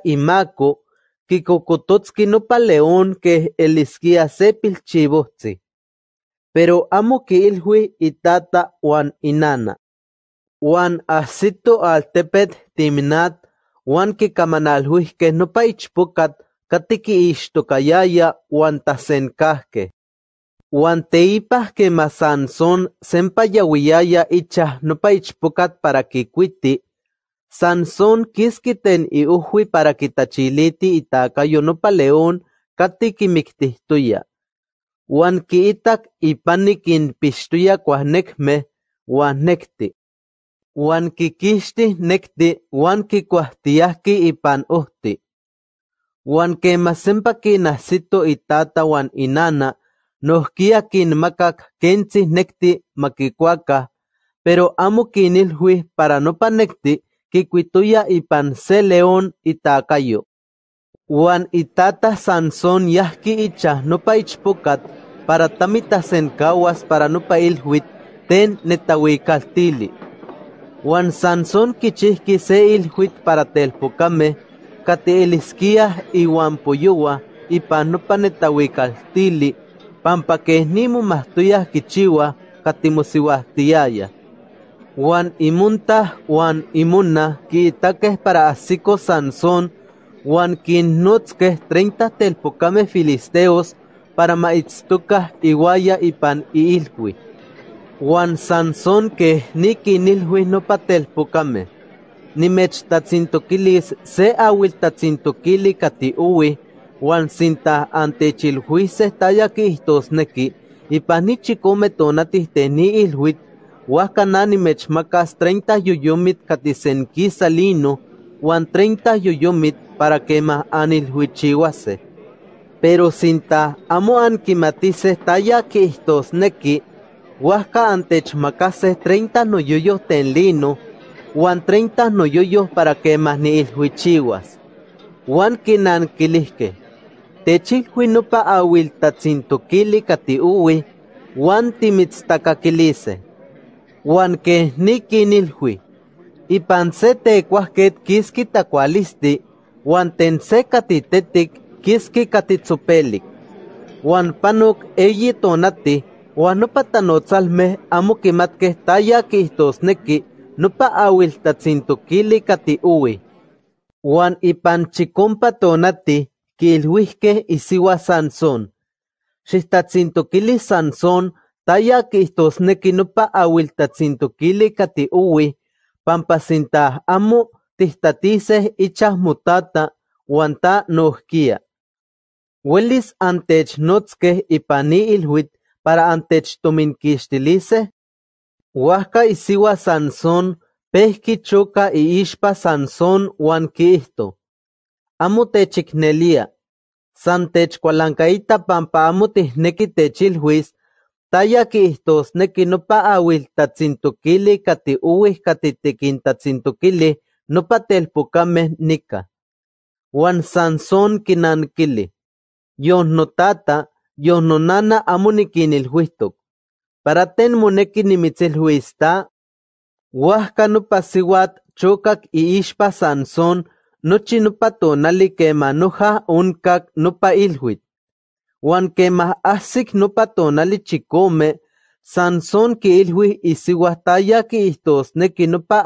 león que que eliskia sepil pilchiuohtzi, pero amo que y tata Juan inana. asito al tepet timinat uan kikamanalhuij katiki nopa Juan katikiixtokayaya Juan tahsenkajkej. que masan son senpa yauiyaya no pa paichpocat para que cuiti. Sansón kiskiten ujui para kitachiliti itaka yonopaleon katikimiktihtuyah. Wan kiitak pistuya kwa nekme, wan nekti. ki kisti nekti wanki pan ipan uhti. Uan kema sempa y itata wan inana nohkia makak kenzi nekti makikwaka, pero amo hui para nekti. Kikuituya ipan se León itakayo. Juan itata Sansón yahki icha nopa ichpokat para en senkawas para nopa ilhuit ten netauikaltili. Juan Sansón kichihki se ilhuit para kate i iwan poyoa ipan nopa netauikaltili pampa keh nimo kichiwa kichiwa Juan imunta Juan imuna quiitaques para asico Sansón, Juan quinnutzques treinta telpocame filisteos para maitztucas iguaya y pan y ilhui. Juan Sansón que ni quinilhui no patelpocame. kilis se ahuiltatzintoquili Ui Juan cinta ante chilhuise taya nequi y pan ni chicome ni Huasca treinta 30 yuyumit katisenki salino, treinta 30 yuyumit para anil huichihuase. Pero sinta amo talla taya neki, huasca antechmacase 30 noyuyos tenlino, uan 30 noyuyos para quemas niilhuichihuas. Uan quinanquilihque. Techilhuinopa ahuiltatzintoquili wan uwi, mit kilise uan que niki niluui, ipan se cuajet kiski Taqualisti, Juan ten se kiski tsupelik. Juan Panuk eyi tonati uan no tanotlalmeh amo kimatkeh taya awil tatsinto kati uwi, Juan ipan chikompa tonati y sanson. Sansón, kili Sansón Tayakijtosneki kati uwi pampasintah amu amo mutata mutata wanta wellis ta antech Uelis ipani ilhuit para antech huasca y isiwa Sansón Peski y ishpa Sansón wan kiijto. Amo techiknelia, Santech Kualankaita pampa amo Techilhuis, nupa awil tatsintukili kati ueuij no nopa telpukamej nika, yo no tata, yo no nana amo para Paraten moneki nimitsiljuista, no siwat chokak no san son nochi nopa tonali un unkak no pa Juan no Uan kemaj ajsik Sanson tonali chikomej san kistos kiiluij isiuajtaya kiijtosneki nopa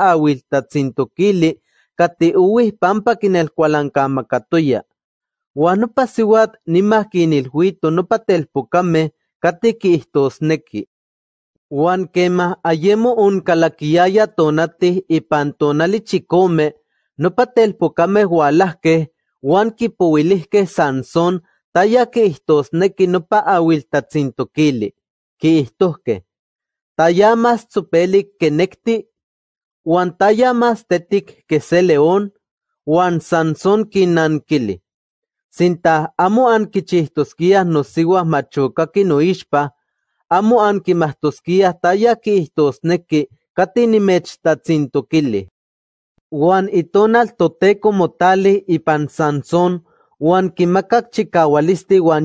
kili kati ni más que Uan nopa siuatl nimaj no nopa telpokamej kati neki. que y ayemo un tonatij tonati chicome chikome, patel telpokamej Juan que po san sansón. Taya que kijtosneki que Talla que. Taya mach que nekti. Wan taya más tetik se león san son kinankili. Sintah amo talla ki no ki amo ankimajtoskiaj taya mech tatsinto kili. Wan itonal tal y pan Sansón uan kimakaj Juan uan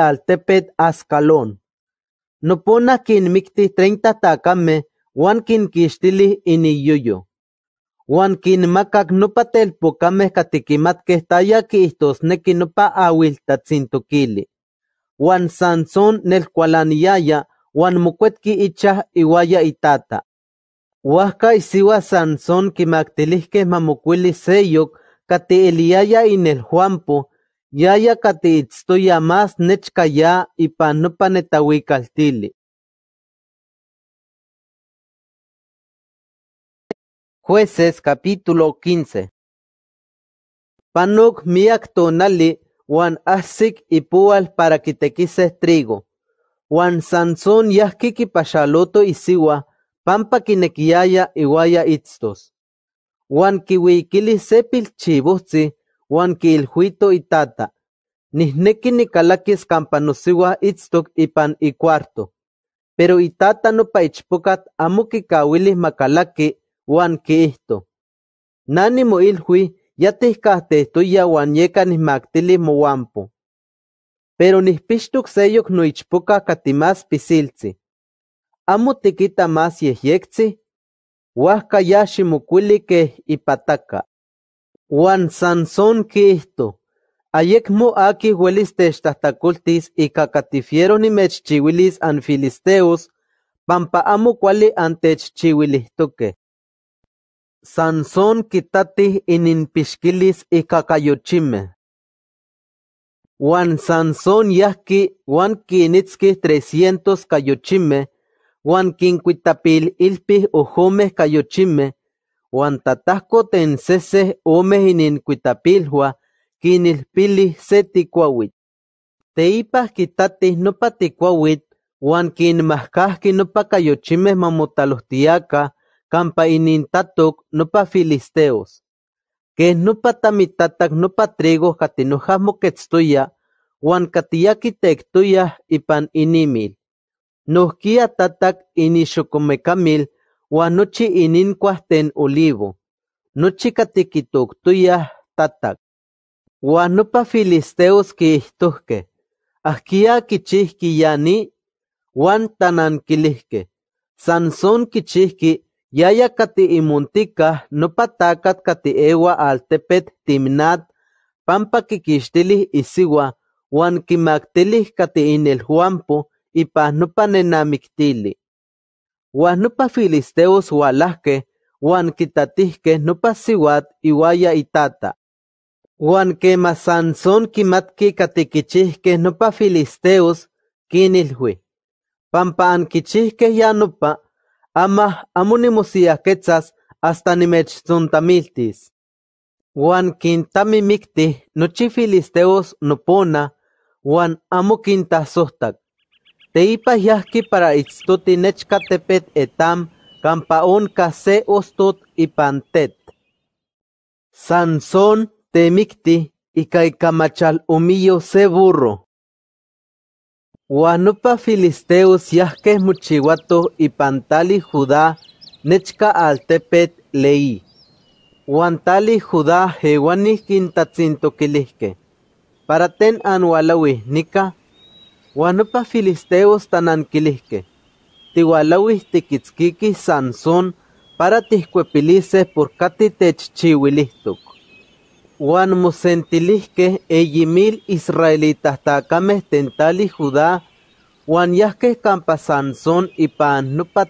al tepet Ascalón. Noponaj kinmiktij treintatakamej uan kinkixtilij Wan kin kinmakak nopa a katikimatkej taya kiijtosneki nopa auiltatsintokili. Uan san son nelkualaniyaya wan mukwetki icha iwaya itata. y siwa sanson son kimaktilijkej Mamukwili seyok el juanpo yaya y mas y ipan y netawikaltili. Jueces capítulo 15 Panuk miak tonali, Juan y pual para que te quises trigo. Juan Sansón pachaloto y siwa, pampa y guaya itztos sepil kiuikilij wan ki il huito itata. Nijneki nikalakis kampa siwa, itstok ipan cuarto. pero itata no ichpokatl amo kikawili makalaki ya te Na ya yatijkajtejtoya Juan yeka mo wampo. Pero nijpixtok seyok noichpokaj katimas pisilzi. Amo tikita mas yejyektzij Uajka que ipataka, Juan Sansón son ayekmo huelis uelis y y Kakatifieron y an filisteos amo kuali an techchiuilijtokej. sansón y kitatij ininpixkilis y kayochimej. juan sansón Juan juan trescientos quitapil kinkuitapil o ojomej cayochime, uan tatajko o ome inin kuitapiluaj kinilpilij se no Teipaj no no tikuauitl uan kinmajkajki no kayochinmej mamotalostiaca, kampa inintatuk no pa filisteos. no nupata no no trigo katinojaj moketstoya guan katiyaki y ipan inimil. Noijki tatak inixokomekkamil uan nochi inin ten Olivo, nochika ya tatak, uan nopa filisteos Askia Kichihki Yani, uan Tanan san Sansón kichihki, yaya imuntika, nupa takat ewa altepet timnat pampa kikixtilij Kati uan el juampo y pa' guan no nopa filisteos ualajkej uan no nopa nupasiwat iwaya itata. Guan que san son kimatki no pa filisteos Pampaan Pampa ankichijkej ya nupa, ama amo nimosiajketsas hasta mi Uan no chi filisteos pona, guan amo ipa yahki para nechka tepet etam, campa kase se ostot ipantet. Sansón y kaikamachal humillo se burro. Huanupa filisteos muchiguato muchihuato ipantali Judá, nechka altepet leí. Huantali Judá jehuanih Para ten anualawi nika, pa filisteos anquilisque. Tiualauis tikitskiki Sansón para tihcuepilice por Juan techchiuilihtuc. Huan y eyimil israelitas takames tentali Judá. Juan yaske campa Sansón y pan nupa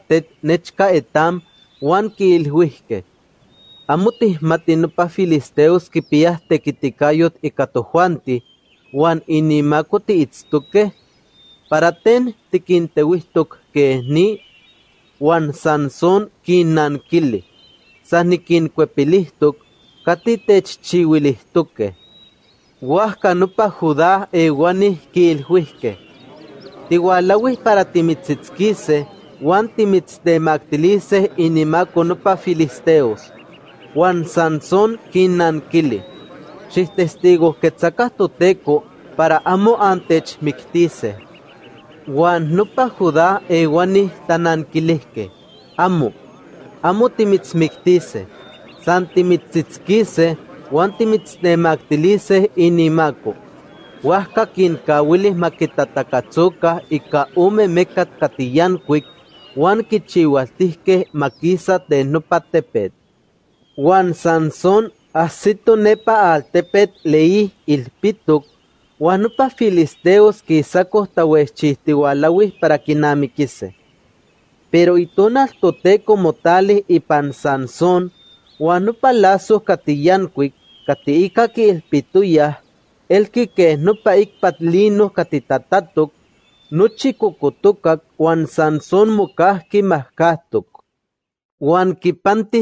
etam Juan kilhuisque. Amutis matinupa filisteos kipias tekitikayot y catojuanti. Juan inimakoti para ten tiquinteuistoc que ni kili, san son Sanikin san catitech no pa Huasca nopa Judá guanisquil e huisque, tigualawis para timitzitzquise, Juan y inimaco pa filisteos. Juan Sansón kille, Si testigos que teco para amo antech Nupajuda e Judá euanih Amu amo, amo timitzmictiseh, san Mactilise Juan timitznemaktiliseh inimako. Uajka kinkauilih y y ome mekatkatiyankuik Juan Juan makisa de Nupatepet. Nupatepet. Juan Sansón asito nepa altepet leih ilpituk pa filisteos quizá costahuechistihualauis para quise, Pero itonas toté como tales y pan Sansón, huanupa lazos catillancuic, catiica que espituya, el que que nupa icpatlinos no chico cocotucac, huan Sansón mucasqui mascastuc. Huan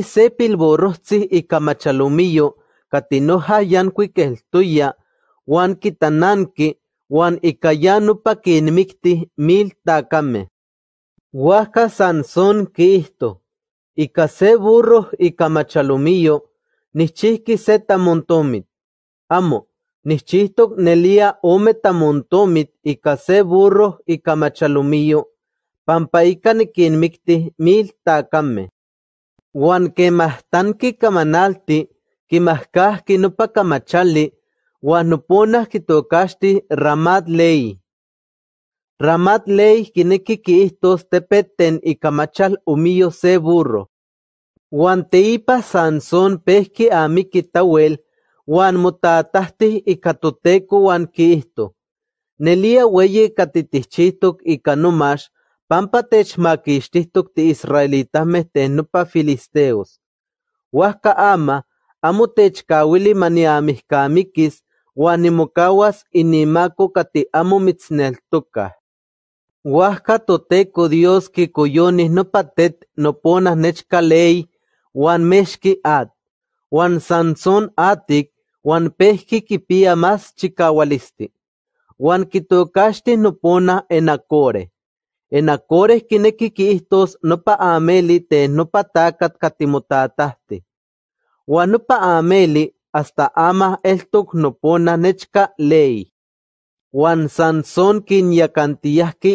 sepil borrosti y camachalumillo, catinoja yancuic el tuya, Juan kitananki Juan ikayanupa kinmikti Mil Takame. Huasca Sansón quisto, y casé burroh y machalomio, se tamontomit. Amo, nichisto nelia ome tamontomit burro se burroh ika Mikti Mil Takame. Juan que kamanalti, no pa kamachali, Ramat ley ramat Ramatlei quiniqui quiihtos tepeten y camachal humillo se burro. Guanteipa Sanson pesque Amikitawel, pehqui amikui tauel Nelia ueyi ika titihchihtoc ika Pampatech pampa israelitas Israelitas no filisteos. Waska ama amo techcauili amikis Uanimocauas inimaco amo toka Huasca toteco Dios no no ponas Nechkalei. uan mexki at, uan Sansón atic uan pejki quipia mas wan Uan Nopona Enakore. Enakore que quinequi no nopa ameli Te Nopatakat no no nopa ameli hasta ama tocno nopona nechka ley. Juan Sansón que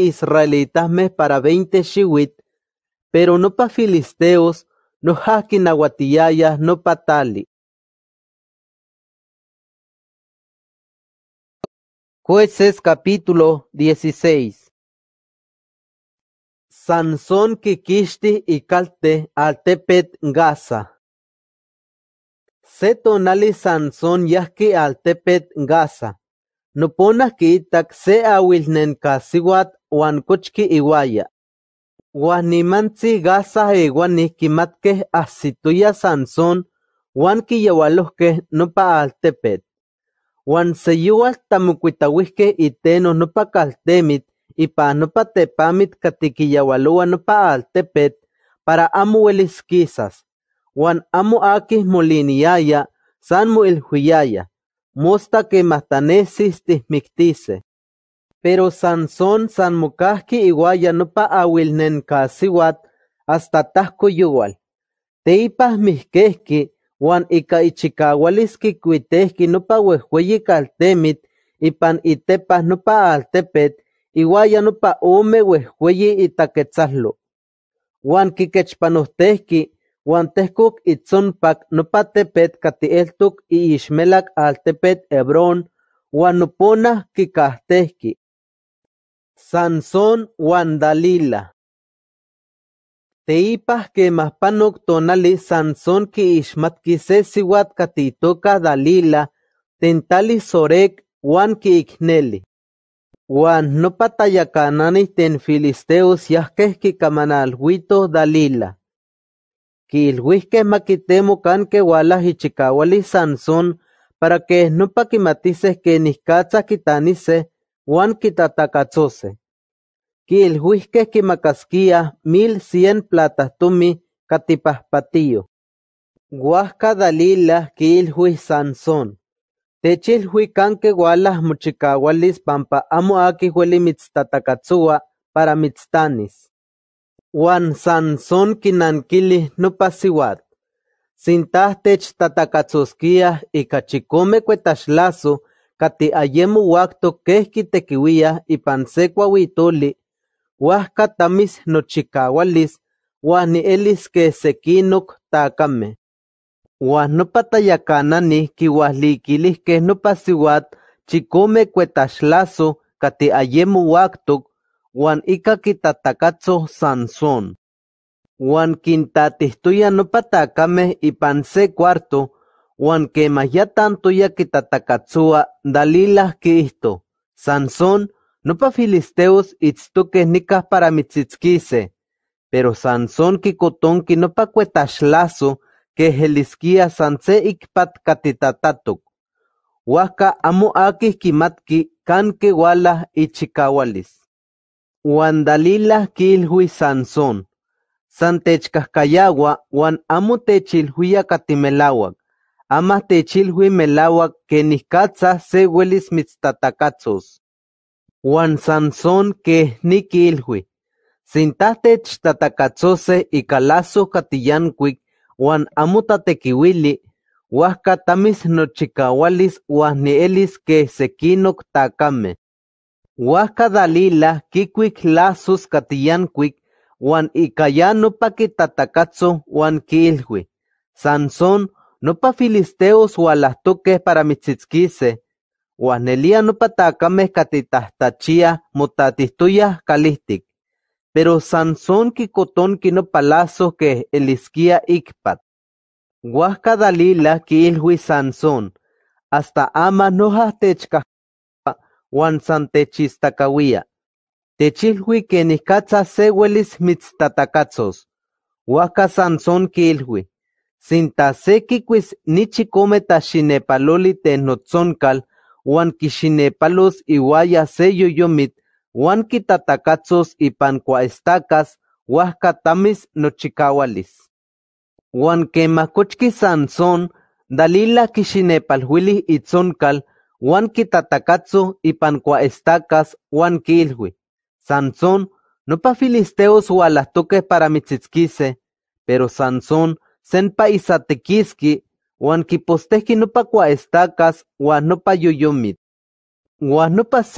israelitas me para veinte shiwit, pero no pa filisteos no no no pa tali. Jueces capítulo 16 Sansón que y calte al tepet Gaza. Se Sanson Yaski al altepet Gaza. Noponah Takse se a wilnen uan kochki iuaya. Uan gaza Gaza e Sanson, matke asituya Sansón no pa al altepet. Wan se yual iteno no nopa kaltemit no nopa tepamit pa al tepet para amuelis Juan amo akij moliniaya san mosta que Matanesis tijmiktisej. Pero san son san mokajki iuaya nopa auilnenkasiuatl asta tajko youal. Teipaj mihkejki no ika ichikaualiski kuitejki nopa uejeueyi kaltemit ipan itepas nopa iguaya no pa ome y itaketsajlo. Juan kikechpanojtejki Uan Tejkuak itsonpak Kati y iixmelak altepetl Hebrón uan noponaj kikajtejki, Sansón Juan Dalila. te kemaj que tonali Sansón kiixmatki se kati toka Dalila tentali sorek uan pata Uan nopatayakananij ten Filisteos Kamanal Huito Dalila. Quiluisqueh maquitemu kan y y San Sansón, para que no kimatiseh que Que el uan que Quiluisqueh kimakaskia, mil cien platas que el Uajka dalilah quiluih San te canque kan keualah pampa amo hueli mitz para mitstanis. Wan san son no nopa Sintastech y techtatakatsoskia y cachicome kati Ayemu uajtok Keski Tekiwia y Pansekwa kuauitoli, uajka tamis elis uan nielis que sekinok takamej. no no chikome cuetaslazo, kati Ayemu Juan ikaki tatakatsoh Sansón. Juan Quintatistuya no patacame y y se cuarto que más ya tantoya kisto, Sanson no Sansón no pa filisteos nikas para Pero Sansón kikotonki nopa que que san se katitatatuk. amo aki kimatki kan y Ichikawaliz. Uan DALILA Kilhui san Santech SANTECH wan uan amo techilhuia Melawak AMA techilui MELAWAK quenicatzah se Sanson Uan SANZON KE queh Tatakatsose y Calazo icalazoh catiyancuic uan amo TATEKIWILI tamis Uajka kikwik kikuiktlasus katiyankuik wan pa pa nopa kitatakatsu, Juan Sanson Sansón pa filisteos para no pa nelia nopa takamej katitahtachiaj mutatistuya kalistik Pero Sansón no palazo ke elisquia ikpat. Huasca Dalila kiilui Sansón, hasta ama no uan san techixtakauia. Techilui kenikkatsa seuelis mitstatakatsos, Huaca san son kilui. Sinta se nichi nichikome taxinepaloli ten notzonkal uan kixinepalus iwaya... se yoyomit uan tatakatsos ipan estakas... huaca tamis Nochikawalis. Uan kemajkochki san son, dalila kixinepalhuili itzonkal Uan y ipan wan Juan kilhui. Sansón PA filisteos O toques para mitzitquiseh, pero Sansón senpa PA uan pa nopa NO PA nopa yoyomit. que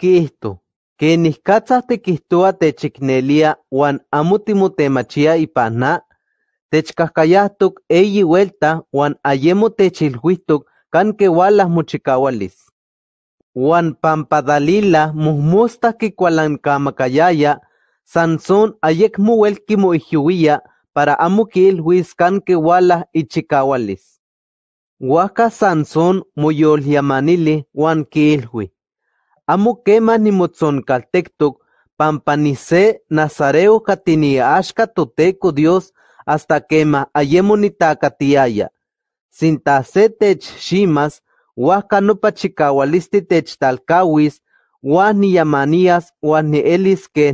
que siuatqui te te chiknelia tequihtoa te uan y y y na, techcahcayahtoc eyi vuelta Juan ayemo Kanki walas muchikawalis. Juan pampadalila mujmusta Sanson sanson Muwel kimu uelkimoijuiya para amo kiilhuis kanki Waka ichikawalis. Uajka san son moyolyamanili uan kiilhui. Amo ni pampanise Nazareo catinia, Ashka Dios hasta quema ayemonita katiaya. Sinta Shimas, techximas uajka nopa chikaualisti Talkawis, ni yamanias, uan ni elis que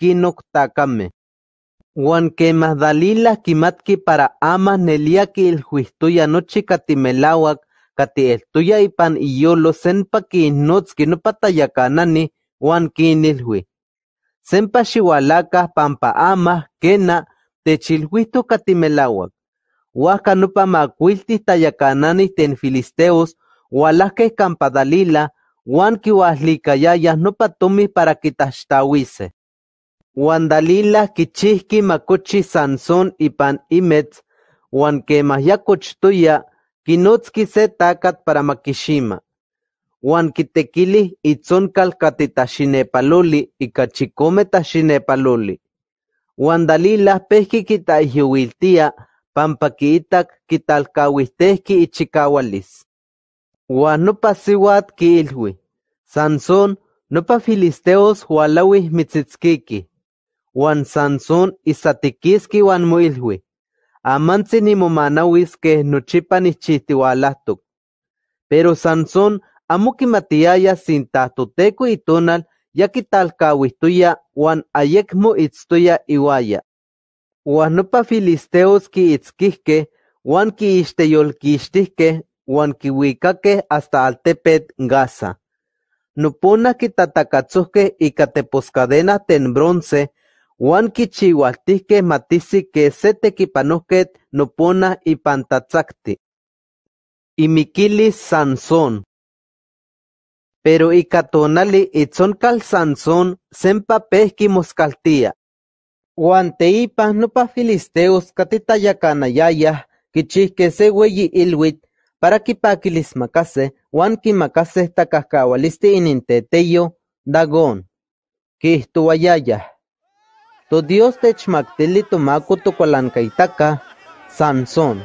kinok takame. que kej dalila kimatki para amas neliaki iluijtoya nochi kati tuya ipan iyolo senpa no patayakanani tayakanani ki walaka Senpa shiwalaka Pampa Amas, kena techilhuistu katimelawak. Huasca nupa macuiltis tayacananis ten filisteos, hualasque campadalila, huan yayas nupa tumis para quitaxtauise. Huandalila dalila quichihqui Sansón y Pan imetz, huan quemahyacochtuya, quinotski se tacat para makishima Huan quitequilih y cachicome ica chicometaxinepaloli. dalila pesqui Pampa kiitak kitalkauitejki no ikaualis. siwat nopa samson Sanson Sansón nopa filisteos hualawi mitzitskiki, Wan Sansón isatikiski uan muilhui, Amantzi Pero Sansón amo kimatiaya sin ya itonal yakitalkauihtuya wan ayekmo Itztuya iwaya. Uan nopa filisteos kiitzquijqueh uan kiixteyolquixtihqueh uan kiwikake hasta altepet Gaza. ki Tatakatsuke y tepostcadenah ten bronce uan sete matisi sete se pona y ipan Pero ika tonali itzoncal Sansón sempa moscaltia nupa Filisteus, nopa filisteos catitayacanayayaj kichisque se weyi Ilwit, para quipaquilismacaseh uan quimacaseh tacahcaualisti inin dios Dagón. Quihtoayayaj. Todios techmactili tomauco tocualancaitlacah, Sansón.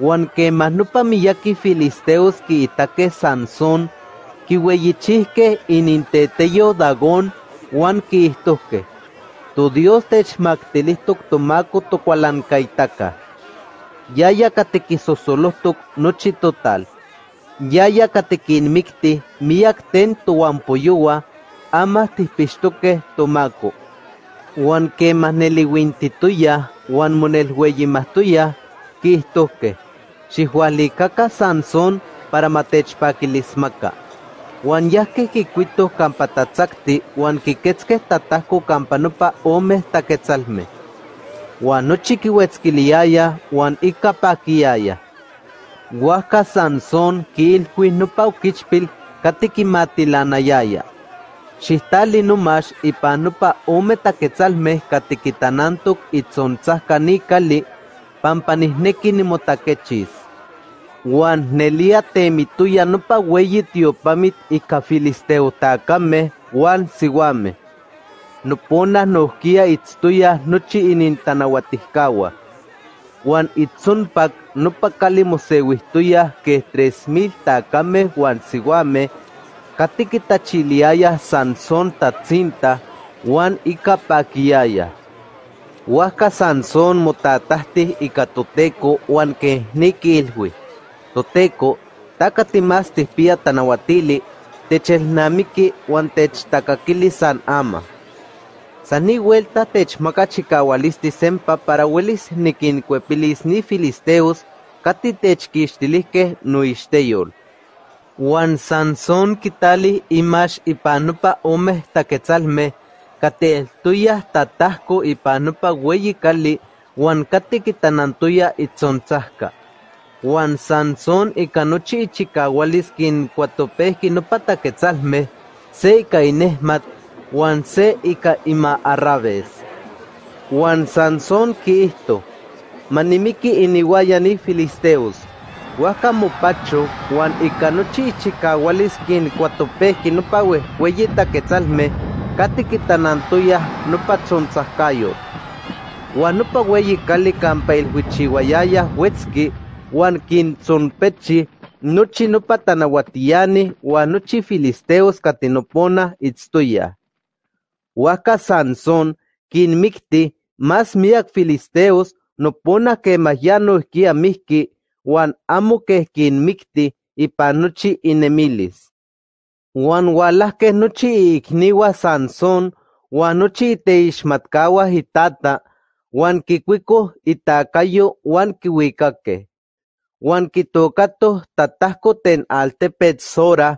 juan que nopa miyaki filisteos Kitake Sansón quiueyichihqueh ininteteyo Dagon, Dagón esto que tu Dios que tomaco tocualancaitaca. Yaya catequizosolostok noche total. Yaya mixti miak ten tuampoyua amas tispistoque tomaco. Juan que más tuya, Juan monel si quistoque. caca Sansón para matechpaquilismaca. Juan yahki kikuito campa Juan kiketske kiketzkeh Kampanupa ome Taketzalme, Juan nochi kiuetzkiliayah Juan ika Huasca Sanson, Kil, nopa Kichpil, katikimatilanayaya. Shistali Shistali y panupa ome Katikitanantuk katikitanantok Pampanizneki nimotakechis. Juan nelia temituya y No tiopamit y filisteutacameh Juan siuameh. Noponas nohkia itztuyah nochi inintanahuatihcaua. Juan no nopa kali moseuihtuyah que tres mil Juan uan siwame. katikitachiliayah Sansón son tatzinta Juan ika pakiayah. Huasca Sansón motatasti y Juan uan que Toteco, tacatimachtihpia Tanawatili, techelnamiqui wantech takakili san ama. San tech Makachikawalisti sempa para huelis nikinkuepilis ni Filisteus, kati techkixtilihkeh noixteyol. wan san son kitali imash ipanopa omeh kate tuya tatahko ipanopa kali wan kati tanantuya itzontzahka. Juan Sansón y ika nochi ichikaualis kinkuatopejki nopa taketsalmej, se y Juan juan se ika ima arabes. Juan Sansón quisto, manimiki inihuayani filisteos, Huasca Juan Icanochi Chicahualis Cuatopeski, no pague, Huellita Quetzalme, Catiquitanantuya, no Patzonzacayo. Juan no y Cali Campa el Huichihuayaya, Huetzki, Juan pechi, Nochi no Juan noche filisteos catinopona itztuya. Huaca Sansón, quinmicti, más miak filisteos, nopona que mayano esquia mihki, Juan amo que quinmicti, y panochi inemilis. Juan que nochi igniwa Sansón, Juan nochi teishmatkawa hitata, Juan kikwiko itakayo, Juan kiwikake. Juan Kitokato Tatasco, ten Tepet, Sora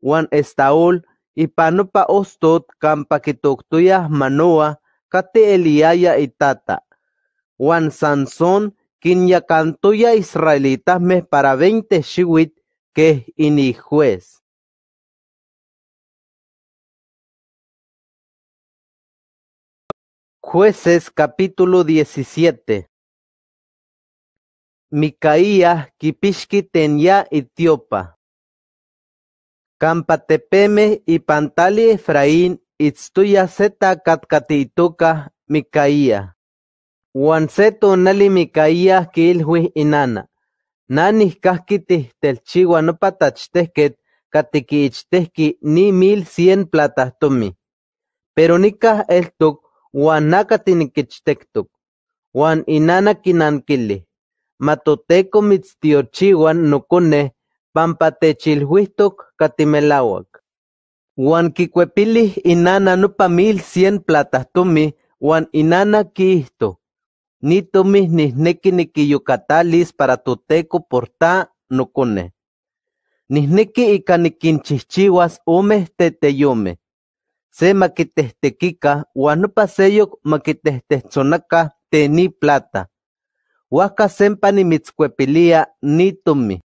Juan estaol ipanopa ostot Campa, kitoktuya manoa y Tata. Juan Sansón israelitas mes para veinte que ini Juez. Jueces capítulo 17 Micaías Kipishki tenya itiopa. Campatepeme ipantali Efraín seta seta Katkatituka, Micaías. Wan seto nali Micaías inana. Nani no del nopa ni mil cien tomi. Pero nika eltuk wan naca tiniquichtectoc, wan inana Kinankili no pampa pampa techilhuistoc katimelauak. Uan kikuepilij inana cien platas tumi, uan inana Ni neki ni kiyokatalis para toteco porta no Nijneki ika te te teteyomej. Se makitejtekikaj uan no pasello makitejtejtsonakaj te plata huasca sempa ni tumi.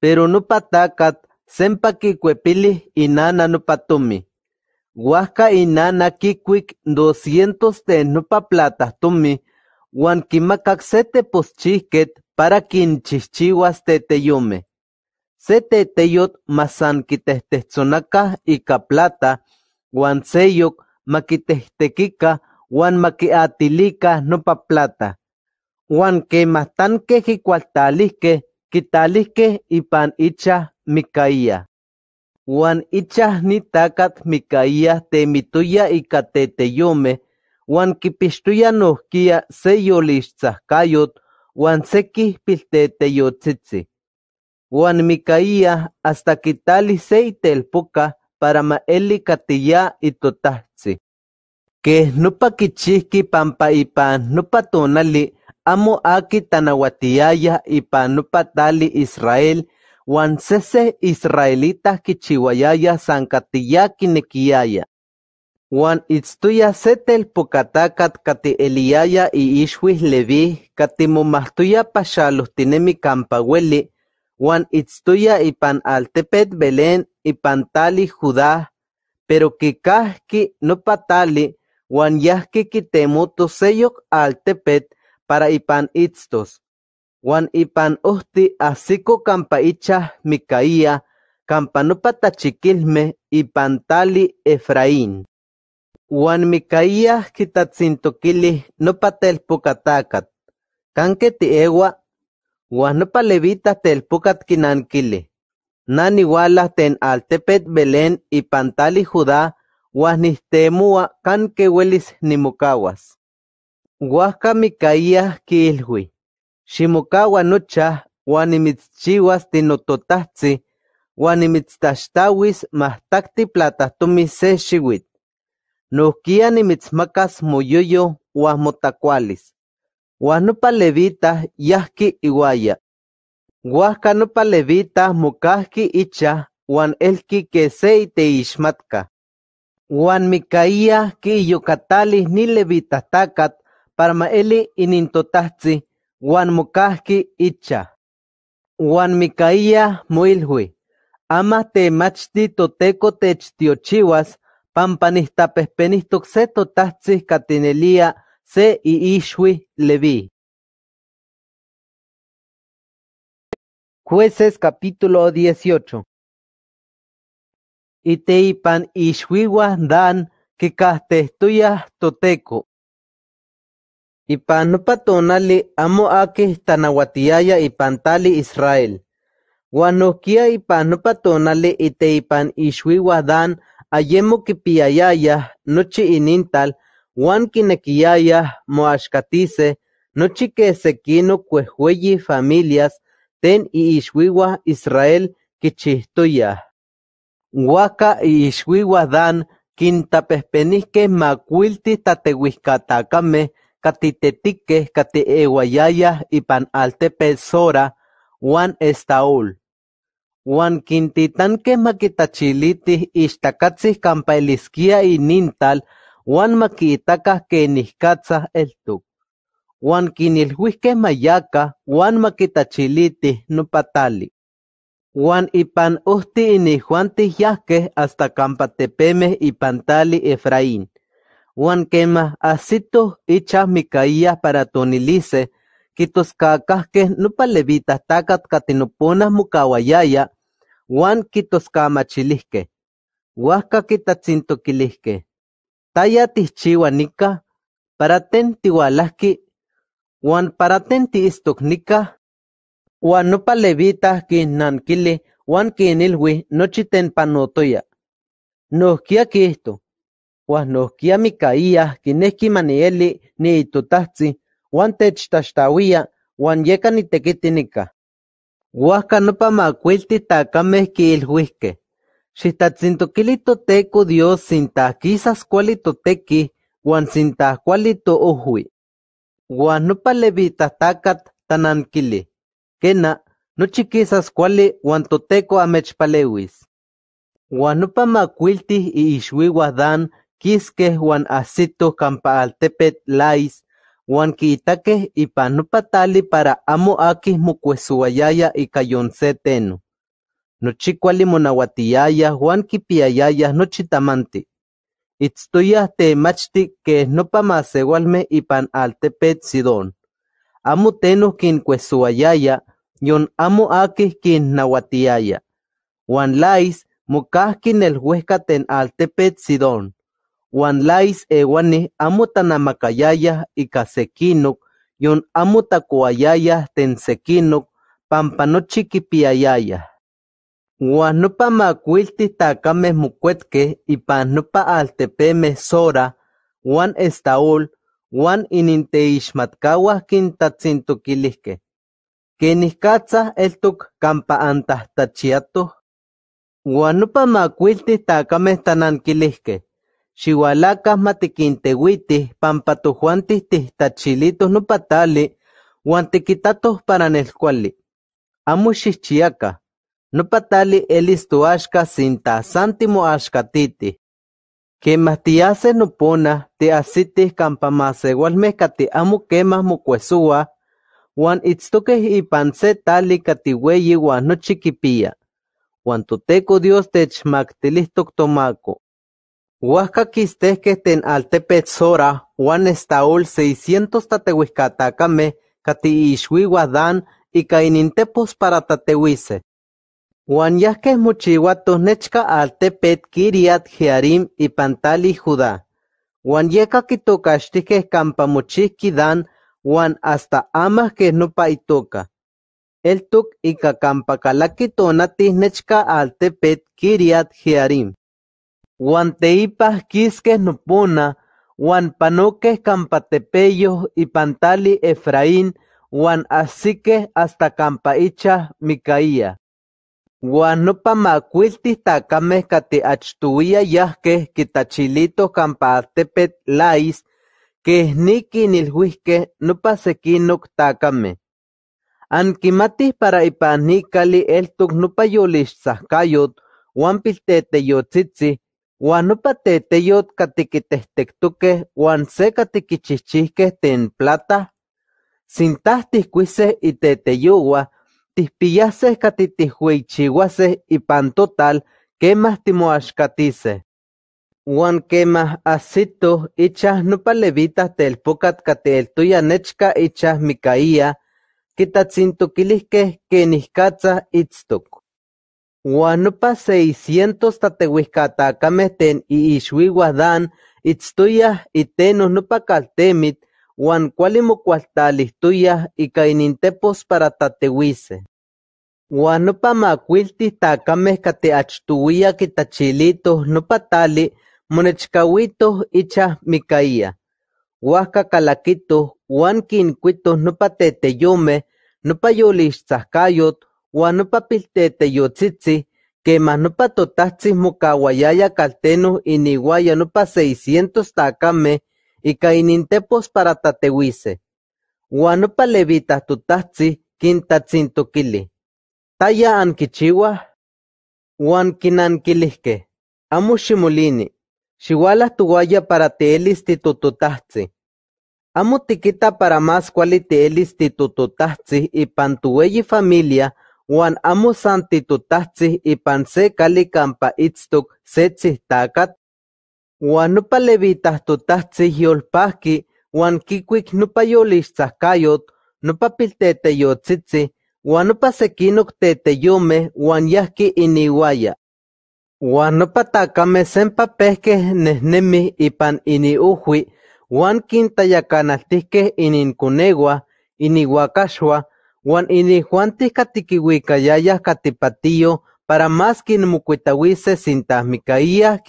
pero no patacat, sempa nana inana nupatumi. tomi. y inana kikuik doscientos de no tumi, tumi, kimakak sete poschiket para yome, teteyomej. Sete teyot masan san y ka plata uan seyok huan makiatilika makiatilikaj plata. Juan quimahtankej ni tacat ipan icha Micaía. Uan te mituya y catete yome. Juan que pistuya nojkia se yolixtsajkayotl uan Juan pilteteyotzitzin. Juan Micaíaj hasta kitalij el poca para maeli katiya que no nopa kichijki pampa ipan pa amo aki Tanawatiya y pan Israel sese Israelitas kichihuayaya sankatiyaki san Wan setel setel kati se Eliaya kati iixuij Levi, tinemi Pashalostinemi kampa wan Itztuya y ipan altepet Belén ipan tali Judá, pero kikajki no patali, wan yajki toseyok altepet para ipan itstos, Juan ipan ohti asiko Campa Icha mikaia kampa y Pantali Efraín. Juan mikaia poca nopa ti egua, Juan no nopa levita tel kinankilih. Na iguala ten altepet Belén ipan Judá Guanistemua, que Welis ni mi caía que Shimukawa nocha, uan de tinototajtsin uan nimitstaxtauis mastakti plata se xiuitl, ni nimitsmakas moyoyo uan Guanupa Levita Yaski Iwaya Guasca Nupa Levita mukaski icha, Wan elki kej se que yo Ni Levita Parmaeli y wan Juan icha, Itcha, Juan moiluij, amaj te toteko toteco pampanista nijtapejpenijtok se Catinelia katinelia se Iishui Levi. Jueces capítulo 18 Iteipan ishwiwa Dan Estuya Toteco Ipan patonali amo que tlanauatiaya y Israel, Guanokia nokia ipan ite ipan ixuiuaj Dan ayemo nochi inintal guan kinekiayaj moashkatise, nochi que sequino familias ten Ishwiwa Israel kichistoya Guaca y Dan quintapespenisque makuiltij catitetique, Juan ipan altepe sora Maquita Juan Uan que makitachilitih y campa Juan Juan el keniskatzah eltuk. Uan juan Mayaka, Juan makitachilitih Nupatali, Juan ipan ini inihuantih yahqueh hasta campa tepeme y Efraín quema kema asito ichas mikaiyaj para tonilise, kitoscacahqueh nopalevitahtacat takat mokauayaya huasca kitoscamachilihqueh. Uajka kitatzintoquilihqueh. Taya tihchiua nikah para ten tiualahqui wan para ten tiistocnicah uan no kinnanquilih no panotoya. no qué aquí esto uan nohkia mikaia ni manieli niitotajtsi uan techtaxtauia uan yeka nitekiti nika. Uajka nopa makuilti takamej kiiluijkej. toteko Dios kualito teki toteki uan kualito uhui. Uan nopa tanan tanankili. Kena, nochi kisas kuali a toteko mechpaleuis. Uan nopa y ishui dan Quizque juan asito campa tepet lais juan y ipan para amo akis mokuejsouayayaj ika yon tenu. teno, no juan monauatiyayaj te no que no pa temachti i nopa pan ipan sidon. Sidón, amo kin kinkuejsouayaya yon amo quien nahuatiaya Juan lais el huesca ten tepet Sidón. Juan lais e amo y casequino yon amo takuayayaj ten sekinok Juan nochi Takame Uan nopa makuiltij altepeme sora, Juan Estaul, uan inin teixmatkauaj kintatsintokilijkej. kampa antas tachiato kampa no pampa matiquinteuitih panpa no patali, nopatali para tiquitatos para Amo no patali elis toaxka sinta san timoaxkatitih. no tiasej te te campamase, igual mezcate amo quemas mokuesouaj Juan itstokej y se tali guan no no Juan Dios techmaktilijtok ten quistesqueh zora Juan estaul seiscientos 600 katiixuiuah Dan y y para tatehuise. Uan yahkeh mochiua tonechka altepet Kiriat Jearim y Pantali Judá. Uan yeka campa kampa mochijki Dan hasta asta que no El El tuk ika kakampa kalakitona Jearim. Guanteipas quisques no puna juan y y Efraín guan asique hasta campaicha Micaía. Guan no macuiltih tacame cati que yasque, Kitachilito que altepetl lais es niqui no nopa tacame. tacameh. Ankimatih para ipan nicali juan nopa te yo te teyot teteyo guan se katiquichihchihqueh ten te y te iteteyouah, tispillases seh y pan total kemah quemas Uan ichas nupa levitas tuya levitah telpokat tuya nechka ichaj micaía, que ken ihkatzah Huanupa seiscientos y ten itstuya y tenos no pa' caltemit uan kuali y y para tatehuise. Uan maquilti macuiltih tacameh no quitachilitoh nopa icha mikaya. ichah calakito, Uahca guan uan no no no nopa pilteteyotsitsin kemaj calteno y ni ni no nopa seiscientos y para tepos para tateuise, uan nopa levitaj totajtsin kili. Taya Juan kinan anquilisque amo Shiguala tu guaya para tu titototajtsin. Amo tiquita para mas kuali tu titototajtsin y pantuelli familia uan amo san titotajtsin ipan se kali kampa itstok se tsijtakatl, uan nopaleuitajtotajtsin yolpajki uan kikuik nopayolixtsajkayotl, nopapilteteyotsitsin uan nopasekinok teteyomej uan yajki iniuaya. Uan nopatakame senpa pejkej nejnemij ipan iniujuij uan inin kunegua, iniuakaxua juan ya ya Katipatio, para mas muquitawise sin Tasmikaías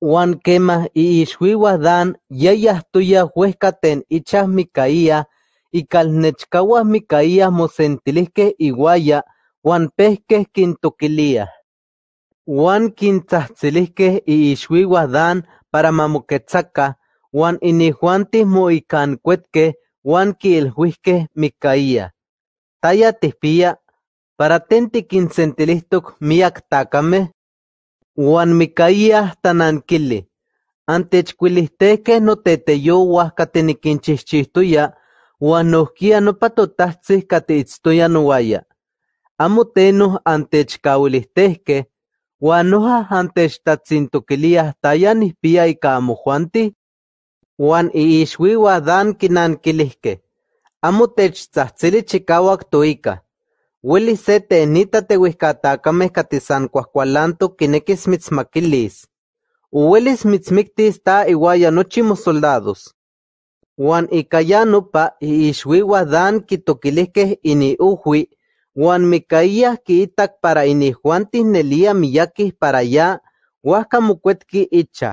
Juan Juan y y Dan yayas tuyas uejka y ichaj y ikalnechkauaj micaías mosentilijkej peske Juan pejkej kintokiliaj. Juan y y Dan para Juan uan y Cancuetque, uanqui mi caía, Taya tihpiya paratentequinsentilistok miak takameh uan te tanankili. Antechcuilihtekeh noteteyouah kateniquinchihchihtoya uan no nopatotahtzih no no Amo tenoh nos uan nohah antechtatzintoquiliah taya espía y camo juanti. Uan wa dan quinanquilijqueh, amo techtsahtsili chikauak toika. sete se tenita teuijkatakameh katisankuajkualantok kinekis mitsmakilis. Uelis mitsmiktis ta soldados. nochimo soldados. Juan ika ya nopa wa dan ini iniuhui, uan ki kitak para juantis nelia miyakis para ya, uajka mukwetki icha.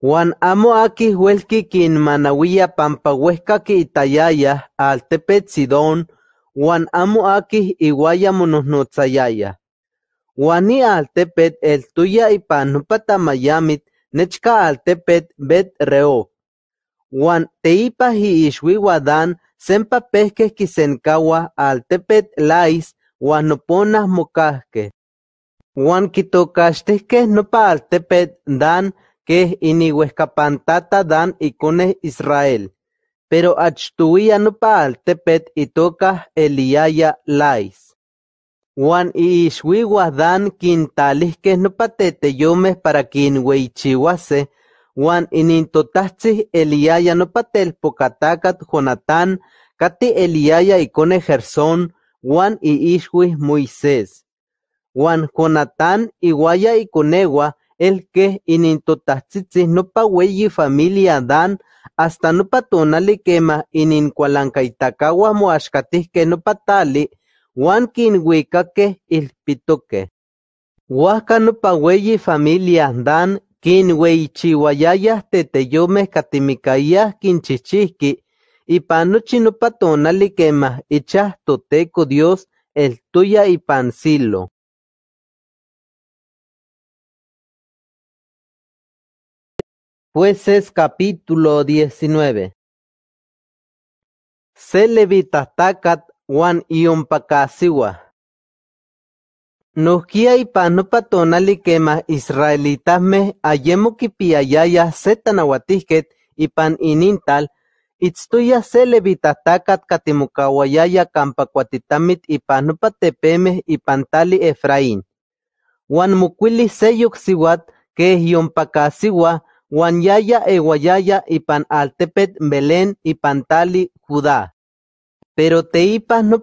Juan amo akis kin kinmanauia Pampa uejkaki Juan altepetl Sidon Juan amo akij iuaya mononotsayayaj. al tepet el Tuya ipan Mayamit nechka tepet Bet Reo. Juan teipahi ishwiwa Dan sempa pejkej kisenkawa altepet Lais wanoponas juan mokajkej. Uan Nupa nopa tepet Dan que es iniguescapantata dan icone Israel, pero no tepet y y toca Eliaya lais. Juan y iixuiuaj dan no patete yomes para kinueichiuasej, uan inintotajtsij no patel pokatakat Jonatán kati y icone Juan y iixuij Moisés. Juan Jonatán y iconegua, el que no no y familia Dan hasta no tonali kema inin kualankaitakauaj no patali tali il que Huasca no no familia Dan kinueichiuayayaj chichiski y pan y chino patona tonali quema echas toteco Dios tuya y panzilo. es capítulo 19 Se Juan y Nokia siwa Nohkia ipan patona israelitasme ipan inintal itstuya se levitatakat Katimukawaya, kampa kuatitamit ipan patepeme ipan tali Efraín. Wan mukwili se que es siwa Yaya e Guayaya pan altepet Belén y Pantali, Judá. Pero teípas no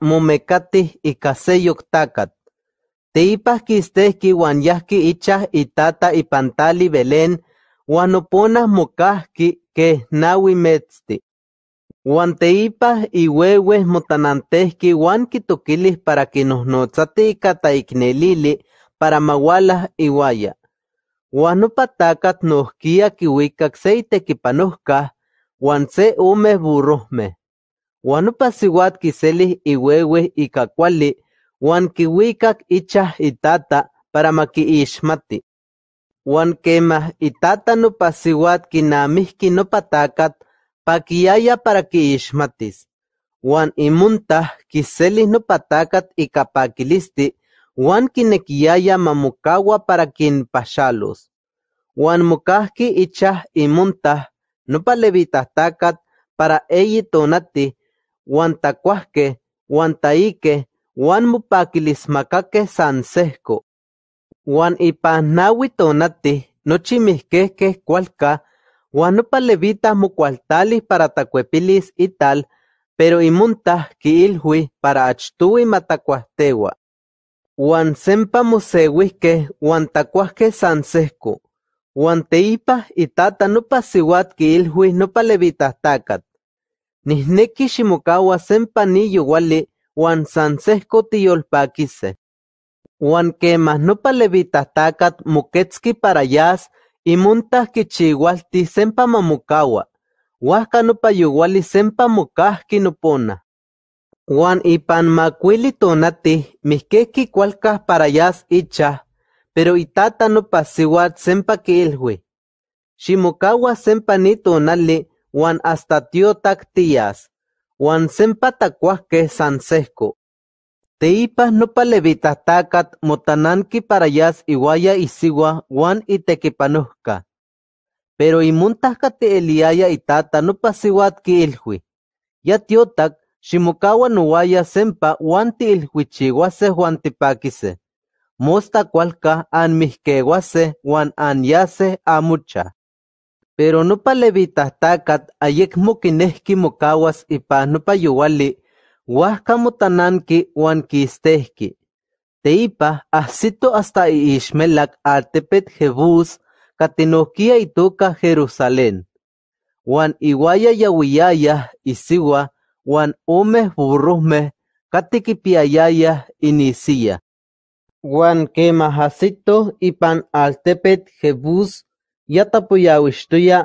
momekatij y y yoktakatl. Teipas Juan Wanyaski Ichas y Tata y Pantali, Belén uan mocaski que Nawi, naui metzti. Teipas y iueuej Motananteski, para que para nos ika kataiknelili para y Guaya. Wanupatakat nopatakatl noijki Juan se itekipanojkaj uan se omej kiseli Uan nopasiuatki selij iueuej ika kuali uan kiuikak itata para makiixmati. Uan kemaj itata nopasiuatki no patakat pakiaya para Ishmatis. Wan imunta kiseli patacat ika pakilisti Juan quinequiaya Mamukawa para y Uan Ichas no palevitas takat para eyi tonati, tacuasque, Juan Juan Juan Mupakilis macaque Juan Juan Ipannawi Tonati, naui no Juan cualca, uan palevitas mucualtalis para tacuepilis tal, pero que ilhui para y matacuastegua. Juan sempa Teipa y Tata no sejko, uan ilhuis itata nopajsiuatki takat nopalevitajtakatl. Shimukawa shimokawa sempa niyouali uan san sejko quemas no palevitas takat Muketski para yas imontaj kichigualti sempa no no sempa no pona. Juan ipan Makwili tonati cualcas para parayas icha, pero itata pasiguat sempa hue. Shimokawa sempa tonali Juan hasta wan Juan sempa tacuahqueh no sejco. para takat motananki parayas y Juan wan itequipanohca. Pero y tata no itata el hue. Ya tiotak Shimukawa Nuwaya sempa mosta mosta Mosta miske an kualkaj wan an yase amucha. Pero takat, takat ayek mukineski mukawas ipa nopa youali ki wan wan Te teipa asito hasta ishmelak artepet jebus katinokia ituka Jerusalén. Wan iguaya yauiyayaj isiua Juan uan omeh Katiki juan iniciya. Juan y pan ipan altepetl jebus yatapoyauixtoya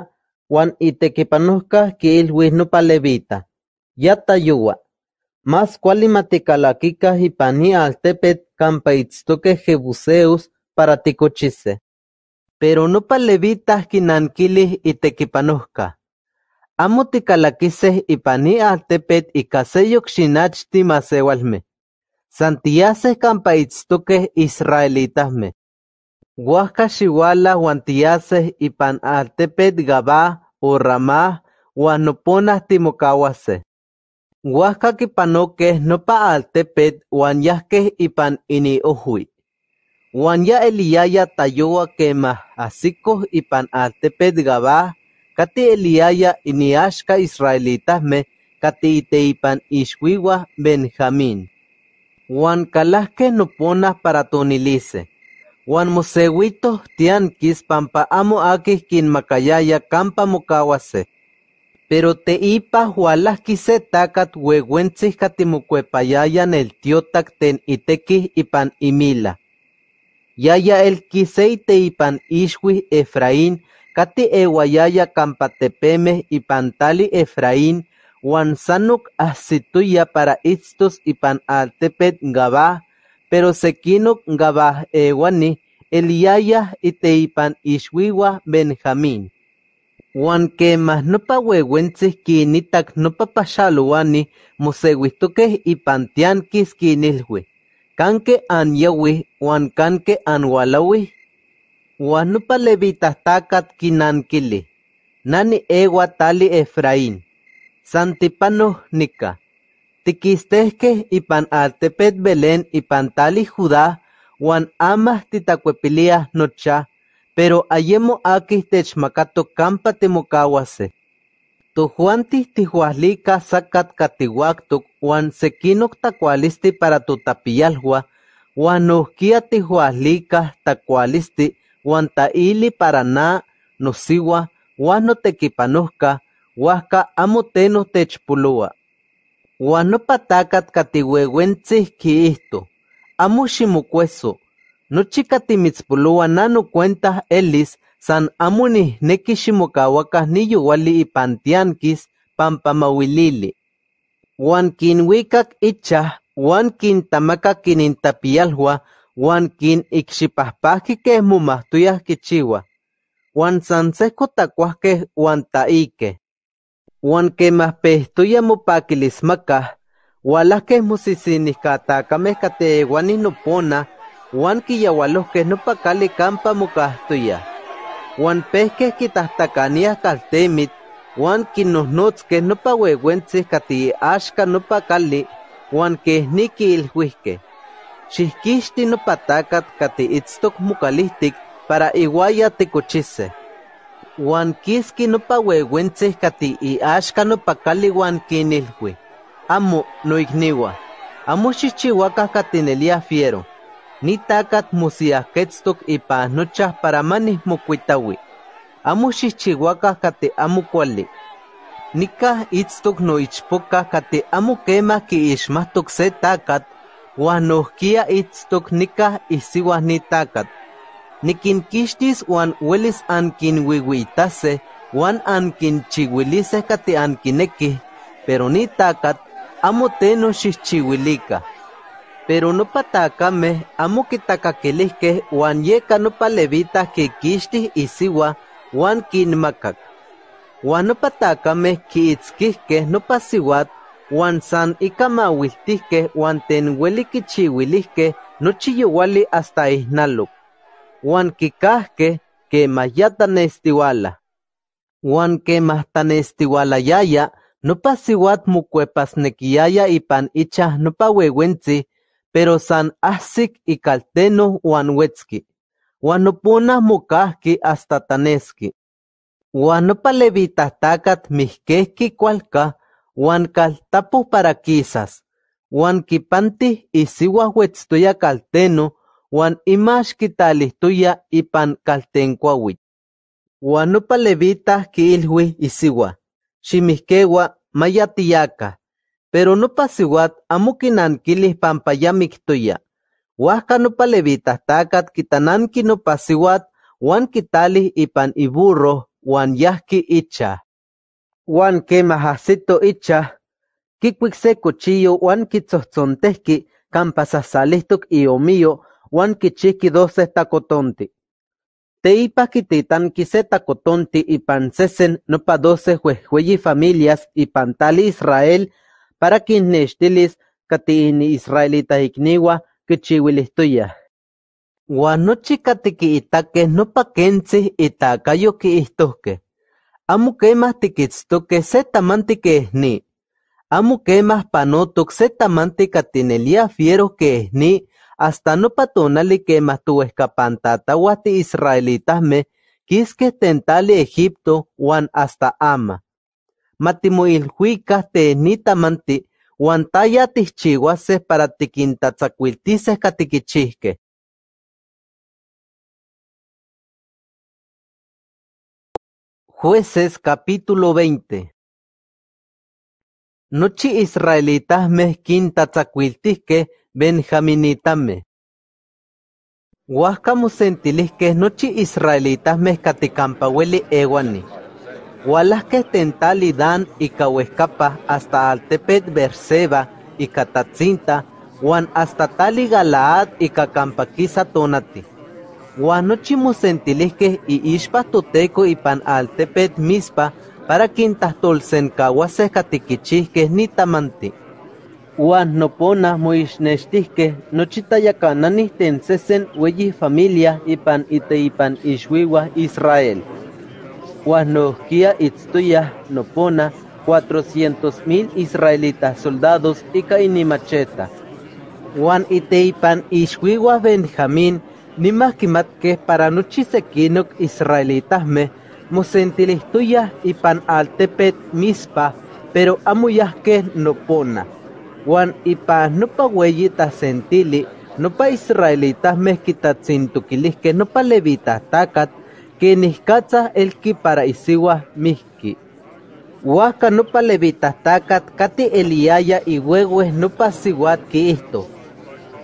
uan itequipanohcah quiluis nopalevita. Yata yua. Mas y kika al altepetl campa que jebuseus para cochise. Pero no y y itequipanohcah. Amo tikalakiseh ipania tepetl ika se yokxinachti maseualmej, san israelitasme. Guasca shiwala israelitajmej. ipan altepetl gabah oramaj Guasca nopa altepet uan ipan ohui. ya eliyaya tayoa kema ipan altepet y me Israelitasme, catiteipan ishwiwa Benjamín. kalaske no ponas para tonilice Juan Moseguito tianquis pampa amo ...kin makayaya kampa mokawase. Pero te Teipa ualahquih takat tacat ueuentzih nel tiotak ten itekis ipan imila. Yaya el te teipan Ishwi Efraín Cati Ewayaya Kampatepeme ipan Tali Efraín Wansanuk Asituya para istos ipan altepet Gaba, pero Gaba gabah ewani y iteipan Ishwiwa Benjamín. Uan no no pa kinitac no y ipan tianquis Kanke Canque an yawi, Juan Kanke an walawi, Huanupalevitahtacat quinanquili, nani Ewa tali Efraín, san Nika. nica, tiquistehqueh ipan altepet Belén ipan tali Judá uan ama nocha, pero ayemo aquih Kampa mo Tu Tojuantih tihuahlika sacat Katiwaktuk uan sequinoc para totapiyalua, uan nohquia tihuahlika tacualisti no ili paraná nosiua uan no uajka amo teno techpuloa. no patacat katiueuentsijki ijto, amo ximokueso, nochi no cuentas elis san amo nihneki ximokauakaj niyouali ipantiankis pampamawilili Uan icha, ichaj uan tamaka Juan kin ikxipajpajki kej momachtuyaj Juan uan san sejko Juan uan que Uan kemajpejtuya mopakilismakaj, ualajkej Juan kateuanih Juan uan no nopakali kampa mokajtoya. Juan pejkej kitajtakaniaj kaltemit, uan no no kati axka nopakali, ke kej nikiiluijkej patacat cate itstok mukalistik para iuaya ticochise. y ashka no catiiaxca wan uan quinilui. Amo, no igniwa. Amo xichiuacah nelia fiero. Nitacat y pa nochas para manis we Amo xichiuacah cate amo cuali. itstok no noichpocah cate amo que ismatok se takat wano kia itztok nikaj Nikin nitakat. wan uan uelis wan ankin ankinchiuilisej kati ankineki, pero nitakat amo no shichiwilika. Pero no patakame amo kitakakilihkej wan yeka ke levitaj kikixtij wan kin makak Uan patakame ki kiitzkijkej no pasiwat. Juan san ikama mauiltihkej Juan ten no nochi hasta ya Juan uan kikajkej kemah yataneestiuala. Uan no no nopa siuat y ipan icha no ueuentsij, pero san calteno Juan Wetski Juan no ponas mukaski hasta taneski. Uan takat mihkejki kualka Juan tapu para quisas, uan kipanti y uetz tuya calteno uan pan tuya ipan caltenkuauitl. Uan ompa ki quiiluih y pero no Pasiwat amo no panpa takat takat takat levitahtakat no nopa Juan ipan iburro Juan yaski icha. Juan kemah echa icha que se cuchillo uan kitzohtzontejki campa iomio wan Te dose takotonti. tan quiseta se y pancesen no pa doce uejeueyi familias y pantali Israel para kinnextilis kati ini Israelita ikniua que no no pa nopa kentzih que kistoske amo es ni. amo Hasta panotok patona fieros quemas tu escapantata Israelitas israelitas me. Quis que tentale Egipto guan hasta ama. Matimo ni tejnitamantli Guantaya tayatijchiuasej para tikintatzakuiltisej katikchijkej. Jueces capítulo 20 Nochi israelitameh que benjaminitame. que nochi israelitameh hueli ewani. Hualahqueh tentali Dan y uescapah hasta altepet Berseba y Catacinta, huan hasta tali Galaad cacampa tonati y nochi i y pan ipan altepet mispa para kintlajtolsenkaua sejka tikichijkej nitamanti. Uan nochita ya nochi ten sesen ueyi familia ipan pan ishwiwa Israel. itstuya no pona cuatrocientos mil israelitas soldados ika macheta y pan ishwiwa Benjamín ni más que que para no israelitas me tuyas y pan al tepet mispa, pero que amuyas no pona. Juan no pa huellita sentili, no pa israelitas no pa levitas tacat, que el ki para isigua miski. Huasca pa levitas tacat, cati eliaya y huehues siwat que esto.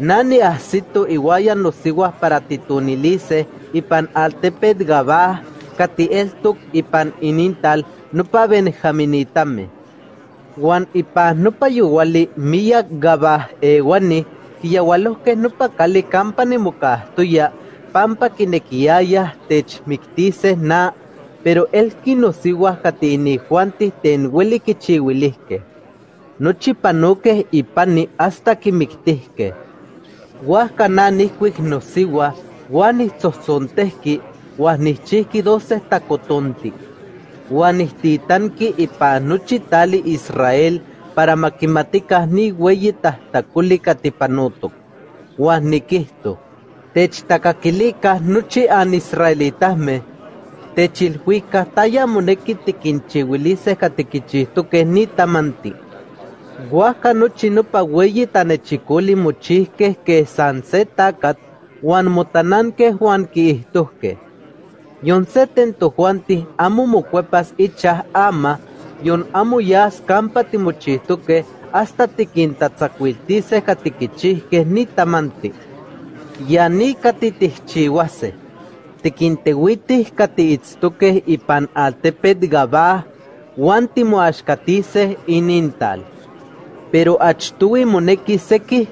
Nani asito iwayan los iguas para titunilice, ipan altepet gabá, y ipan inintal, nupa benjaminitame. Juan ipan nupa yuwali miyak gabá ewani, no nupa kali ni tuya, pampa tech mictices na, pero el elki nos ten katinijuantis no No Nochi y ipani hasta kimictihque. Huascananicuic nosiua, uanitzotzontequi, uanitxihqui doce tacotontic. y panuchi tali Israel para maquimaticas ni ueyi taculica tipanotoc. Uaniquihto, techtacaquilicas nuchi an israelitasmeh, techilhuicas tayamoneki tiquinchiuiliseh ni nitamanti no no nopa tan echiculi que san cat Juan uan motananqueh Yon seten Juanti amo mocuepas ama, yon amo yas campa timochihtoqueh hasta ni catiquichihqueh nitamanti. Yanika titihchiuaseh, tiquinteuitih catiitztoqueh ipan gaba gabah uan y nintal pero y moneki seki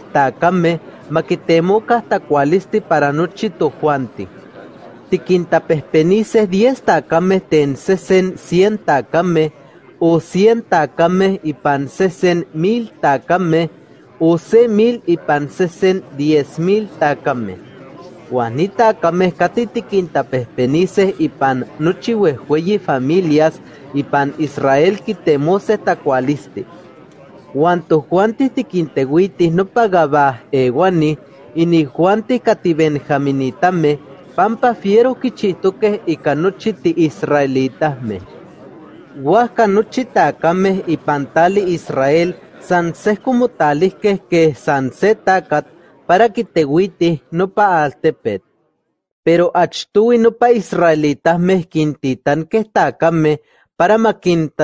maquitemoca hasta tacualisti para nochi Tikinta pespenices diez tacame ten sesen cien tacame, o cien y pan sesen mil takame o se mil y sesen diez mil takame Juanita quinta y y pan nochi familias y pan Israel quitemose tacualisti. Juan to de quinteguitis no pagaba Eguani eh, y ni Juantis benjaminitame, pampa fiero quichitoque y canochiti israelitasme. Guas canuchitacame y pantali Israel, san como talis que que para que no pa altepet. Pero y no pa Israelitas quintitan que estacame, para no paramaki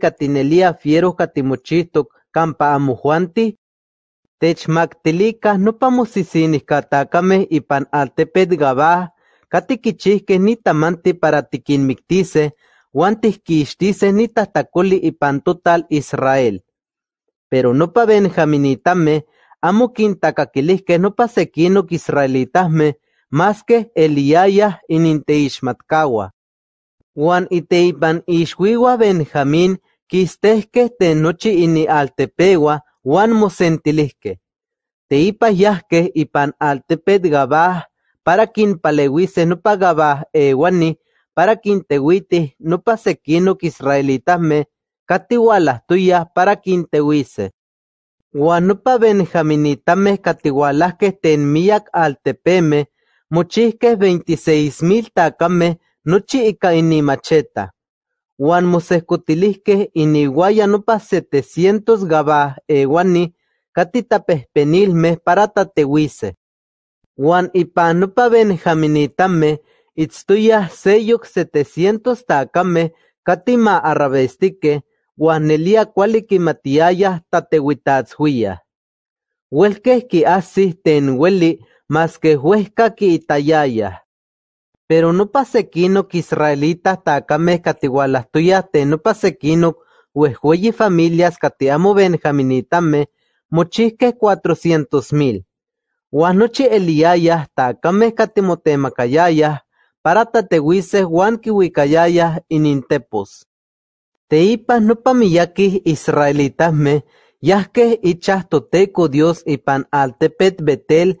catinelia fiero nochi campa catimochisto campa campa no amo no techmaktilikaj y y pan altepet gabá gabaj ni tamanti para tikinmiktisej ni tijkixtisej y pan total Israel. Pero no pa jaminitame amo kintakakiliskej no pa kinok Israelitasme. Más que Ishmatkawa. Juan y Uan iteipan ishwiwa Benjamín ni tenochi nochi Te uan yasque y pan ipan gabah para no pagaba e guani, para que israelitas me catigualas tuyas para kinteuisej. Uan pa Benjaminitame te ten miak altepeme Muchisque veintiséis mil takame nochi ika inimacheta, y no no nopa setecientos guani catita pespenilme para y Wan ipan pa benjaminitame Itstuya seyuk setecientos tacame, katima ma Wan nelia cuali kimatiayah tateuitatzuiah. ki en ten más que y tallaya. Pero no pasequino israelitas tacame tuyas, te no pasequino y familias amo benjaminitame, mochisque cuatrocientos mil. Guas noche eliayas tacame macallaya para tatehuises y nintepos. Te ipas no israelitas me yasque y teco Dios y pan altepet betel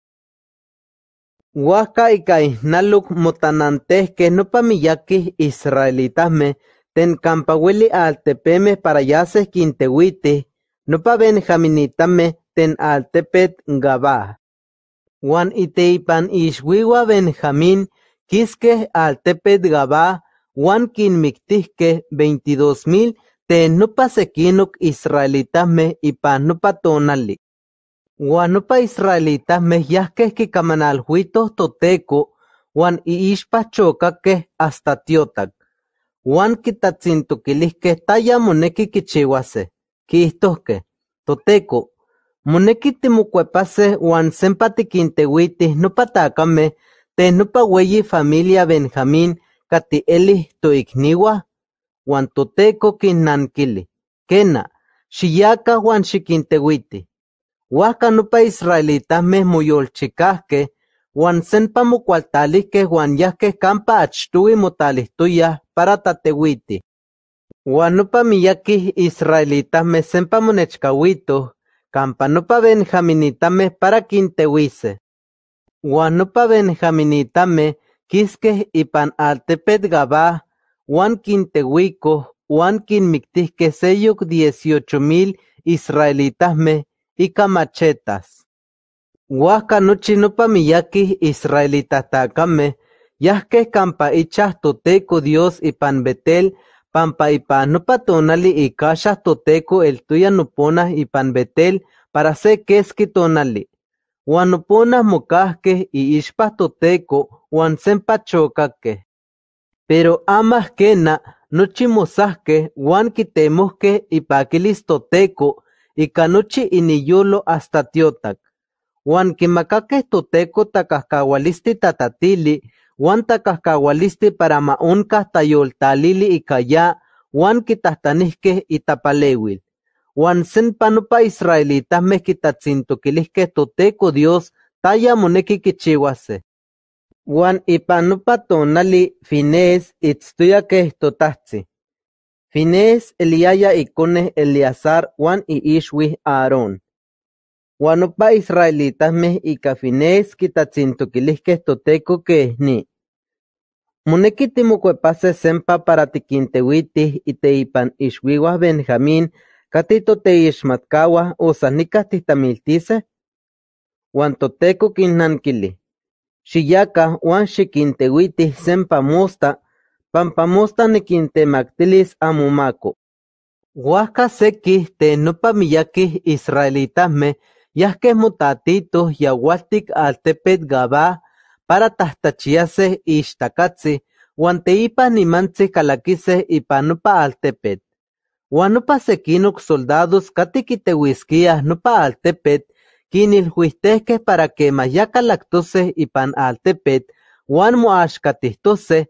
Uajka y que no nopa Israelitasme, ten al Altepeme para yase no nopa benjaminitame ten Altepet Gaba Juan iteipan Benjamin Benjamín altepet gaba gaba Juan kinmiktijkej veintidós mil ten nopasekinuk Israelitasme y ipan no Uan nopa israelitas que kehki toteku ToTeko uan que choka que asta tiotac Uan kitatzintukilih que taya moneki kichiwase. que ToTeko, moneki timokuepasej uan sempa tikinteuitih nupatakame te no familia Benjamín katielih toikniwa. uan ToTeko kili kena, shiyaka uan israelitas nopa israelitaj mejmoyolchikajkej uan senpa mokualtalisqueh huan yasque campa achtoui tuyas para tateuiti. Uan nopa Israelitas, me senpa munechkawito, campa nopa para quinteuisej. Uan nopa me quisque ipan Juan gaba, Juan quintehuico, uan Seyuk seyuk dieciocho mil Israelitas me ika machetas. Uajka nochi miyaki israelitas ya yaske campa ychas toteco Dios y pan Betel, pampa y nopa y ikaxaj toteco el tuya y pan Betel para se que tonali. Uan y y toteco. toteko wan sempa chokakej. Pero que kena nochi mosajkej uan y ipakilis toteco. Y canuchi iniyolo hasta tiotak. kimakake kimakakej toteco takaskawalisti tatatili Juan takaskawalisti para ma tayol tayoltalili ikaya. wan Juan kitahtanijkej wan senpanupa sen israelitas israelitas Dios taya moneki kichiwase. wan ipan tonali fines esto totajtsin. Fines, Eliaya y cones Eliazar, Juan y Ishwi Aaron. Juanopá, israelitas y que que es toteco ni Moneki pase sempa para tiquinteguitis y teipan ishwiwa Benjamín, catito te ishmatkawa o tihtamiltiseh, Juan toteco quinanquili. juan Juan sempa mosta Pampamusta niquintemactilis anmomaco. Uasca sequih te nopa Israelitasme, mutatitos y motatitoh al tepet gaba para tahtachiaseh ixtacatzi y ni nimantzih pa y Panupa al tepet. Guanupa soldados pa al nopa altepetl quiniluihtehqueh para y pan ipan Altepet, uan catistose,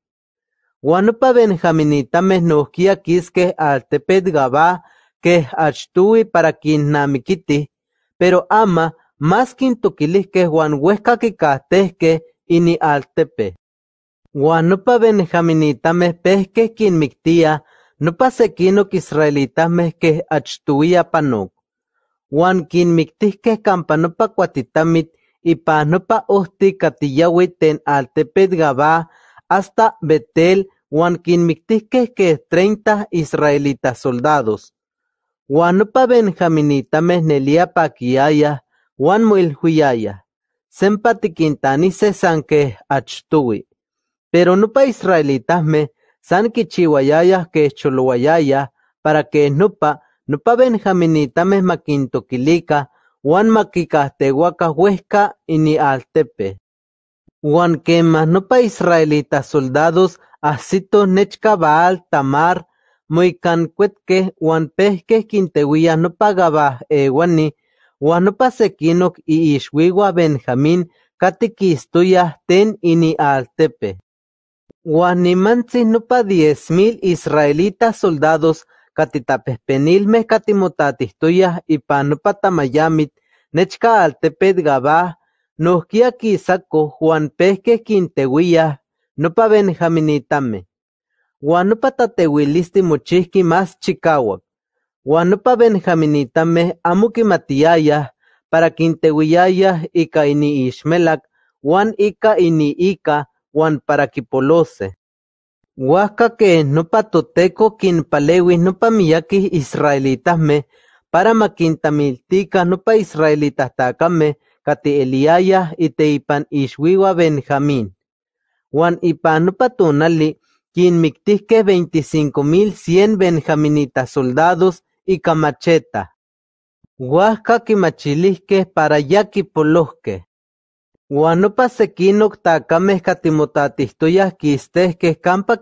Uan Benjaminita benjaminitamej al al gaba que Achtui para Namikiti, pero ama más mas kintokilijkej uan uejka me pesque Uan que no no kinmiktiaj no. sekin okisraelitamej kej achtouia campa no pa cuatitamit, y kuatitamit no pa osti katiyauij ten gaba hasta Betel que es treinta israelitas soldados. Benjaminita mesnelia pa neliapa Juan uan huyaya. sempa se san es achtui. Pero no israelitas me san que es cholouayayah para que nopa nopa maquintoquilica juan uan y ni altepe. Uan no nopa israelitas soldados nechka baal tamar moikankuetkeh uan no pagaba nopa gabaheuani eh, uan nopa sekinok iixuiua Benjamín katikistuya ten inialtepeh. Uan no nopa diez mil israelitas soldados katitapehpenilmeh katimotatihtoyah ipan nopa tamayamit tepe, gabah saco juan Pesque Pesque no no pa no nopa tateuilis mochisqui mas no uan Benjaminitame para amo matiaya, para Ishmelak, ika Juan ica ika ica, juan para que no que no no pa no israelitas israelitasme para no pa israelitajtakamej te ipan Ishwigua Benjamín. Juan ipan ...quien quien veinticinco mil cien benjaminitas soldados ...y camacheta. que Machilisque para yaquipolosque juan nopa sekinok que ya quistehqueh campa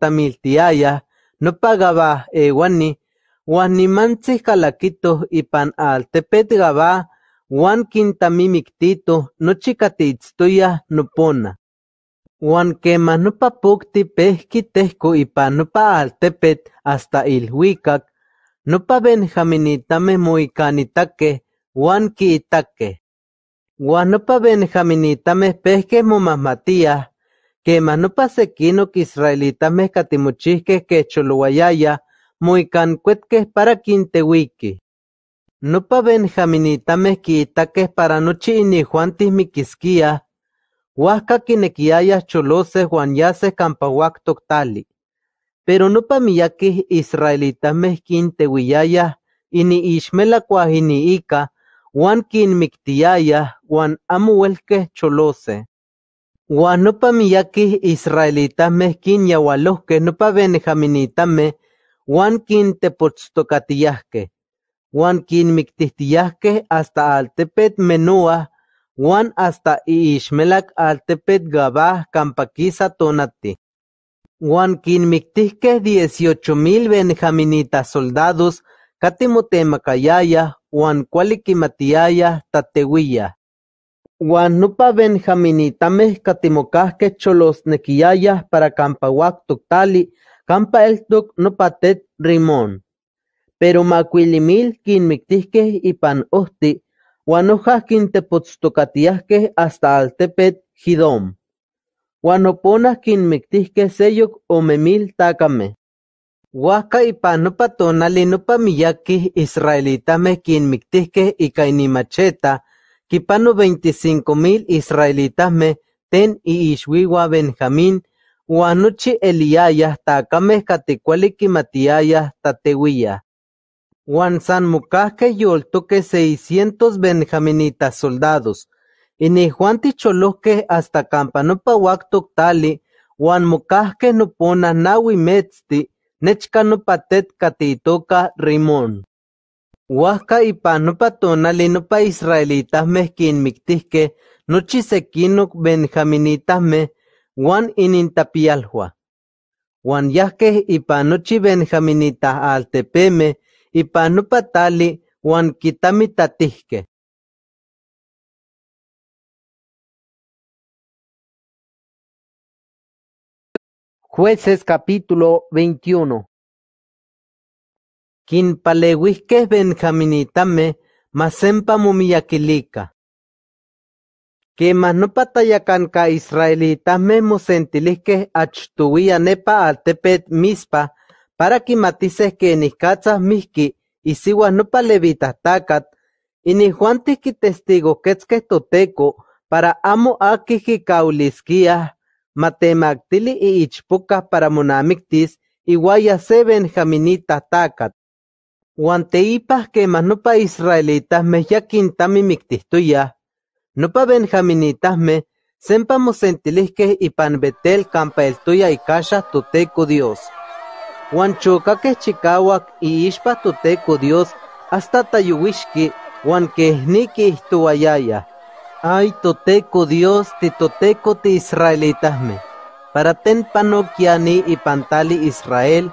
pagaba no pagaba euani eh, y ipan altepet gaba, no Juan kintamimiktito nochipa no no pa kema nopapokti pejki me ipan nopa altepetl asta iluikak, nopa no me uan kiitakej. Uan nopa Benjaminitamej pejkej que kema que sekinok Israelitamej que kecholouayayaj moikan cuetques para kinteuiki. Nopa que es para ni Juantis mikiskia, Huasca kinekiayah choloseh cholose juan campa uaktok toctali. Pero israelitame miyakih Ica, Juan ini ixmelakuaj ini ika, uan Juan uan Juan cholose. choloseh. Uan nopa no israelitameh Jaminita Me, juan uan tepotstocatillasque. Juan quin quinmictihtiyaqueh hasta Altepet menua, Juan hasta Ishmelak Altepet gabah campaquisa tonati. Juan quin Mictisque dieciocho mil benjaminitas soldados matiaya Juan Juan Cualiquimatiaya, Juan Nupa nopa que cholos Nequiaya para campa uac campa rimón pero maquilimil y ipan ohti, uan te hasta Altepet xidom, uan oponah quinmictihqueh seyoc omemil tacameh. Uahca ipan nopa tonali nopa miyaquih israelitameh y kainimacheta, quipano veinticinco mil Israelitasme ten iixuiua Benjamín, guanochi nochi eliayah tacameh catekuali quimatiayah Juan San Huanzán y Oltoque seiscientos benjaminitas soldados, y ni hasta campa hasta uaktok Juan juan no nopona naui metzti, nechka no Patet catitoca rimón. Huasca y panopatona no pa israelitas no nochi benjaminitas me Juan inintapialhua. yazque y pa' nochi benjaminitas altepeme y nopa tali uan Jueces capítulo 21 quin masempa mas masempa mumiaquilica Quemah no tayakanka israelitameh mosentilihkeh achtouia nepa tepet mispa para matices que quimatisesque y y isiuan nopa testigo que que toteco para amo y ikaualisquiaj, matemactili iichpocaj para monamictis ya seven jaminitahtacatl. que mas no pa israelitas ya tuya no pa me sempamos sempa y pan Betel campa y callas toteco Dios. Juan choca que i y ispa toteco Dios hasta tayuwishki, que niki istuayaya. Ay toteco Dios, Toteco te israelitasme. Para ten panokiani y pantali Israel,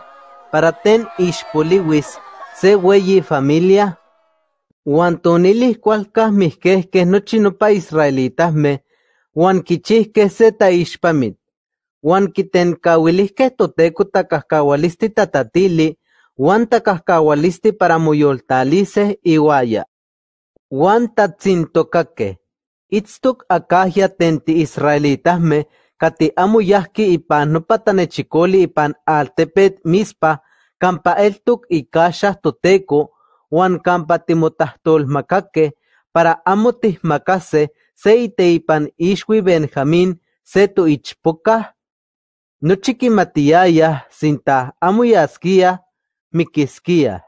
para ten ispoliwis, se hueyi familia. Juan tonilis cualcas misques que no pa israelitasme, me kichis que se ispamit. Juan kitenkauilihkej toteko takajkaualisti tatatili Juan takajkaualisti para moyoltalisej Juan Uan tocaque Itztuk akajya tenti tiisraelitajmej kati amuyaski ipan nopa tanechikoli ipan altepet mispa kampa y toteco Juan campa kampa makake para amo seiteipan seite ipan ishwi Benjamín se ichpoka no ya sinta amoyasquia miquisquia.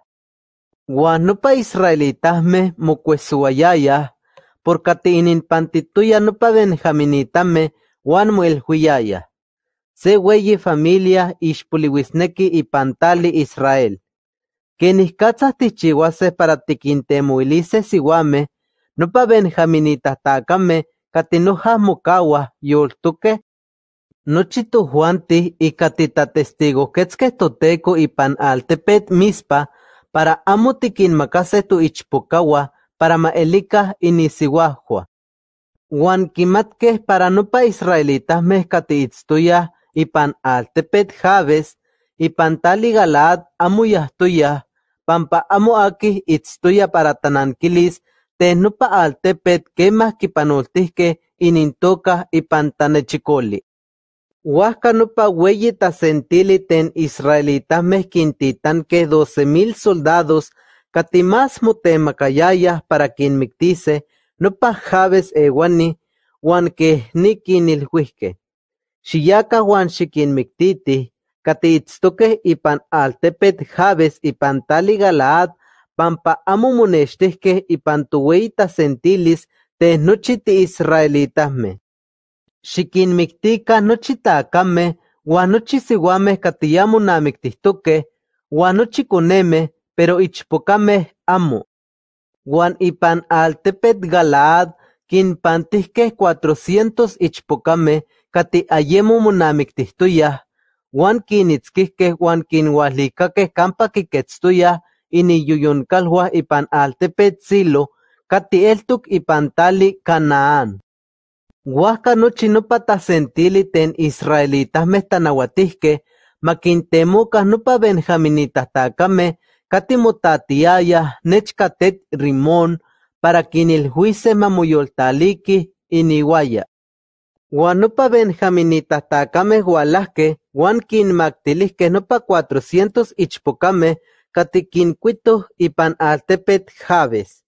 israelitasme por kati inin pantituya no pa benjaminitame guan muelhuyaya. Se weye familia y pantali Israel. Kenijkatsaj para pa pa Takame, kati katinoaj mukawa, Nochi que es que y ipan altepet mispa para amo tu ichpukawa para y inisiuajkua, Juan kimatke para nopa mezcati itstuya ipan altepet jabes ipan taligalat amo yastuya pampa amo aki tuya para tanankilis pa nopa altepetl y inintoka ipan tanechikoli no no pa tasentili sentiliten Israelitas mezquintitan que doce mil soldados te motemakayayah para quien no ni nopa jabes que uan keh nikiniluiskej. Xiyakaj uan xikinmiktitih pan ipan altepet jabes ipan Tali Galaad Pantaligalaad, amo monextijkej ipan sentilis te nochiti israelitas me. Xikinmiktika nochi ka uan nochi siuamej katiyamo namiktihtokej uan nochi pero Ichpokameh amo. Uan ipan altepet Galaad pantisque cuatrocientos Ichpokame, kati ayemo Juan uan kinitzkijkej uan kinuajlikakej kampa inyuyun kalhua ipan altepet Silo kati Eltuk ipan Tali Kanaan. Huasca nochi nopa tasentili ten israelitas mechtanahuatisqueh, maquintemucas nopa benjaminitas tacame catimotatiaya, nechcatet Rimon, para quien quinilhuiseh mamoyoltaliquih iniuaya. benjaminita Takame benjaminitas tacameh ualahqueh, mactilisque no pa cuatrocientos cuito y pan Altepet Javes.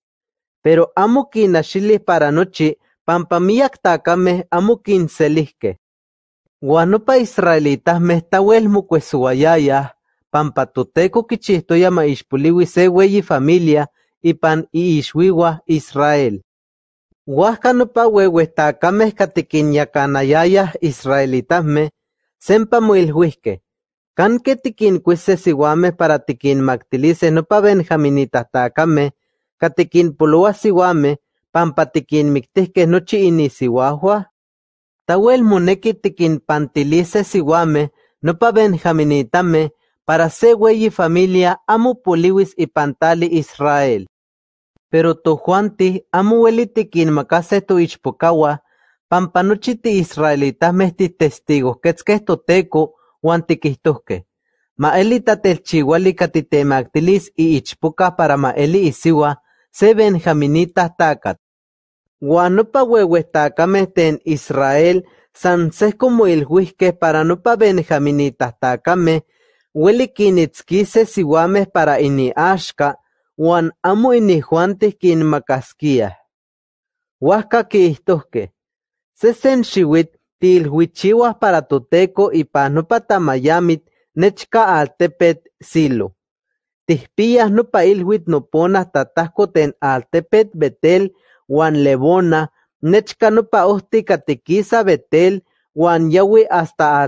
Pero amo quinaxilih para noche. Panpa miyaktakaj amukin amo israelitas me está israelitaj mej pampa pampa toteko kichisto maish puliwise se y familia ipan iishwiwa Israel. Uajka israelitas me katikinyakanayayaj israelitajmej sempa moiluijkej. para tikin si nopa para pa nopa katikin katikinpoloa siuamej Pampa tiquinmictihqueh nochi Tawel Tawel moneki no no pa Benjaminitame para se y familia amo y pantali Israel. Pero weli amo makase tu toichpokauah Pampa que. esto Ma toteco Maelita Maelita katite magtilis y Ichpuca para maeli siwa se benjaminitas takat. Huanopa ten Israel san el comoiluisqueh para no benjaminitas Tacame ueli y siuameh para Ashka guan amo inijuantih Huasca que istosque, Se sen til huichiwas para toteco no Nechka tamayamit nechca tepet silo. pa' nopa no ponas tatasco ten tepet Betel Juan Lebona, nechka nopa ojtik Betel, Betel yawi hasta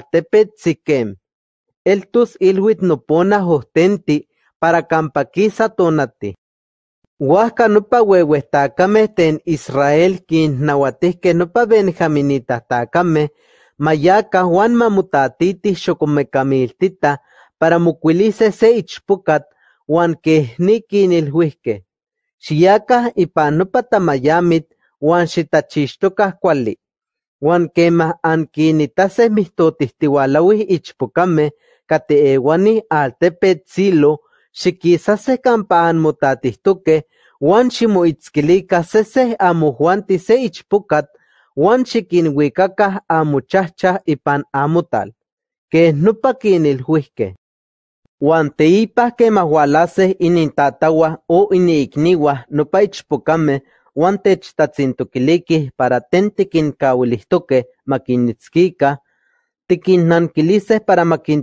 El tus tus no nupona hostenti para kampakisa tonati. Huasca nopa ueuejtakamej ten Israel kinnauatijkej nopa juan mayakaj uan kamil tita, para seichpukat, se ichpokat uan el Xiyakaj ipan nopa tamayamit uan xitachixtokaj kuali, uan kemaj ankinitassej mitotijtiualauij ichpokamej kateuanih altepetsilo kampan tistuke, wan uan ximoitskilikaj sesej amo juantis se ichpokat uan xikinuikakaj i chajchaj ipan amo tal, en nopa ipa que kemahualasej inin inikniwa o no nopa ichpokamej uan techtatsintokilikij para ten makinitzkika tikin nankilises para makin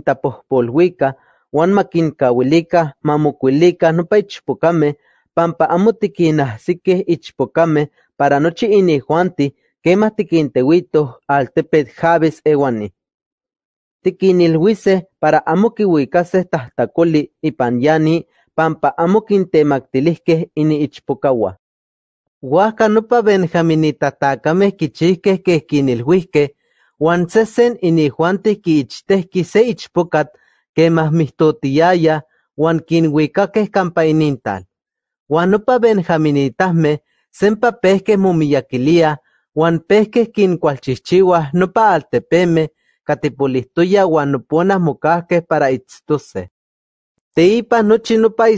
uan no no no pampa pampa amo que, ichpokame, para noche nochi inijuantij al al javes e Ewani tiquinilhuiseh para amo quiuicaseh y ipan yani pampa amo kintemactilihqueh n ichpokauah. Uajka nopa benjaminitatakameh kichihqueh keh kinilhuihqueh Juan se sen inihuantih kiichtehki se ichpokat kemah mihtotiyayah uan kinuikakeh campa inintal. Uan nopa me sempa Pesque momiyakiliah no pehkeh al te altepemeh catipulistuya guanuponas mocasques para teipa nochi israelita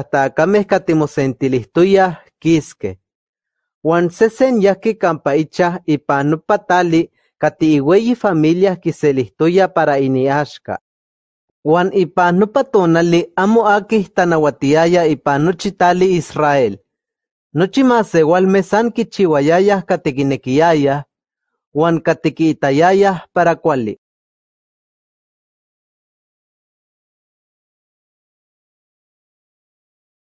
israelitas mosenti listuya kiske. Juan sesen yajki kampa ipa no patali familias que se listuya para inyaska Guan ipa no patonali amo akij y ipan Israel, Nochimas igual mesan san Chihuayayas Catiquita yaya para Cuali.